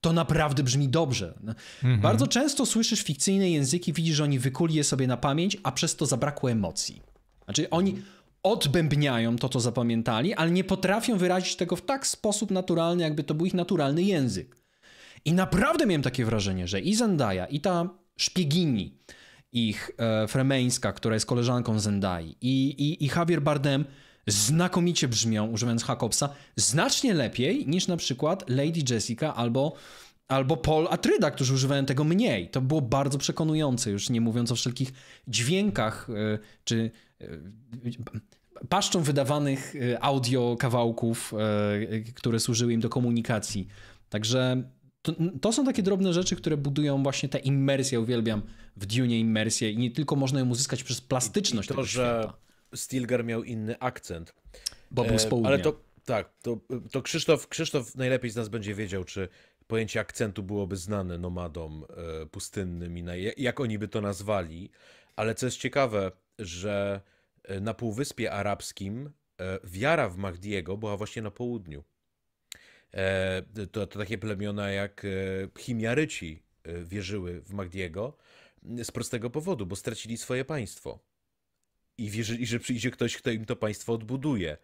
[SPEAKER 2] To naprawdę brzmi dobrze. No, mhm. Bardzo często słyszysz fikcyjne języki, widzisz, że oni wykuli je sobie na pamięć, a przez to zabrakło emocji. Znaczy oni odbębniają to, co zapamiętali, ale nie potrafią wyrazić tego w tak sposób naturalny, jakby to był ich naturalny język. I naprawdę miałem takie wrażenie, że i Zendaya, i ta szpiegini ich e, fremeńska, która jest koleżanką Zendai, i, i, i Javier Bardem znakomicie brzmią, używając Hakopsa, znacznie lepiej niż na przykład Lady Jessica albo albo Paul Atryda, którzy używają tego mniej. To było bardzo przekonujące, już nie mówiąc o wszelkich dźwiękach e, czy e, paszczą wydawanych e, audio kawałków, które służyły im do komunikacji. Także to, to, są takie drobne rzeczy, które budują właśnie tę immersję. Uwielbiam w Dune immersję i nie tylko można ją uzyskać przez plastyczność I, i to,
[SPEAKER 3] tego że świata. Stilgar miał inny akcent. Bo był z e, południa. Ale to, tak, to, to Krzysztof, Krzysztof najlepiej z nas będzie wiedział, czy pojęcie akcentu byłoby znane nomadom e, pustynnym i na, jak oni by to nazwali. Ale co jest ciekawe, że e, na Półwyspie Arabskim wiara w Mahdiego była właśnie na południu. E, to, to takie plemiona jak e, Chimiaryci e, wierzyły w Magdiego z prostego powodu, bo stracili swoje państwo. I wierzyli, że przyjdzie ktoś, kto im to państwo odbuduje.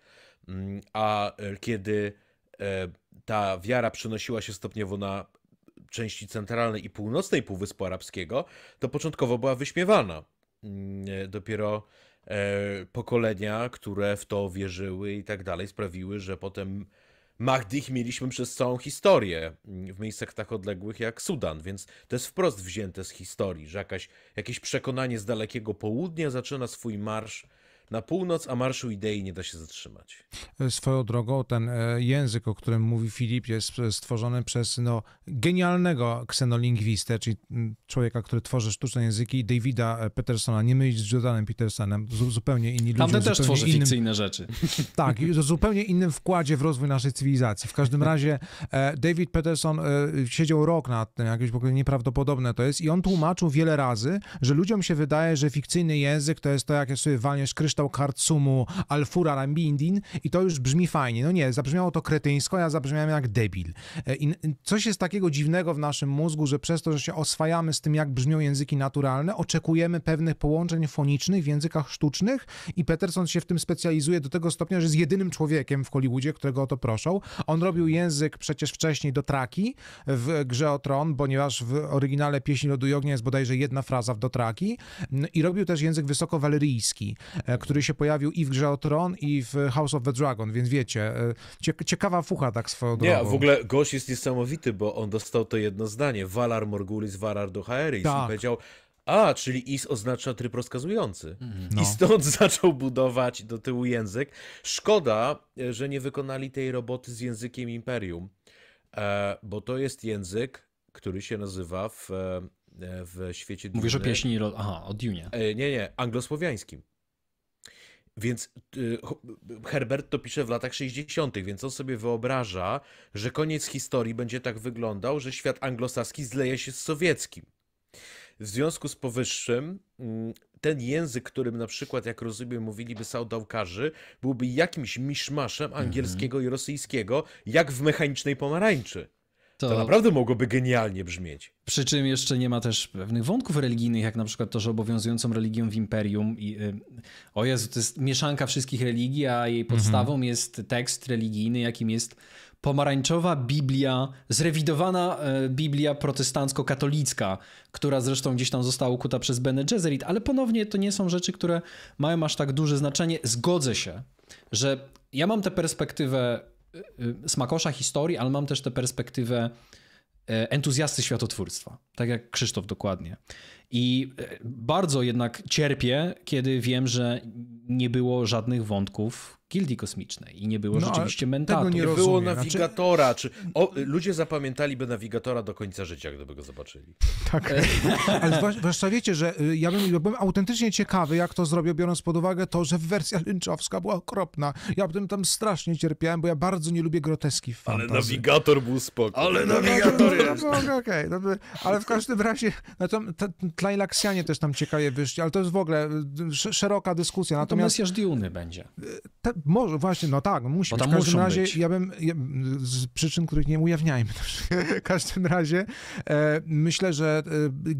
[SPEAKER 3] Mm, a kiedy ta wiara przenosiła się stopniowo na części centralnej i północnej Półwyspu Arabskiego, to początkowo była wyśmiewana. Mm, dopiero pokolenia, które w to wierzyły i tak dalej, sprawiły, że potem Mahdich mieliśmy przez całą historię mm, w miejscach tak odległych jak Sudan, więc to jest wprost wzięte z historii, że jakaś, jakieś przekonanie z dalekiego południa zaczyna swój marsz na północ, a marszu idei nie da się zatrzymać.
[SPEAKER 1] E, swoją drogą ten e, język, o którym mówi Filip, jest e, stworzony przez no, genialnego ksenolingwistę, czyli człowieka, który tworzy sztuczne języki, Davida Petersona. Nie mylić z Jordanem Petersonem, zupełnie inni ludzie. Tamten też tworzy innym... fikcyjne rzeczy. Tak, zupełnie innym wkładzie w rozwój naszej cywilizacji. W każdym razie David Peterson siedział rok nad tym, jakieś w ogóle nieprawdopodobne to jest i on tłumaczył wiele razy, że ludziom się wydaje, że fikcyjny język to jest to, jak ja sobie walniesz kryształ przeczytał Karcumu Alfura Rambindin i to już brzmi fajnie. No nie, zabrzmiało to kretyńsko, ja zabrzmiałem jak debil. E, I coś jest takiego dziwnego w naszym mózgu, że przez to, że się oswajamy z tym, jak brzmią języki naturalne, oczekujemy pewnych połączeń fonicznych w językach sztucznych i Peterson się w tym specjalizuje do tego stopnia, że jest jedynym człowiekiem w Hollywoodzie, którego o to proszą. On robił język przecież wcześniej do traki w Grze o Tron, ponieważ w oryginale Pieśni Lodu i Ognia jest bodajże jedna fraza w do traki i robił też język wysokowaleryjski, e, który się pojawił i w Grze o Tron, i w House of the Dragon, więc wiecie, e, ciekawa fucha tak swoją drogą. Nie, w ogóle
[SPEAKER 3] gość jest niesamowity, bo on dostał to jedno zdanie, Valar Morgulis, Valar do Haeris tak. i powiedział... A, czyli is oznacza tryb rozkazujący. Mhm. No. I stąd zaczął budować do tyłu język. Szkoda, że nie wykonali tej roboty z językiem imperium, e, bo to jest język, który się nazywa w, e, w świecie. Mówisz Duny. o pieśni, aha, o Dune. Nie, nie, anglosłowiańskim. Więc y, Herbert to pisze w latach 60., więc on sobie wyobraża, że koniec historii będzie tak wyglądał, że świat anglosaski zleje się z sowieckim. W związku z powyższym, mm, ten język, którym na przykład, jak rozumiem, mówiliby saudałkarzy, byłby jakimś miszmaszem mhm. angielskiego mm -hmm. i rosyjskiego, jak w mechanicznej pomarańczy. To... to... naprawdę mogłoby genialnie brzmieć.
[SPEAKER 2] Przy czym jeszcze nie ma też pewnych wątków religijnych, jak na przykład to, że obowiązującą religią w imperium. I, y, o Jezu, to jest mieszanka wszystkich religii, a jej mhm. podstawą mhm. jest tekst religijny, jakim jest pomarańczowa Biblia, zrewidowana e, Biblia protestancko-katolicka, która zresztą gdzieś tam została ukuta przez Bene Gesserit, ale ponownie to nie są rzeczy, które mają aż tak duże znaczenie. Zgodzę się, że ja mam tę perspektywę Y, y, smakosza historii, ale mam też tę perspektywę e, entuzjasty światotwórstwa. Tak jak Krzysztof dokładnie. I e, bardzo jednak cierpię, kiedy wiem, że nie było żadnych wątków gildii kosmicznej i nie było
[SPEAKER 3] no, rzeczywiście mentatów. Nie, nie było znaczy- nawigatora. Czy... O, ludzie zapamiętaliby nawigatora do końca życia, gdyby go zobaczyli.
[SPEAKER 1] Tak. Ale zwłaszcza wiecie, że y, ja bym, ja bym autentycznie ciekawy, jak to zrobił biorąc pod uwagę to, że wersja lynczowska była okropna. Ja bym tam strasznie cierpiałem, bo ja bardzo nie lubię groteski w fantasy. Ale
[SPEAKER 3] nawigator był spokojny. Ale nawigator jest. Okej,
[SPEAKER 1] okay, ale każdym razie, no też tam ciekawie wyszli, ale to jest w ogóle y, szeroka dyskusja. No natomiast no Diuny będzie. Y, Te, może, właśnie, no tak, no musi być. W każdym razie, być. ja bym, ja, z przyczyn, których nie ujawniajmy, w każdym razie e, myślę, że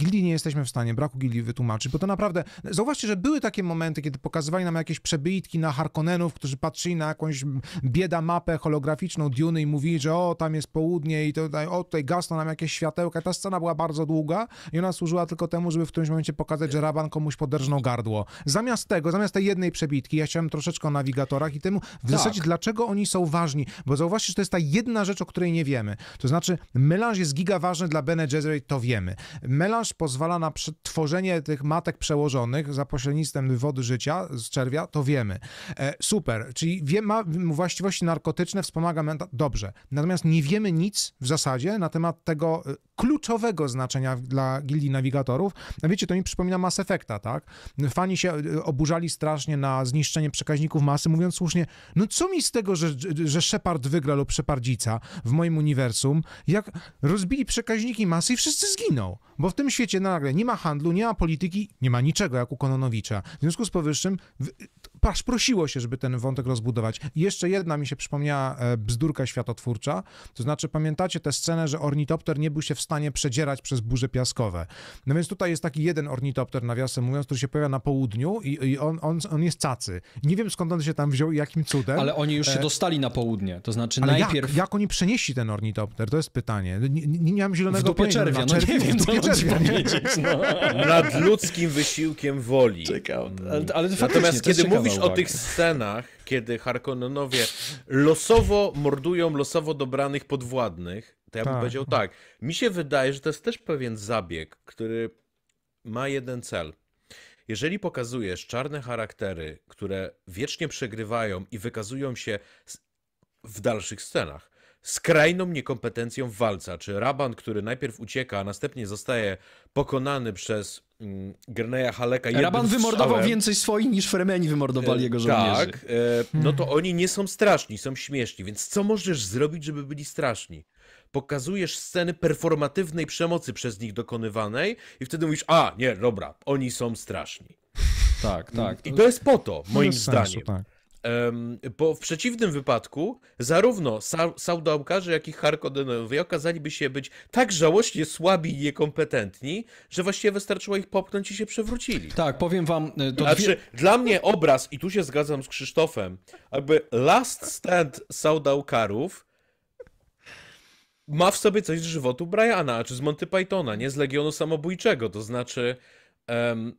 [SPEAKER 1] e, nie jesteśmy w stanie, braku gili wytłumaczyć, bo to naprawdę, zauważcie, że były takie momenty, kiedy pokazywali nam jakieś przebytki na Harkonnenów, którzy patrzyli na jakąś bieda mapę holograficzną Diuny i mówili, że o, tam jest południe i tutaj, o, tutaj gasną nam jakieś światełka. Ta scena była bardzo bardzo długa i ona służyła tylko temu, żeby w którymś momencie pokazać, że raban komuś poderżnął gardło. Zamiast tego, zamiast tej jednej przebitki, ja chciałem troszeczkę o nawigatorach i temu w tak. zasadzie dlaczego oni są ważni, bo zauważcie, że to jest ta jedna rzecz, o której nie wiemy. To znaczy, melanż jest giga ważny dla Bene Gesserit, to wiemy. Melanż pozwala na tworzenie tych matek przełożonych za pośrednictwem wody życia z czerwia, to wiemy. E, super, czyli wie, ma właściwości narkotyczne, wspomaga menta, dobrze. Natomiast nie wiemy nic w zasadzie na temat tego e, kluczowego znaczenia znaczenia dla gildii nawigatorów. A no wiecie, to mi przypomina Mass Effecta, tak? Fani się y, oburzali strasznie na zniszczenie przekaźników masy, mówiąc słusznie, no co mi z tego, że, że Shepard wygra lub Shepardzica w moim uniwersum, jak rozbili przekaźniki masy i wszyscy zginą. Bo w tym świecie nagle nie ma handlu, nie ma polityki, nie ma niczego, jak u Kononowicza. W związku z powyższym aż prosiło się, żeby ten wątek rozbudować. Jeszcze jedna mi się przypomniała e, bzdurka światotwórcza, to znaczy pamiętacie tę scenę, że ornitopter nie był się w stanie przedzierać przez burze piaskowe. No więc tutaj jest taki jeden ornitopter, nawiasem mówiąc, który się pojawia na południu i, i on, on, on jest cacy. Nie wiem skąd on się tam wziął i jakim cudem. Ale oni już się e, dostali na południe, to znaczy Ale najpierw... Jak, jak oni przenieśli ten ornitopter? To jest pytanie. Nie, nie, mam zielonego w pojęcia. No, no, nie wiem, co No. Nad ludzkim
[SPEAKER 3] wysiłkiem woli.
[SPEAKER 1] Czekał. Mm. Ale, ale Natomiast kiedy mówi mówisz uwagę. o tych
[SPEAKER 3] scenach, kiedy Harkonnenowie losowo mordują losowo dobranych podwładnych, to ja bym tak. powiedział tak. Mi się wydaje, że to jest też pewien zabieg, który ma jeden cel. Jeżeli pokazujesz czarne charaktery, które wiecznie przegrywają i wykazują się w dalszych scenach, skrajną niekompetencją w walca, czy Raban, który najpierw ucieka, a następnie zostaje pokonany przez mm, Greneja Haleka. Raban wymordował więcej
[SPEAKER 2] swoich niż Fremeni wymordowali e, jego tak, żołnierzy.
[SPEAKER 3] Tak, e, no to oni nie są straszni, są śmieszni, więc co możesz zrobić, żeby byli straszni? Pokazujesz sceny performatywnej przemocy przez nich dokonywanej i wtedy mówisz, a nie, dobra, oni są straszni.
[SPEAKER 2] Tak, tak. I to
[SPEAKER 3] jest po to, moim zdaniem. Sensu, tak bo w przeciwnym wypadku zarówno sa Saudałkarze, jak i Harkodenowie okazaliby się być tak żałośnie słabi i niekompetentni, że właściwie wystarczyło ich popchnąć i się przewrócili. Tak, powiem wam... E, to znaczy, dwie... dla mnie obraz, i tu się zgadzam z Krzysztofem, jakby last stand Saudałkarów ma w sobie coś z żywotu Briana, czy z Monty Pythona, nie? Z Legionu Samobójczego, to znaczy... Um,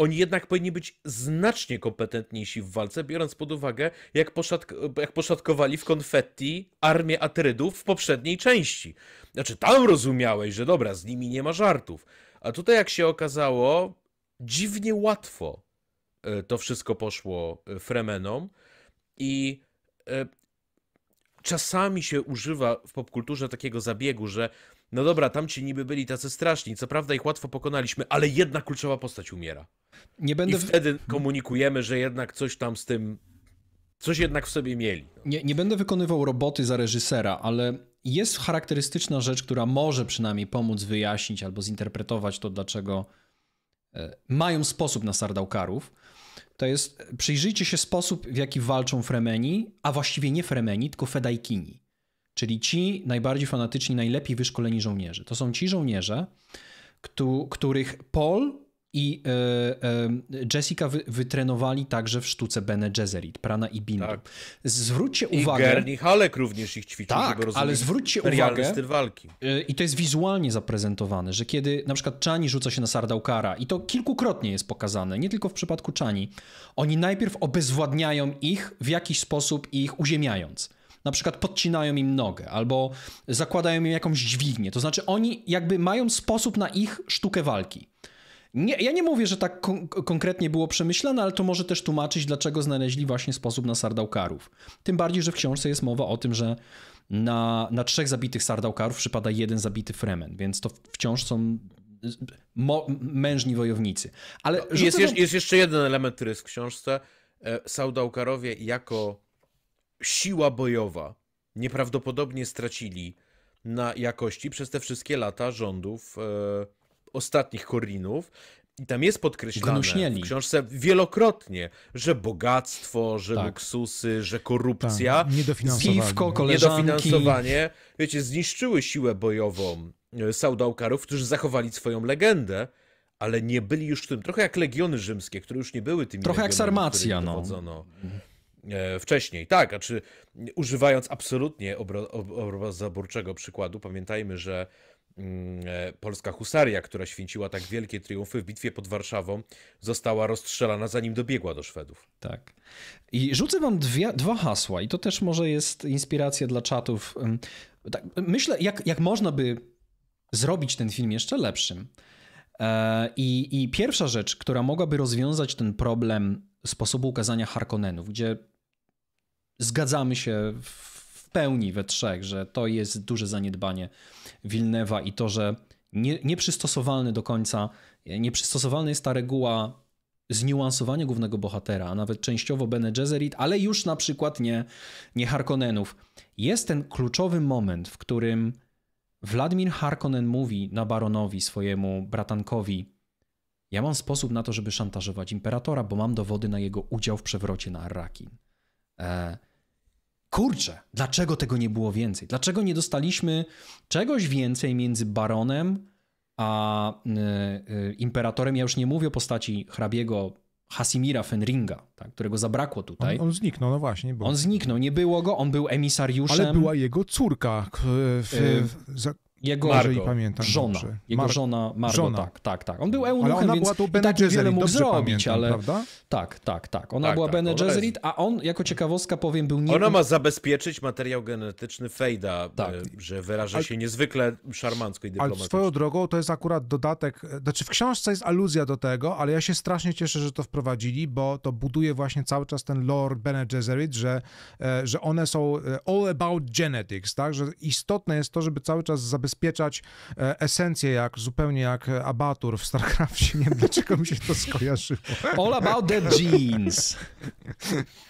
[SPEAKER 3] oni jednak powinni być znacznie kompetentniejsi w walce, biorąc pod uwagę, jak, poszatk jak poszatkowali w konfetti armię Atrydów w poprzedniej części. Znaczy, tam rozumiałeś, że dobra, z nimi nie ma żartów. A tutaj, jak się okazało, dziwnie łatwo e, to wszystko poszło e, Fremenom i e, czasami się używa w popkulturze takiego zabiegu, że no dobra, tam ci niby byli tacy straszni, co prawda ich łatwo pokonaliśmy, ale jedna kluczowa postać umiera. Nie będę... I wtedy komunikujemy, że jednak coś tam z tym, coś jednak w sobie mieli.
[SPEAKER 2] Nie, nie będę wykonywał roboty za reżysera, ale jest charakterystyczna rzecz, która może przynajmniej pomóc wyjaśnić albo zinterpretować to, dlaczego e, mają sposób na sardaukarów. To jest, e, przyjrzyjcie się sposób, w jaki walczą Fremeni, a właściwie nie Fremeni, tylko Fedajkini czyli ci najbardziej fanatyczni, najlepiej wyszkoleni żołnierze. To są ci żołnierze, których Paul i e, e, Jessica wytrenowali także w sztuce Bene Gesserit, Prana i Bindu. Tak. Zwróćcie I uwagę... Gerni
[SPEAKER 3] Halek również ich ćwiczył, tak, ale zwróćcie uwagę... styl walki. E,
[SPEAKER 2] I to jest wizualnie zaprezentowane, że kiedy na przykład Czani rzuca się na Sardaukara i to kilkukrotnie jest pokazane, nie tylko w przypadku Czani, oni najpierw obezwładniają ich w jakiś sposób ich uziemiając na przykład podcinają im nogę albo zakładają im jakąś dźwignię. To znaczy oni jakby mają sposób na ich sztukę walki. Nie, ja nie mówię, że tak kon konkretnie było przemyślane, ale to może też tłumaczyć, dlaczego znaleźli właśnie sposób na sardaukarów. Tym bardziej, że w książce jest mowa o tym, że na, na trzech zabitych sardaukarów przypada jeden zabity fremen, więc to wciąż są mężni wojownicy. Ale jest, jest, jest,
[SPEAKER 3] jeszcze jeden element, który jest w książce. E, Saudaukarowie jako siła bojowa. Nieprawdopodobnie stracili na jakości przez te wszystkie lata rządów e, ostatnich Korinów. I tam jest podkreślane w książce wielokrotnie, że bogactwo, że tak. luksusy, że tak. korupcja, tak. niedofinansowanie. Piwko, koleżanki. niedofinansowanie, wiecie, zniszczyły siłę bojową e, Saudałkarów, którzy zachowali swoją legendę, ale nie byli już tym. Trochę jak legiony rzymskie, które już nie były tymi. Trochę jak Sarmacja, no. E, wcześniej. Tak, a czy używając absolutnie obraz zaborczego przykładu, pamiętajmy, że mm, e, polska husaria, która święciła tak wielkie triumfy w bitwie pod Warszawą, została rozstrzelana zanim dobiegła do Szwedów. Tak. I rzucę wam dwie, dwa hasła i to też
[SPEAKER 2] może jest inspiracja dla czatów. Tak, myślę, jak, jak można by zrobić ten film jeszcze lepszym. E, I, I pierwsza rzecz, która mogłaby rozwiązać ten problem sposobu ukazania Harkonnenów, gdzie zgadzamy się w pełni we trzech, że to jest duże zaniedbanie Wilnewa i to, że nie, nieprzystosowalny do końca, nieprzystosowalna jest ta reguła zniuansowania głównego bohatera, a nawet częściowo Bene Gesserit, ale już na przykład nie, nie Harkonnenów. Jest ten kluczowy moment, w którym Władimir Harkonnen mówi na baronowi, swojemu bratankowi, ja mam sposób na to, żeby szantażować imperatora, bo mam dowody na jego udział w przewrocie na Arrakin. E, kurczę, dlaczego tego nie było więcej? Dlaczego nie dostaliśmy czegoś więcej między baronem a y, y, imperatorem? Ja już nie mówię o postaci hrabiego Hasimira Fenringa, tak, którego zabrakło tutaj. On,
[SPEAKER 1] on zniknął, no właśnie. Bo... On
[SPEAKER 2] zniknął, nie było go, on był emisariuszem. Ale była
[SPEAKER 1] jego córka. W, y, w, w, jego Margo, pamiętam, żona. Dobrze. Jego Mar żona Margo, żona. tak, tak, tak. On był eunuchem, ona więc była Bene i tak Gesserit, mógł zrobić, pamiętam, ale... Prawda?
[SPEAKER 2] Tak, tak, tak. Ona tak, była tak, Bene Gesserit, a on, jako ciekawostka powiem, był... Nie... Ona ma
[SPEAKER 3] zabezpieczyć materiał genetyczny Fejda, e, tak. że wyraża się ale... niezwykle szarmancko i dyplomatycznie. Ale swoją
[SPEAKER 1] drogą to jest akurat dodatek, e, znaczy w książce jest aluzja do tego, ale ja się strasznie cieszę, że to wprowadzili, bo to buduje właśnie cały czas ten lore Bene Gesserit, że, e, że one są all about genetics, tak, że istotne jest to, żeby cały czas zabezpieczyć zabezpieczać e, esencję, jak zupełnie jak e, abatur w StarCraftie. Nie wiem, dlaczego mi się to skojarzyło. All about the jeans.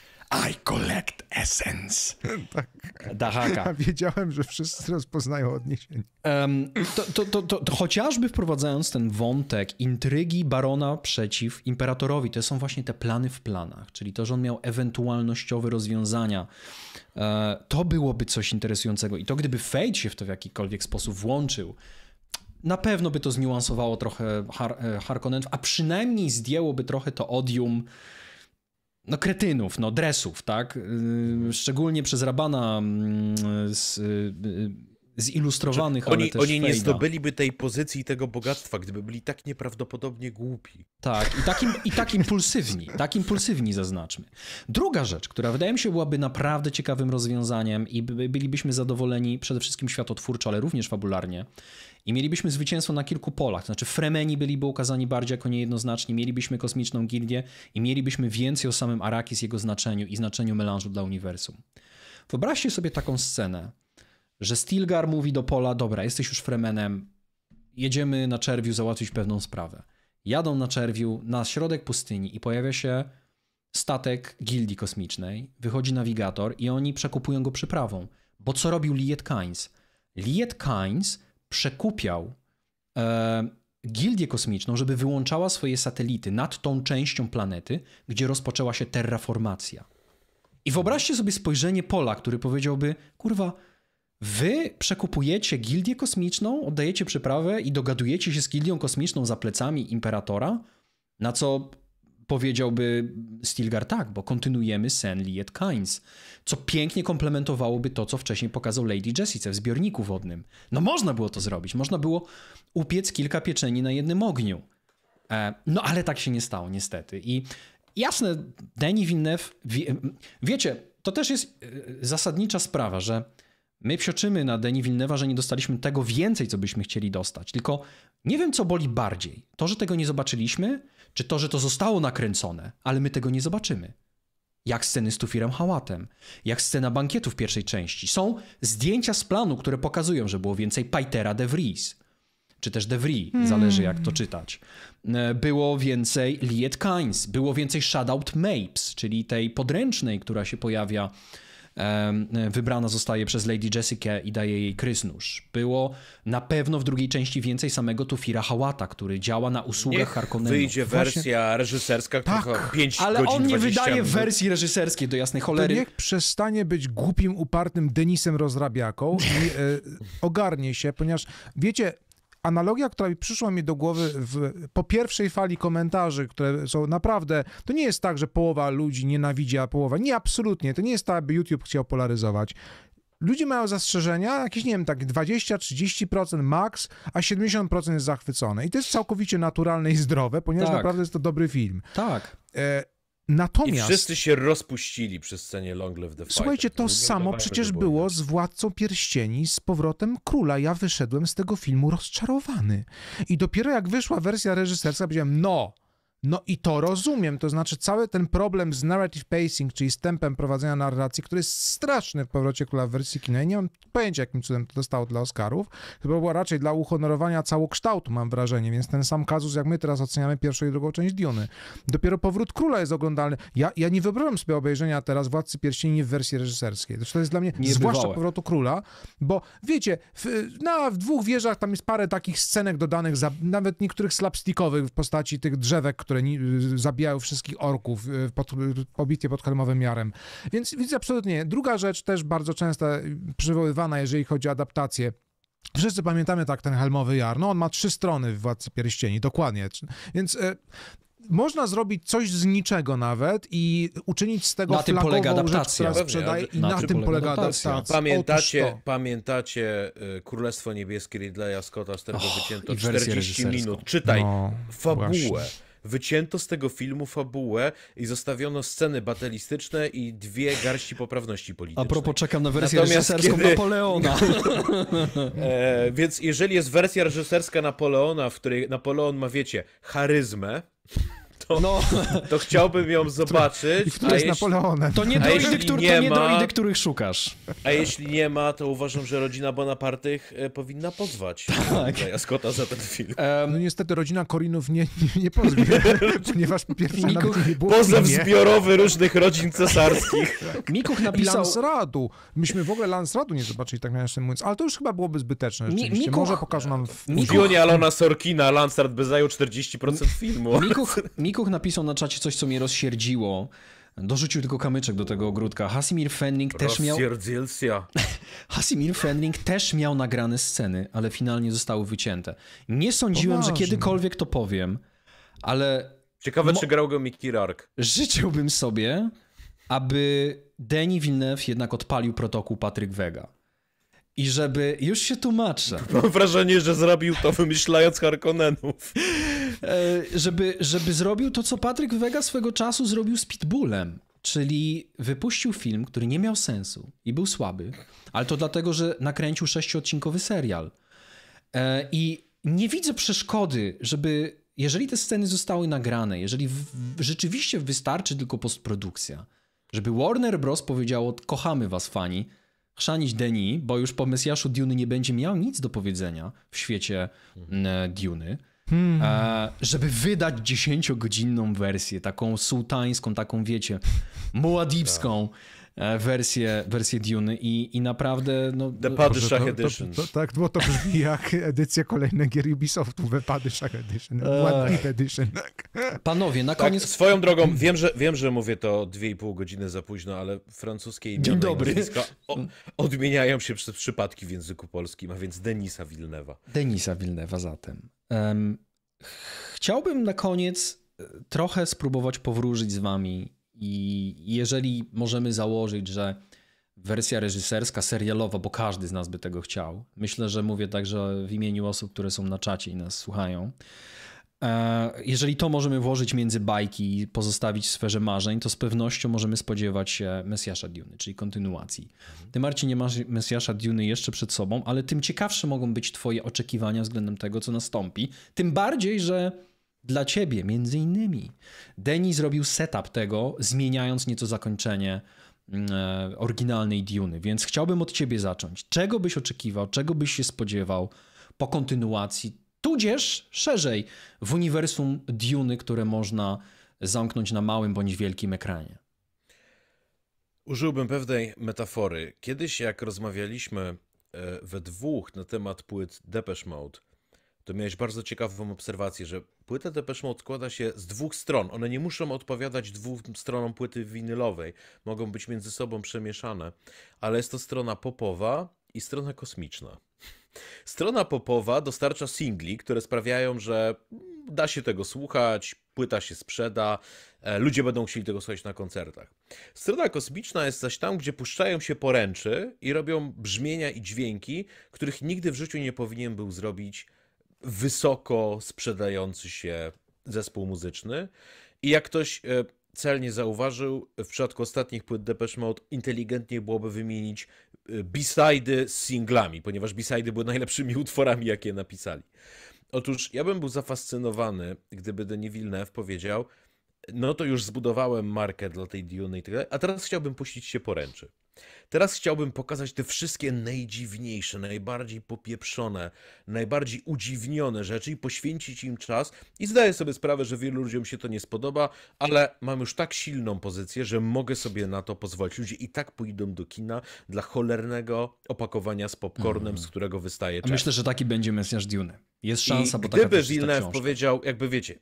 [SPEAKER 2] I collect essence. Tak. Dahaka.
[SPEAKER 1] wiedziałem, że wszyscy rozpoznają odniesienie. Um, to, to, to,
[SPEAKER 2] to, to chociażby wprowadzając ten wątek intrygi barona przeciw imperatorowi, to są właśnie te plany w planach, czyli to, że on miał ewentualnościowe rozwiązania. E, to byłoby coś interesującego. I to gdyby Fate się w to w jakikolwiek sposób włączył, na pewno by to zniuansowało trochę e, Harkonnen, a przynajmniej zdjęłoby trochę to odium no kretynów, no dresów, tak? Y, szczególnie przez Rabana mm, z, y, y, zilustrowanych, oni, ale Oni nie zdobyliby
[SPEAKER 3] tej pozycji i tego bogactwa, gdyby byli tak nieprawdopodobnie głupi. Tak, i tak, im, i tak
[SPEAKER 2] impulsywni, tak impulsywni zaznaczmy. Druga rzecz, która wydaje mi się byłaby naprawdę ciekawym rozwiązaniem i bylibyśmy zadowoleni przede wszystkim światotwórczo, ale również fabularnie, i mielibyśmy zwycięstwo na kilku polach. znaczy, Fremeni byliby ukazani bardziej jako niejednoznaczni, mielibyśmy kosmiczną gildię i mielibyśmy więcej o samym Arakis, jego znaczeniu i znaczeniu melanżu dla uniwersum. Wyobraźcie sobie taką scenę, że Stilgar mówi do Pola: Dobra, jesteś już Fremenem, jedziemy na czerwiu załatwić pewną sprawę. Jadą na czerwiu na środek pustyni i pojawia się statek gildii kosmicznej, wychodzi nawigator i oni przekupują go przyprawą. Bo co robił Liet Kynes? Liet Kynes przekupiał e, gildię kosmiczną, żeby wyłączała swoje satelity nad tą częścią planety, gdzie rozpoczęła się terraformacja. I wyobraźcie sobie spojrzenie Pola, który powiedziałby: Kurwa, wy przekupujecie gildię kosmiczną, oddajecie przyprawę i dogadujecie się z gildią kosmiczną za plecami imperatora? Na co powiedziałby Stilgar tak, bo kontynuujemy sen Liet Kynes, co pięknie komplementowałoby to, co wcześniej pokazał Lady Jessica w zbiorniku wodnym. No można było to zrobić, można było upiec kilka pieczeni na jednym ogniu. E, no ale tak się nie stało niestety i jasne, Denis Villeneuve, wie, wiecie, to też jest e, zasadnicza sprawa, że My psioczymy na Deni Wilnewa, że nie dostaliśmy tego więcej, co byśmy chcieli dostać. Tylko nie wiem, co boli bardziej. To, że tego nie zobaczyliśmy, czy to, że to zostało nakręcone, ale my tego nie zobaczymy. Jak sceny z Tufirem Hałatem, jak scena bankietu w pierwszej części. Są zdjęcia z planu, które pokazują, że było więcej Pajtera de Vries. Czy też de Vries, hmm. zależy jak to czytać. E, było więcej Liet Kynes, było więcej Shoutout Mapes, czyli tej podręcznej, która się pojawia wybrana zostaje przez Lady Jessica i daje jej kryznusz. Było na pewno w drugiej części więcej samego Tufira Hałata, który działa na usługach Harkonnenów. wyjdzie wersja
[SPEAKER 3] Właśnie... reżyserska, tak,
[SPEAKER 2] 5 ale godzin on nie wydaje minut. wersji reżyserskiej do jasnej cholery. To niech
[SPEAKER 1] przestanie być głupim, upartym Denisem Rozrabiaką i e, ogarnie się, ponieważ wiecie, analogia, która przyszła mi do głowy w, po pierwszej fali komentarzy, które są naprawdę, to nie jest tak, że połowa ludzi nienawidzi, a połowa, nie, absolutnie, to nie jest tak, aby YouTube chciał polaryzować. Ludzie mają zastrzeżenia, jakieś, nie wiem, tak 20-30% maks, a 70% jest zachwycone. I to jest całkowicie naturalne i zdrowe, ponieważ tak. naprawdę jest to dobry film. Tak. E Natomiast... I wszyscy
[SPEAKER 3] się rozpuścili przy scenie Long Live the Fighter. Słuchajcie, to samo przecież było
[SPEAKER 1] z Władcą Pierścieni, z powrotem Króla. Ja wyszedłem z tego filmu rozczarowany. I dopiero jak wyszła wersja reżyserska, powiedziałem, no, no i to rozumiem, to znaczy cały ten problem z narrative pacing, czyli z tempem prowadzenia narracji, który jest straszny w powrocie króla w wersji kina. I nie mam pojęcia, jakim cudem to dostało dla Oscarów. chyba było raczej dla uhonorowania całokształtu, mam wrażenie, więc ten sam kazus, jak my teraz oceniamy pierwszą i drugą część Diony. Dopiero powrót króla jest oglądalny. Ja, ja nie wyobrażam sobie obejrzenia teraz Władcy Pierścieni w wersji reżyserskiej. To jest dla mnie, Niebywałe. zwłaszcza powrotu króla, bo wiecie, w, na, w dwóch wieżach tam jest parę takich scenek dodanych, za, nawet niektórych slapstickowych w postaci tych drzewek, które zabijają wszystkich orków, y, pod, pobicie pod Helmowym Jarem. Więc widzę absolutnie. Druga rzecz też bardzo często przywoływana, jeżeli chodzi o adaptację. Wszyscy pamiętamy tak ten Helmowy Jar. No on ma trzy strony w Władcy Pierścieni, dokładnie. Więc y, można zrobić coś z niczego nawet i uczynić z tego na tym polega adaptacja. Rzecz, sprzedaje na, na, tym polega adaptacja. adaptacja. Pamiętacie,
[SPEAKER 3] pamiętacie y, Królestwo Niebieskie Ridleya Scotta, z którego oh, wycięto 40 minut. Czytaj no, fabułę. Właśnie wycięto z tego filmu fabułę i zostawiono sceny batelistyczne i dwie garści poprawności politycznej. A propos, czekam na wersję Natomiast reżyserską kiedy... Napoleona. e, więc jeżeli jest wersja reżyserska Napoleona, w której Napoleon ma, wiecie, charyzmę, to, no. to chciałbym ją zobaczyć. Które, jest Napoleonem. To nie droidy, który, nie to nie droidy, których szukasz. A jeśli nie ma, to uważam, że rodzina Bonapartych e, powinna pozwać tak. Scotta za ten film.
[SPEAKER 1] Um, no niestety rodzina Korinów nie, nie, nie pozwie, ponieważ po pierwsze Mikuch, nie było Pozew zbiorowy różnych rodzin cesarskich. Tak. Mikuch napisał... I Lansradu. Myśmy w ogóle Lansradu nie zobaczyli, tak miałem mówiąc, ale to już chyba byłoby zbyteczne rzeczywiście. Mikuch... Może pokażą nam... W Mikuch... Alona
[SPEAKER 3] Sorkina Lansrad by zajął 40% filmu.
[SPEAKER 1] Mikuch, Mikuch Mikoch napisał na czacie coś,
[SPEAKER 2] co mnie rozsierdziło. Dorzucił tylko kamyczek do tego ogródka. Hasimir Fenning też miał... Hasimir Fenning też miał nagrane sceny, ale finalnie zostały wycięte. Nie sądziłem, że kiedykolwiek to powiem, ale... Ciekawe, czy grał
[SPEAKER 3] go Mickey Rark.
[SPEAKER 2] Życzyłbym sobie, aby Denis Villeneuve jednak odpalił protokół Patryk Vega. I żeby, już się tłumaczę. Mam
[SPEAKER 3] wrażenie, że zrobił to
[SPEAKER 2] wymyślając Harkonnenów. E, żeby, żeby zrobił to, co Patryk Wega swego czasu zrobił z Pitbullem. Czyli wypuścił film, który nie miał sensu i był słaby, ale to dlatego, że nakręcił sześciodcinkowy serial. E, I nie widzę przeszkody, żeby, jeżeli te sceny zostały nagrane, jeżeli w, rzeczywiście wystarczy tylko postprodukcja, żeby Warner Bros. powiedziało, kochamy was fani, chrzanić Deni, bo już po Mesjaszu Dune nie będzie miał nic do powiedzenia w świecie mhm. E, Duny. Hmm. E, żeby wydać dziesięciogodzinną wersję, taką sułtańską, taką wiecie, tak. muadibską. Tak wersję, wersję Dune i, i naprawdę... No, The Padishah Edition. To, to,
[SPEAKER 1] tak, bo to brzmi jak edycja kolejne gier Ubisoftu, The Padishah Edition, One Edition.
[SPEAKER 3] Panowie, na tak, koniec... swoją drogą, wiem że, wiem, że mówię to 2,5 godziny za późno, ale francuskie imiona Dzień dobry. O, odmieniają się przez przypadki w języku polskim, a więc Denisa Wilnewa.
[SPEAKER 2] Denisa Wilnewa zatem. Um, chciałbym na koniec e, trochę spróbować powróżyć z wami i jeżeli możemy założyć, że wersja reżyserska, serialowa, bo każdy z nas by tego chciał, myślę, że mówię także w imieniu osób, które są na czacie i nas słuchają. E, jeżeli to możemy włożyć między bajki i pozostawić w sferze marzeń, to z pewnością możemy spodziewać się Mesjasza Duny, czyli kontynuacji. Mhm. Ty, Marcin, nie masz Mesjasza Duny jeszcze przed sobą, ale tym ciekawsze mogą być Twoje oczekiwania względem tego, co nastąpi. Tym bardziej, że dla ciebie, między innymi. Denis zrobił setup tego, zmieniając nieco zakończenie mm, e, oryginalnej Duny, więc chciałbym od ciebie zacząć. Czego byś oczekiwał, czego byś się spodziewał po kontynuacji, tudzież szerzej w uniwersum Duny, które można zamknąć na małym bądź wielkim ekranie?
[SPEAKER 3] Użyłbym pewnej metafory. Kiedyś, jak rozmawialiśmy e, we dwóch na temat płyt Depeche Mode, to miałeś bardzo ciekawą obserwację, że płyta Depeche Mode składa się z dwóch stron. One nie muszą odpowiadać dwóm stronom płyty winylowej. Mogą być między sobą przemieszane. Ale jest to strona popowa i strona kosmiczna. Strona popowa dostarcza singli, które sprawiają, że da się tego słuchać, płyta się sprzeda, e, ludzie będą chcieli tego słuchać na koncertach. Strona kosmiczna jest zaś tam, gdzie puszczają się poręczy i robią brzmienia i dźwięki, których nigdy w życiu nie powinien był zrobić wysoko sprzedający się zespół muzyczny. I jak ktoś e, celnie zauważył, w przypadku ostatnich płyt Depeche Mode inteligentnie byłoby wymienić e, b-sidy z singlami, ponieważ b-sidy były najlepszymi utworami, jakie napisali. Otóż ja bym był zafascynowany, gdyby Denis Villeneuve powiedział, no to już zbudowałem markę dla tej Dune i tak dalej, a teraz chciałbym puścić się poręczy. Teraz chciałbym pokazać te wszystkie najdziwniejsze, najbardziej popieprzone, najbardziej udziwnione rzeczy i poświęcić im czas. I zdaję sobie sprawę, że wielu ludziom się to nie spodoba, ale mam już tak silną pozycję, że mogę sobie na to pozwolić. Ludzie i tak pójdą do kina dla cholernego opakowania z popcornem, mm. z którego wystaje czas. Myślę, że
[SPEAKER 2] taki będzie Mesjasz Dune. Jest szansa, I bo taka Gdyby Villeneuve
[SPEAKER 3] powiedział, jakby wiecie,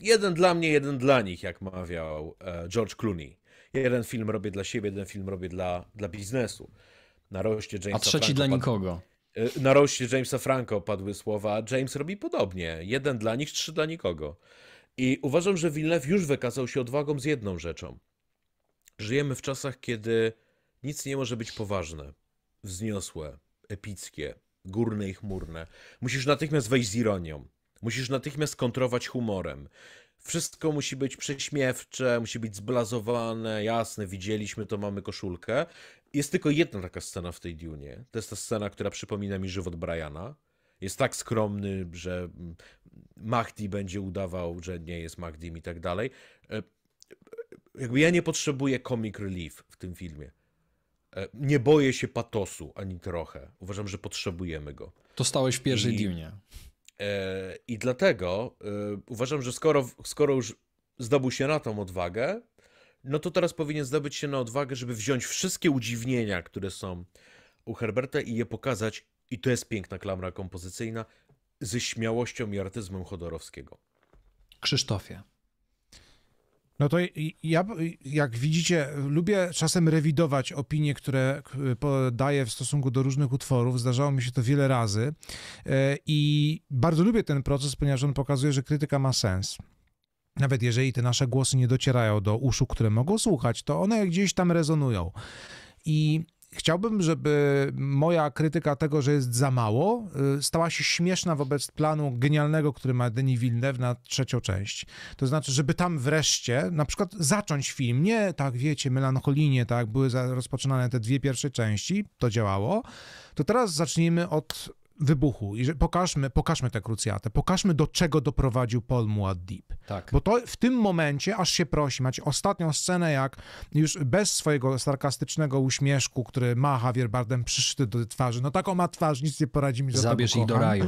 [SPEAKER 3] jeden dla mnie, jeden dla nich, jak mawiał e, George Clooney jeden film robię dla siebie, jeden film robię dla, dla biznesu. Na roście Jamesa A trzeci Franco dla nikogo. E, na roście Jamesa Franco padły słowa, James robi podobnie. Jeden dla nich, trzy dla nikogo. I uważam, że Villeneuve już wykazał się odwagą z jedną rzeczą. Żyjemy w czasach, kiedy nic nie może być poważne, wzniosłe, epickie, górne i chmurne. Musisz natychmiast wejść z ironią. Musisz natychmiast kontrować humorem. Wszystko musi być prześmiewcze, musi być zblazowane, jasne, widzieliśmy to, mamy koszulkę. Jest tylko jedna taka scena w tej Dune. To jest ta scena, która przypomina mi żywot Briana. Jest tak skromny, że mm, Mahdi będzie udawał, że nie jest Mahdim i tak dalej. E, e, jakby ja nie potrzebuję comic relief w tym filmie. E, nie boję się patosu ani trochę. Uważam, że potrzebujemy go.
[SPEAKER 2] To stałeś w pierwszej I... Dune.
[SPEAKER 3] I dlatego y, uważam, że skoro, skoro już zdobył się na tą odwagę, no to teraz powinien zdobyć się na odwagę, żeby wziąć wszystkie udziwnienia, które są u Herberta i je pokazać, i to jest piękna klamra kompozycyjna, ze śmiałością i artyzmem Chodorowskiego. Krzysztofie,
[SPEAKER 1] no to ja, jak widzicie, lubię czasem rewidować opinie, które podaję w stosunku do różnych utworów. Zdarzało mi się to wiele razy e, i bardzo lubię ten proces, ponieważ on pokazuje, że krytyka ma sens nawet jeżeli te nasze głosy nie docierają do uszu, które mogą słuchać, to one gdzieś tam rezonują. I Chciałbym, żeby moja krytyka tego, że jest za mało, y, stała się śmieszna wobec planu genialnego, który ma Denis Villeneuve na trzecią część. To znaczy, żeby tam wreszcie na przykład zacząć film, nie tak wiecie, melancholijnie, tak były rozpoczynane te dwie pierwsze części, to działało, to teraz zacznijmy od wybuchu i że pokażmy, pokażmy tę krucjatę, pokażmy do czego doprowadził Paul Muad'Dib. Tak. Bo to w tym momencie aż się prosi, macie ostatnią scenę, jak już bez swojego sarkastycznego uśmieszku, który ma Javier Bardem przyszty do twarzy, no taką ma twarz, nic nie poradzi mi, Zabierz ich do raju.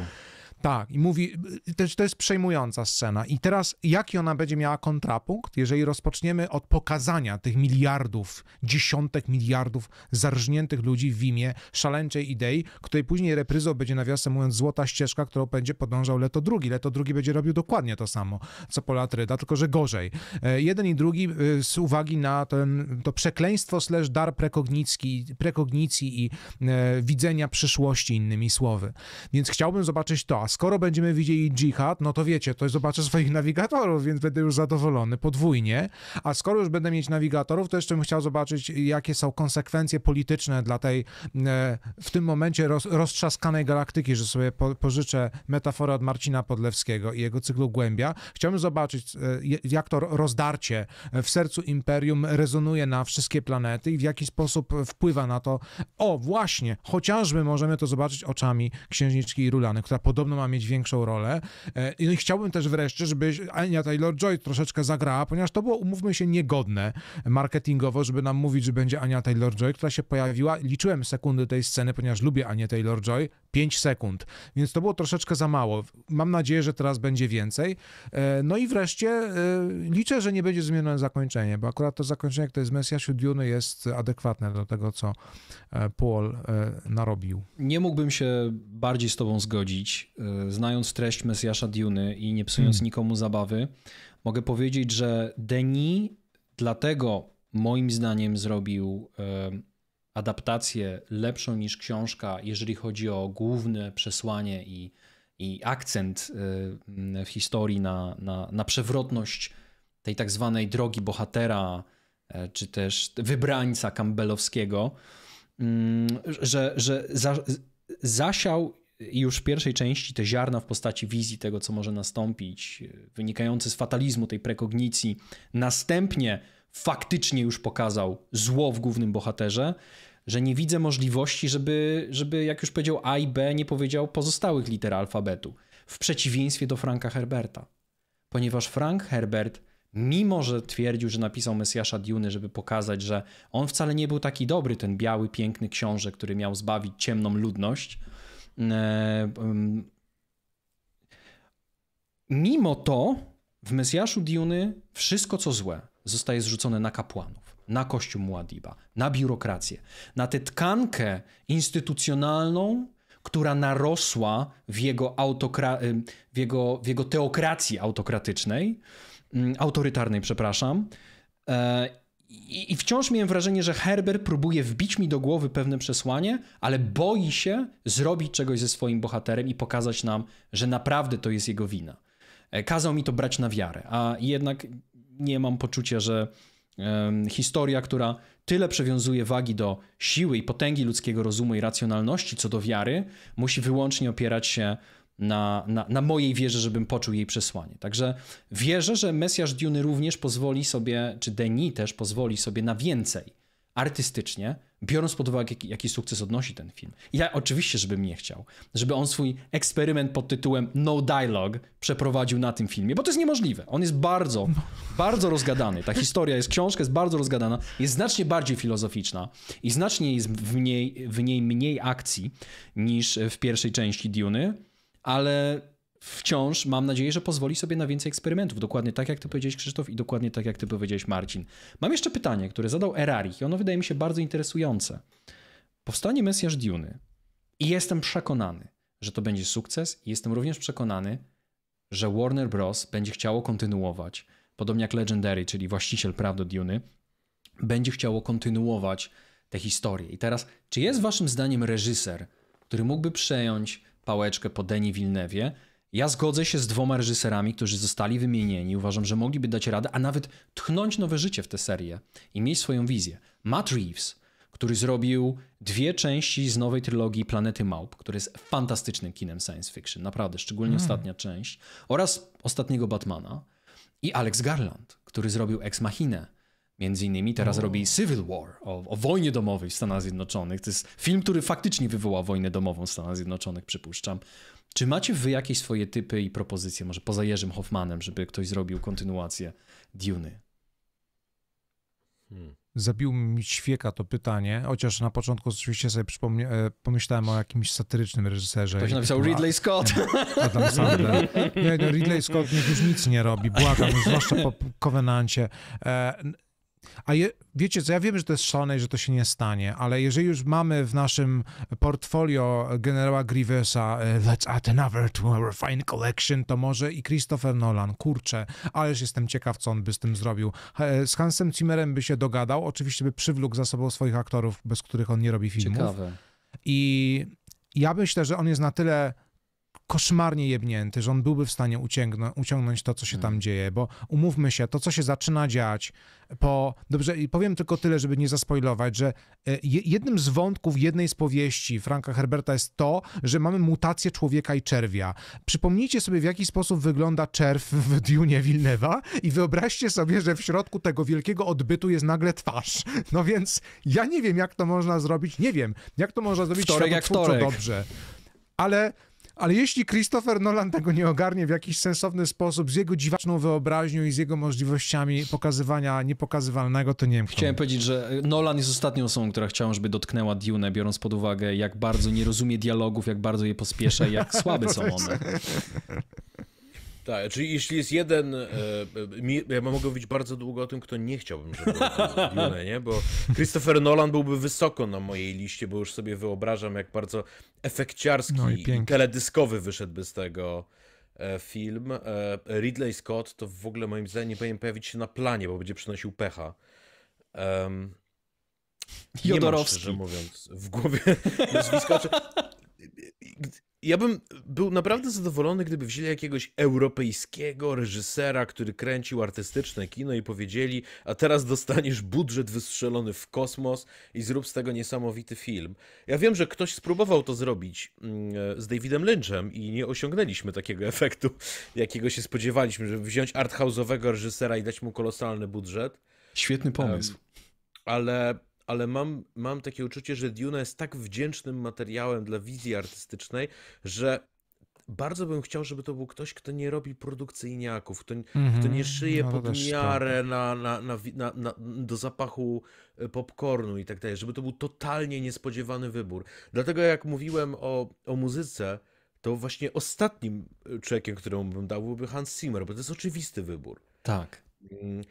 [SPEAKER 1] Tak, i mówi, y, też to jest przejmująca scena. I teraz, jaki ona będzie miała kontrapunkt, jeżeli rozpoczniemy od pokazania tych miliardów, dziesiątek miliardów zarżniętych ludzi w imię szaleńczej idei, której później repryzą będzie, nawiasem mówiąc, złota ścieżka, którą będzie podążał Leto drugi. Leto drugi będzie robił dokładnie to samo, co Polatryda, tylko że gorzej. E, jeden i drugi y, z uwagi na ten, to przekleństwo slash dar prekognicki, prekognicji i e, widzenia przyszłości, innymi słowy. Więc chciałbym zobaczyć to, skoro będziemy widzieli dżihad, no to wiecie, to zobaczę swoich nawigatorów, więc będę już zadowolony podwójnie. A skoro już będę mieć nawigatorów, to jeszcze bym chciał zobaczyć, jakie są konsekwencje polityczne dla tej e, w tym momencie roz, roztrzaskanej galaktyki, że sobie po, pożyczę metaforę od Marcina Podlewskiego i jego cyklu Głębia. Chciałbym zobaczyć, e, jak to rozdarcie w sercu imperium rezonuje na wszystkie planety i w jaki sposób wpływa na to. O, właśnie, chociażby możemy to zobaczyć oczami księżniczki Rulany, która podobno ma mieć większą rolę. E, i chciałbym też wreszcie, żeby Ania Taylor-Joy troszeczkę zagrała, ponieważ to było, umówmy się, niegodne marketingowo, żeby nam mówić, że będzie Ania Taylor-Joy, która się pojawiła. Liczyłem sekundy tej sceny, ponieważ lubię Anię Taylor-Joy, 5 sekund, więc to było troszeczkę za mało. Mam nadzieję, że teraz będzie więcej. E, no i wreszcie e, liczę, że nie będzie zmienione zakończenie, bo akurat to zakończenie, to jest Mesjaszu Duny, jest adekwatne do tego, co e, Paul narobił.
[SPEAKER 2] Nie mógłbym się bardziej z Tobą zgodzić. Znając treść Mesjasza Duny i nie psując hmm. nikomu zabawy, mogę powiedzieć, że Denis dlatego moim zdaniem zrobił adaptację lepszą niż książka, jeżeli chodzi o główne przesłanie i, i akcent y, w historii na, na, na przewrotność tej tak zwanej drogi bohatera, e, czy też wybrańca Campbellowskiego, mm, że, że za, zasiał już w pierwszej części te ziarna w postaci wizji tego, co może nastąpić, wynikające z fatalizmu tej prekognicji. Następnie faktycznie już pokazał zło w głównym bohaterze, że nie widzę możliwości, żeby, żeby jak już powiedział A i B, nie powiedział pozostałych liter alfabetu. W przeciwieństwie do Franka Herberta. Ponieważ Frank Herbert, mimo że twierdził, że napisał Mesjasza Duny, żeby pokazać, że on wcale nie był taki dobry, ten biały, piękny książę, który miał zbawić ciemną ludność, e, mimo to w Mesjaszu Duny wszystko co złe, zostaje zrzucone na kapłanów, na kościół Muadiba, na biurokrację, na tę tkankę instytucjonalną, która narosła w jego, autokra- y, w jego, w jego teokracji autokratycznej, mm, autorytarnej, przepraszam. E, I, I wciąż miałem wrażenie, że Herbert próbuje wbić mi do głowy pewne przesłanie, ale boi się zrobić czegoś ze swoim bohaterem i pokazać nam, że naprawdę to jest jego wina. E, kazał mi to brać na wiarę, a jednak nie mam poczucia, że historia, która tyle przywiązuje wagi do siły i potęgi ludzkiego rozumu i racjonalności co do wiary, musi wyłącznie opierać się na, na, na mojej wierze, żebym poczuł jej przesłanie. Także wierzę, że Mesjasz Duny również pozwoli sobie, czy Denis też pozwoli sobie na więcej artystycznie, biorąc pod uwagę, jaki, jaki sukces odnosi ten film. Ja oczywiście, żebym nie chciał, żeby on swój eksperyment pod tytułem No Dialogue przeprowadził na tym filmie, bo to jest niemożliwe. On jest bardzo, no. bardzo rozgadany. Ta historia jest, książka jest bardzo rozgadana, jest znacznie bardziej filozoficzna i znacznie jest w niej, w niej mniej akcji niż w pierwszej części Duny, ale wciąż mam nadzieję, że pozwoli sobie na więcej eksperymentów. Dokładnie tak, jak ty powiedziałeś Krzysztof i dokładnie tak, jak ty powiedziałeś Marcin. Mam jeszcze pytanie, które zadał Erarich i ono wydaje mi się bardzo interesujące. Powstanie Mesjasz Duny i jestem przekonany, że to będzie sukces i jestem również przekonany, że Warner Bros. będzie chciało kontynuować, podobnie jak Legendary, czyli właściciel praw do Duny, będzie chciało kontynuować tę historię. I teraz, czy jest waszym zdaniem reżyser, który mógłby przejąć pałeczkę po Deni Wilnewie ja zgodzę się z dwoma reżyserami, którzy zostali wymienieni. Uważam, że mogliby dać radę, a nawet tchnąć nowe życie w tę serię i mieć swoją wizję. Matt Reeves, który zrobił dwie części z nowej trylogii Planety Małp, który jest fantastycznym kinem science fiction, naprawdę, szczególnie mm. ostatnia część, oraz ostatniego Batmana. I Alex Garland, który zrobił Ex Machina, Między innymi teraz oh. robi Civil War o, o, wojnie domowej w Stanach Zjednoczonych. To jest film, który faktycznie wywoła wojnę domową w Stanach Zjednoczonych, przypuszczam. Czy macie wy jakieś swoje typy i propozycje, może poza Jerzym Hoffmanem, żeby ktoś zrobił kontynuację Dune'y?
[SPEAKER 1] Hmm. Zabił mi świeka to pytanie, chociaż na początku oczywiście sobie e, pomyślałem o jakimś satyrycznym reżyserze. Ktoś napisał Ridley Scott. Adam Nie, no, Ridley Scott niech już nic nie robi, błagam, zwłaszcza po Covenancie. E, a je, wiecie co, ja wiem, że to jest szalone i że to się nie stanie, ale jeżeli już mamy w naszym portfolio generała Grievesa e, Let's add another to our fine collection, to może i Christopher Nolan, kurczę, ależ jestem ciekaw, co on by z tym zrobił. Z Hansem Zimmerem by się dogadał, oczywiście by przywlókł za sobą swoich aktorów, bez których on nie robi filmów. Ciekawe. I ja myślę, że on jest na tyle koszmarnie jebnięty, że on byłby w stanie uciągnąć, uciągnąć to, co się tam mm. dzieje, bo umówmy się, to, co się zaczyna dziać po... Dobrze, powiem tylko tyle, żeby nie zaspoilować, że e, jednym z wątków jednej z powieści Franka Herberta jest to, że mamy mutację człowieka i czerwia. Przypomnijcie sobie, w jaki sposób wygląda czerw w Dune Wilnewa i wyobraźcie sobie, że w środku tego wielkiego odbytu jest nagle twarz. No więc ja nie wiem, jak to można zrobić, nie wiem, jak to można zrobić wtorek jak wtorek. dobrze. Ale ale jeśli Christopher Nolan tego nie ogarnie w jakiś sensowny sposób z jego dziwaczną wyobraźnią i z jego możliwościami pokazywania niepokazywalnego, to nie wiem. Chciałem
[SPEAKER 2] powiedzieć, że Nolan jest ostatnią osobą, która chciałem, żeby dotknęła Dune, biorąc pod uwagę, jak bardzo nie rozumie dialogów, jak bardzo je pospiesza i jak słabe są one.
[SPEAKER 3] Tak, czyli jeśli jest jeden, e, e, ja mogę mówić bardzo długo o tym, kto nie chciałbym, żeby był nie? bo Christopher Nolan byłby wysoko na mojej liście, bo już sobie wyobrażam, jak bardzo efekciarski no i, i teledyskowy wyszedłby z tego e, film. Ridley Scott to w ogóle moim zdaniem nie powinien pojawić się na planie, bo będzie przynosił pecha. Um, Jodorowski. Nie mam, szczerze mówiąc, w głowie nazwiska. Ja bym był naprawdę zadowolony, gdyby wzięli jakiegoś europejskiego reżysera, który kręcił artystyczne kino i powiedzieli: A teraz dostaniesz budżet wystrzelony w kosmos i zrób z tego niesamowity film. Ja wiem, że ktoś spróbował to zrobić mm, e, z Davidem Lynchem i nie osiągnęliśmy takiego efektu, jakiego się spodziewaliśmy, żeby wziąć arthouse'owego reżysera i dać mu kolosalny budżet. Świetny pomysł. Um, ale ale mam, mam takie uczucie, że Duna jest tak wdzięcznym materiałem dla wizji artystycznej, że bardzo bym chciał, żeby to był ktoś, kto nie robi produkcyjniaków, kto, mm-hmm. kto nie mhm. szyje no, pod tak. miarę na, na, na, na, do zapachu e, popcornu i tak dalej, żeby to był totalnie niespodziewany wybór. Dlatego jak mówiłem o, o muzyce, to właśnie ostatnim e, człowiekiem, któremu bym dał, byłby Hans Zimmer, bo to jest oczywisty wybór. Tak. Mm,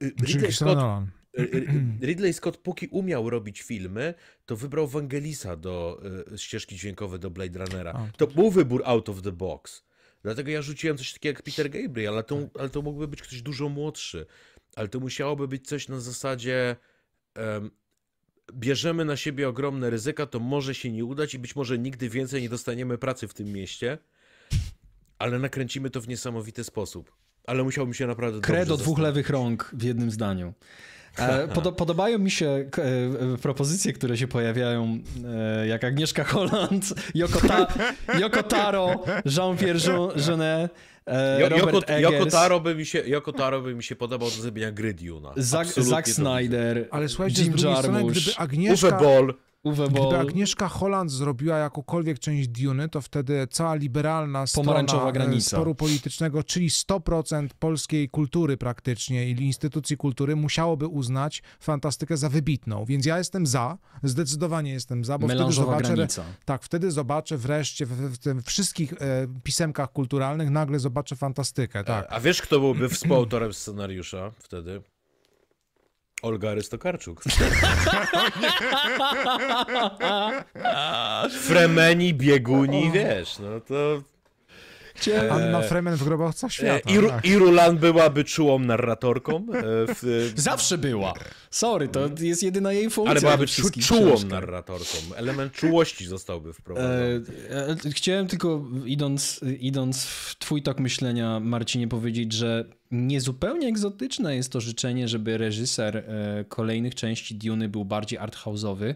[SPEAKER 3] e, Ridley Scott, Y, y, y, Ridley Scott, póki umiał robić filmy, to wybrał Wangelisa do ścieżki dźwiękowej do Blade Runnera. to, był wybór out of the box. Dlatego ja rzuciłem coś takiego jak Peter Gabriel, ale to, tak. ale to mógłby być ktoś dużo młodszy. Ale to musiałoby być coś na zasadzie um, bierzemy na siebie ogromne ryzyka, to może się nie udać i być może nigdy więcej nie dostaniemy pracy w tym mieście, ale nakręcimy to w niesamowity sposób. Ale musiałbym się naprawdę. Kredo dwóch lewych
[SPEAKER 2] rąk w jednym zdaniu. E, podobają mi się e, propozycje, które się pojawiają, e, jak Agnieszka Holland, Joko, Ta Taro, Jean-Pierre Jeunet, Robert Eggers. Joko, Taro
[SPEAKER 3] by mi się, Joko Taro by mi się podobał do zrobienia gry Duna.
[SPEAKER 2] Zack, Snyder, Ale słuchajcie, Jim Jarmusch, Uwe Boll. Uwe Boll. Gdyby
[SPEAKER 1] Agnieszka Holland zrobiła jakąkolwiek część Duny, to wtedy cała liberalna strona granica. E, sporu politycznego, czyli 100% polskiej kultury praktycznie i instytucji kultury musiałoby uznać fantastykę za wybitną. Więc ja jestem za, zdecydowanie jestem za, bo wtedy zobaczę... Granica. Tak, wtedy zobaczę wreszcie w, w, w wszystkich e, pisemkach kulturalnych nagle zobaczę fantastykę, tak. A, e, a wiesz,
[SPEAKER 3] kto byłby współautorem scenariusza wtedy? Olga Arystokarczuk.
[SPEAKER 1] Fremeni,
[SPEAKER 3] bieguni, wiesz, no to Cię. Anna Fremen
[SPEAKER 1] w grobowcach świata. E,
[SPEAKER 3] Iru, tak. byłaby czułą narratorką. E, w... Zawsze była. Sorry, to jest jedyna jej funkcja. Ale byłaby czu, czułą narratorką. Element czułości zostałby wprowadzony.
[SPEAKER 2] E, chciałem tylko, idąc, idąc w twój tok myślenia, Marcinie, powiedzieć, że niezupełnie egzotyczne jest to życzenie, żeby reżyser kolejnych części Duny był bardziej arthouse'owy,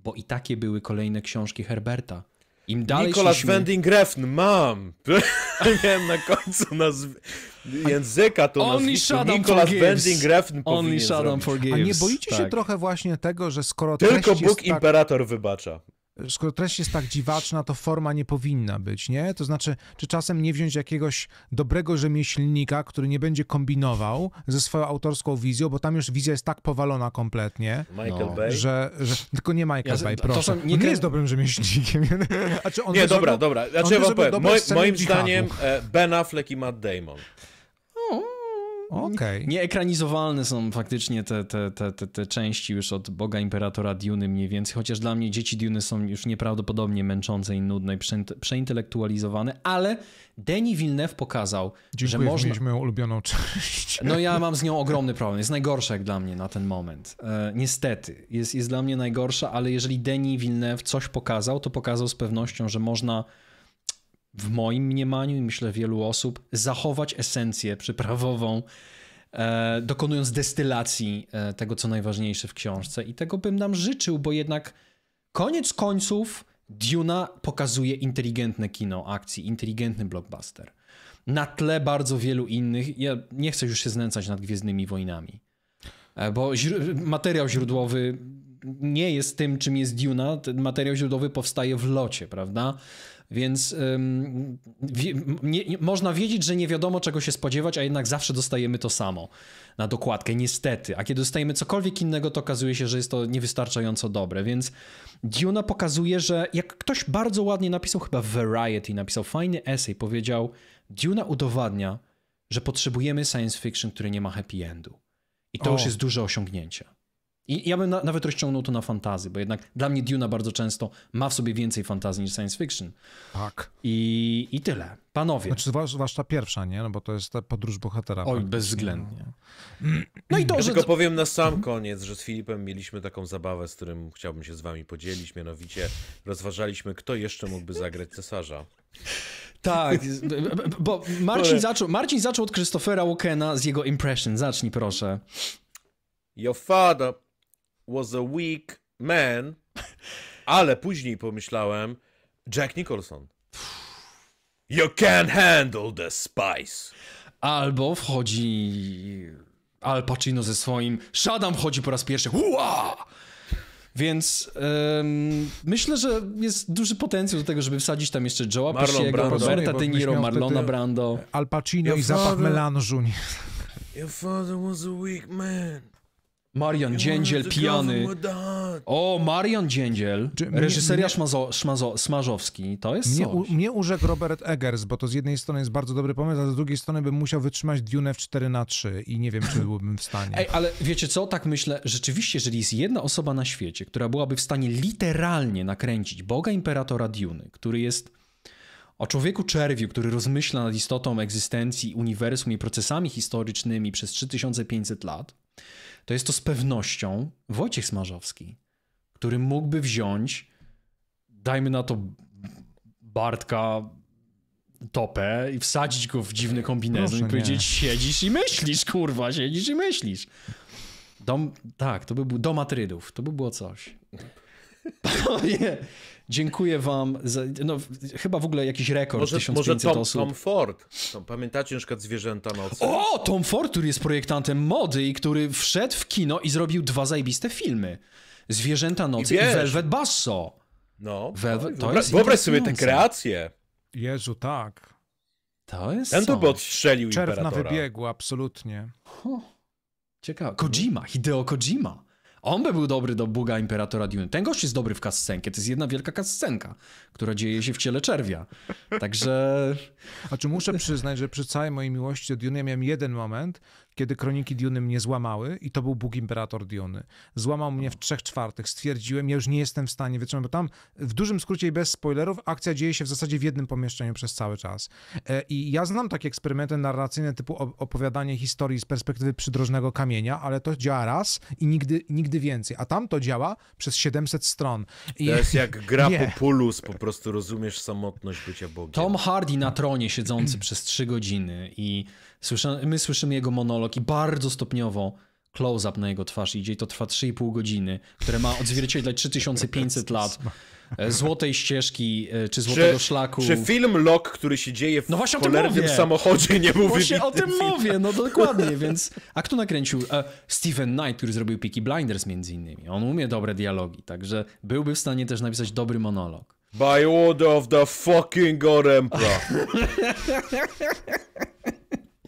[SPEAKER 2] bo i takie były kolejne książki Herberta. Im
[SPEAKER 3] dalej Nicolas szliśmy... Wending Refn, mam! Miałem na końcu nazw... języka to Only nazwisko. Nicolas Wending Refn Only Shadow forgives. A nie boicie tak. się
[SPEAKER 1] trochę właśnie tego, że skoro Tylko Bóg tak... Imperator wybacza skoro treść jest tak dziwaczna, to forma nie powinna być, nie? To znaczy, czy czasem nie wziąć jakiegoś dobrego rzemieślnika, który nie będzie kombinował ze swoją autorską wizją, bo tam już wizja jest tak powalona kompletnie, Michael no. Bay. Że, że... Tylko nie Michael ja, Bay, proszę. To nie, nie jest dobrym rzemieślnikiem. nie,
[SPEAKER 3] dobra, dobra. Znaczy, on ja wam powiem, moim zdaniem e, Ben Affleck i Matt Damon.
[SPEAKER 2] Okay. Nieekranizowalne są faktycznie te, te, te, te, te części już od Boga Imperatora Duny mniej więcej, chociaż dla mnie dzieci Duny są już nieprawdopodobnie męczące i nudne i przeintelektualizowane, ale Denis Villeneuve pokazał, Dziękuję, że można... mieliśmy
[SPEAKER 1] moją ulubioną część.
[SPEAKER 2] No ja mam z nią ogromny problem, jest najgorsza jak dla mnie na ten moment. E, niestety, jest, jest dla mnie najgorsza, ale jeżeli Denis Villeneuve coś pokazał, to pokazał z pewnością, że można w moim mniemaniu i myślę wielu osób, zachować esencję przyprawową, e, dokonując destylacji e, tego, co najważniejsze w książce. I tego bym nam życzył, bo jednak koniec końców Duna pokazuje inteligentne kino akcji, inteligentny blockbuster. Na tle bardzo wielu innych. Ja nie chcę już się znęcać nad Gwiezdnymi Wojnami, e, bo źr materiał źródłowy nie jest tym, czym jest Duna. Ten materiał źródłowy powstaje w locie, prawda? Więc ym, wie, nie, nie, można wiedzieć, że nie wiadomo czego się spodziewać, a jednak zawsze dostajemy to samo na dokładkę, niestety. A kiedy dostajemy cokolwiek innego, to okazuje się, że jest to niewystarczająco dobre. Więc Duna pokazuje, że jak ktoś bardzo ładnie napisał, chyba Variety napisał fajny essay, powiedział: Duna udowadnia, że potrzebujemy science fiction, który nie ma happy endu. I to o. już jest duże osiągnięcie. I ja bym na, nawet rozciągnął to na fantazję, bo jednak dla mnie Duna bardzo często ma w sobie więcej fantazji niż science fiction. Tak. I, i tyle. Panowie. Znaczy,
[SPEAKER 1] zwłaszcza pierwsza, nie? No bo to jest ta podróż bohatera. Oj, bezwzględnie. No i to, ja że... Tylko
[SPEAKER 3] powiem na sam koniec, że z Filipem mieliśmy taką zabawę, z którym chciałbym się z wami podzielić, mianowicie rozważaliśmy, kto jeszcze mógłby zagrać cesarza. Tak, bo Marcin
[SPEAKER 2] zaczął, Marcin zaczął od Krzysztofera Walkena z jego impression. Zacznij proszę.
[SPEAKER 3] Your father was a weak man, ale później pomyślałem, Jack Nicholson. You can handle the spice.
[SPEAKER 2] Albo wchodzi Al Pacino ze swoim Shadam wchodzi po raz pierwszy. Ua! Więc ym, myślę, że jest duży potencjał do tego, żeby wsadzić tam jeszcze Joe'a Pesciego, Roberta De Niro, Marlona Brando. Al Pacino i zapach Melano
[SPEAKER 1] melanżu.
[SPEAKER 3] Your father was a
[SPEAKER 1] weak man.
[SPEAKER 2] Marion Dziędziel pijany. O, Marion Dziędziel. Reżyseria Szmazo, Szmazo, Smarzowski. To jest mnie,
[SPEAKER 1] u, mnie urzekł Robert Eggers, bo to z jednej strony jest bardzo dobry pomysł, a z drugiej strony bym musiał wytrzymać Dune w 4 na 3 i nie wiem, czy byłbym w stanie. Ej,
[SPEAKER 2] ale wiecie co? Tak myślę, rzeczywiście, jeżeli jest jedna osoba na świecie, która byłaby w stanie literalnie nakręcić Boga Imperatora Dune, który jest o człowieku czerwiu, który rozmyśla nad istotą egzystencji, uniwersum i procesami historycznymi przez 3500 lat, to jest to z pewnością Wojciech Smarzowski, który mógłby wziąć, dajmy na to Bartka topę i wsadzić go w dziwny kombinezon Proszę, i powiedzieć nie. siedzisz i myślisz, kurwa, siedzisz i myślisz. Dom, tak, to by był Dom Atrydów, to by było coś. Panowie, Dziękuję wam. Za, no, chyba w ogóle jakiś rekord może, 1500 może Tom, osób. Tom
[SPEAKER 3] Ford. pamiętacie na przykład Zwierzęta Nocy?
[SPEAKER 2] O! Tom Ford, który jest projektantem mody i który wszedł w kino i zrobił dwa zajebiste filmy. Zwierzęta Nocy i, i Velvet Basso.
[SPEAKER 3] No. Velvet, to wyobraź, wyobraź sobie tę kreację.
[SPEAKER 1] Jezu, tak. To jest Ten to by odstrzelił Czerwna na wybiegła, absolutnie. Huh. Ciekawe. Kojima,
[SPEAKER 2] Hideo Kojima. On by był dobry do Buga Imperatora Dune. Ten gość jest dobry w kascenkę. To jest jedna
[SPEAKER 1] wielka kascenka, która dzieje się w ciele czerwia. Także... A czy muszę przyznać, że przy całej mojej miłości do Dune ja miałem jeden moment, kiedy kroniki Duny mnie złamały i to był Bóg Imperator Duny. Złamał mnie w trzech czwartych, stwierdziłem, ja już nie jestem w stanie wytrzymać, bo tam w dużym skrócie i bez spoilerów akcja dzieje się w zasadzie w jednym pomieszczeniu przez cały czas. E, I ja znam takie eksperymenty narracyjne typu opowiadanie historii z perspektywy przydrożnego kamienia, ale to działa raz i nigdy, nigdy więcej, a tam to działa przez 700 stron. I... To jest jak gra
[SPEAKER 3] Populus, po prostu rozumiesz samotność bycia Bogiem. Tom
[SPEAKER 1] Hardy na tronie siedzący
[SPEAKER 3] przez
[SPEAKER 2] trzy godziny i Słysza, my słyszymy jego monolog i bardzo stopniowo close-up na jego twarz idzie i to trwa 3,5 godziny, które ma odzwierciedlać 3500 lat e, złotej ścieżki e, czy złotego czy, szlaku. Czy
[SPEAKER 3] film Lok, który się dzieje w no właśnie cholernym
[SPEAKER 2] samochodzie nie był Właśnie o tym film. mówię, no dokładnie, więc... A kto nakręcił? E, Steven Knight, który zrobił Peaky Blinders między innymi. On umie dobre dialogi, także byłby w stanie też napisać dobry monolog.
[SPEAKER 3] By order of the fucking God Emperor.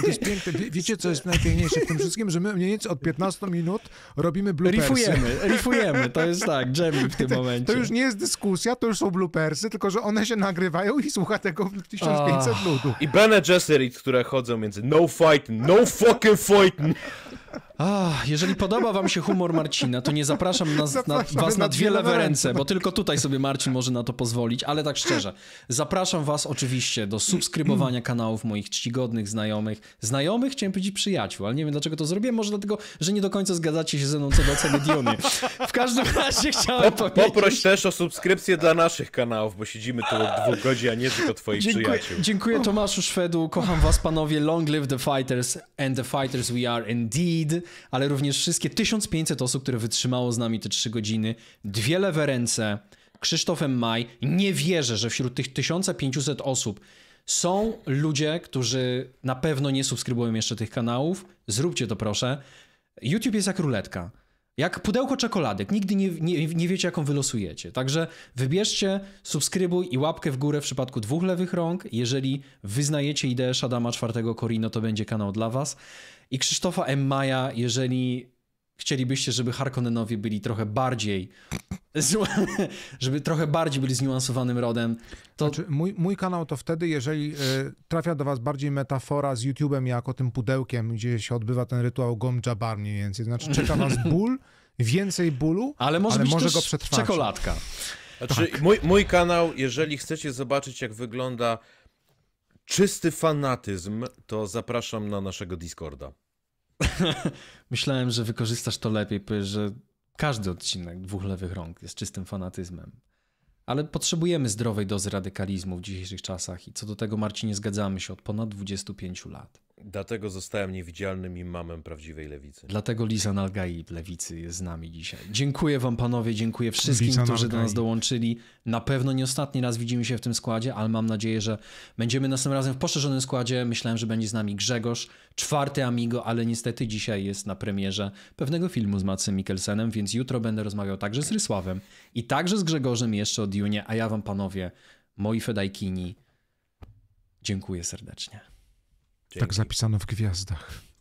[SPEAKER 1] To jest piękne. Wiecie, co jest najpiękniejsze w tym wszystkim? Że my mniej więcej od 15 minut robimy bloopersy. Rifujemy, rifujemy. To jest tak,
[SPEAKER 3] jamming w tym to, momencie. To już
[SPEAKER 1] nie jest dyskusja, to już są bloopersy, tylko że one się nagrywają i słucha tego 1500 oh.
[SPEAKER 3] ludu. I Bene Gesserit, które chodzą między no fight, no fucking Fight. Ah, jeżeli podoba wam się humor Marcina, to nie zapraszam
[SPEAKER 2] na, was na dwie lewe ręce, bo tylko tutaj sobie Marcin może na to pozwolić, ale tak szczerze, zapraszam was oczywiście do subskrybowania kanałów moich czcigodnych podobnych znajomych. Znajomych chciałem powiedzieć przyjaciół, ale nie wiem dlaczego to zrobiłem. Może dlatego, że nie do końca zgadzacie się ze mną co do ceny Diony. W każdym razie chciałem Pop, powiedzieć... Poproś
[SPEAKER 3] też o subskrypcję dla naszych kanałów, bo siedzimy tu od dwóch godzin, a nie tylko twoich dziękuję, przyjaciół. Dziękuję
[SPEAKER 2] Tomaszu Szwedu, kocham was panowie. Long live the fighters and the fighters we are indeed. Ale również wszystkie 1500 osób, które wytrzymało z nami te trzy godziny. Dwie lewe ręce. Krzysztofem Maj. Nie wierzę, że wśród tych 1500 osób są ludzie, którzy na pewno nie subskrybują jeszcze tych kanałów. Zróbcie to proszę. YouTube jest jak ruletka. Jak pudełko czekoladek. Nigdy nie, nie, nie wiecie, jaką wylosujecie. Także wybierzcie, subskrybuj i łapkę w górę w przypadku dwóch lewych rąk. Jeżeli wyznajecie ideę Shadama czwartego Corino, to będzie kanał dla was. I Krzysztofa M. Maja, jeżeli chcielibyście, żeby Harkonnenowie byli trochę
[SPEAKER 1] bardziej, żeby trochę bardziej byli zniuansowanym rodem. To... Znaczy, mój, mój kanał to wtedy, jeżeli y, trafia do was bardziej metafora z YouTube'em jako tym pudełkiem, gdzie się odbywa ten rytuał Gomjabar mniej więcej. Znaczy czeka was ból, więcej bólu, ale może, ale może go przetrwać. czekoladka.
[SPEAKER 3] Znaczy, tak. mój, mój kanał, jeżeli chcecie zobaczyć jak wygląda czysty fanatyzm, to zapraszam na naszego Discorda.
[SPEAKER 2] Myślałem, że wykorzystasz to lepiej, powiesz, że każdy odcinek dwóch lewych rąk jest czystym fanatyzmem. Ale potrzebujemy zdrowej dozy radykalizmu w dzisiejszych czasach i co do tego, Marcinie, zgadzamy się od ponad 25 lat.
[SPEAKER 3] Dlatego zostałem niewidzialnym imamem mamem prawdziwej lewicy.
[SPEAKER 2] Dlatego Lisa
[SPEAKER 3] Nalgai lewicy jest z nami dzisiaj.
[SPEAKER 2] Dziękuję wam panowie, dziękuję wszystkim, którzy Nalgai. do nas dołączyli. Na pewno nie ostatni raz widzimy się w tym składzie, ale mam nadzieję, że będziemy następnym razem w poszerzonym składzie. Myślałem, że będzie z nami Grzegorz, czwarty Amigo, ale niestety dzisiaj jest na premierze pewnego filmu z Matsem Mikkelsenem, więc jutro będę rozmawiał także z Rysławem i także z Grzegorzem jeszcze o Dune, a ja wam panowie, moi fedajkini, dziękuję serdecznie.
[SPEAKER 1] Tak Dzięki. Tak zapisano w gwiazdach.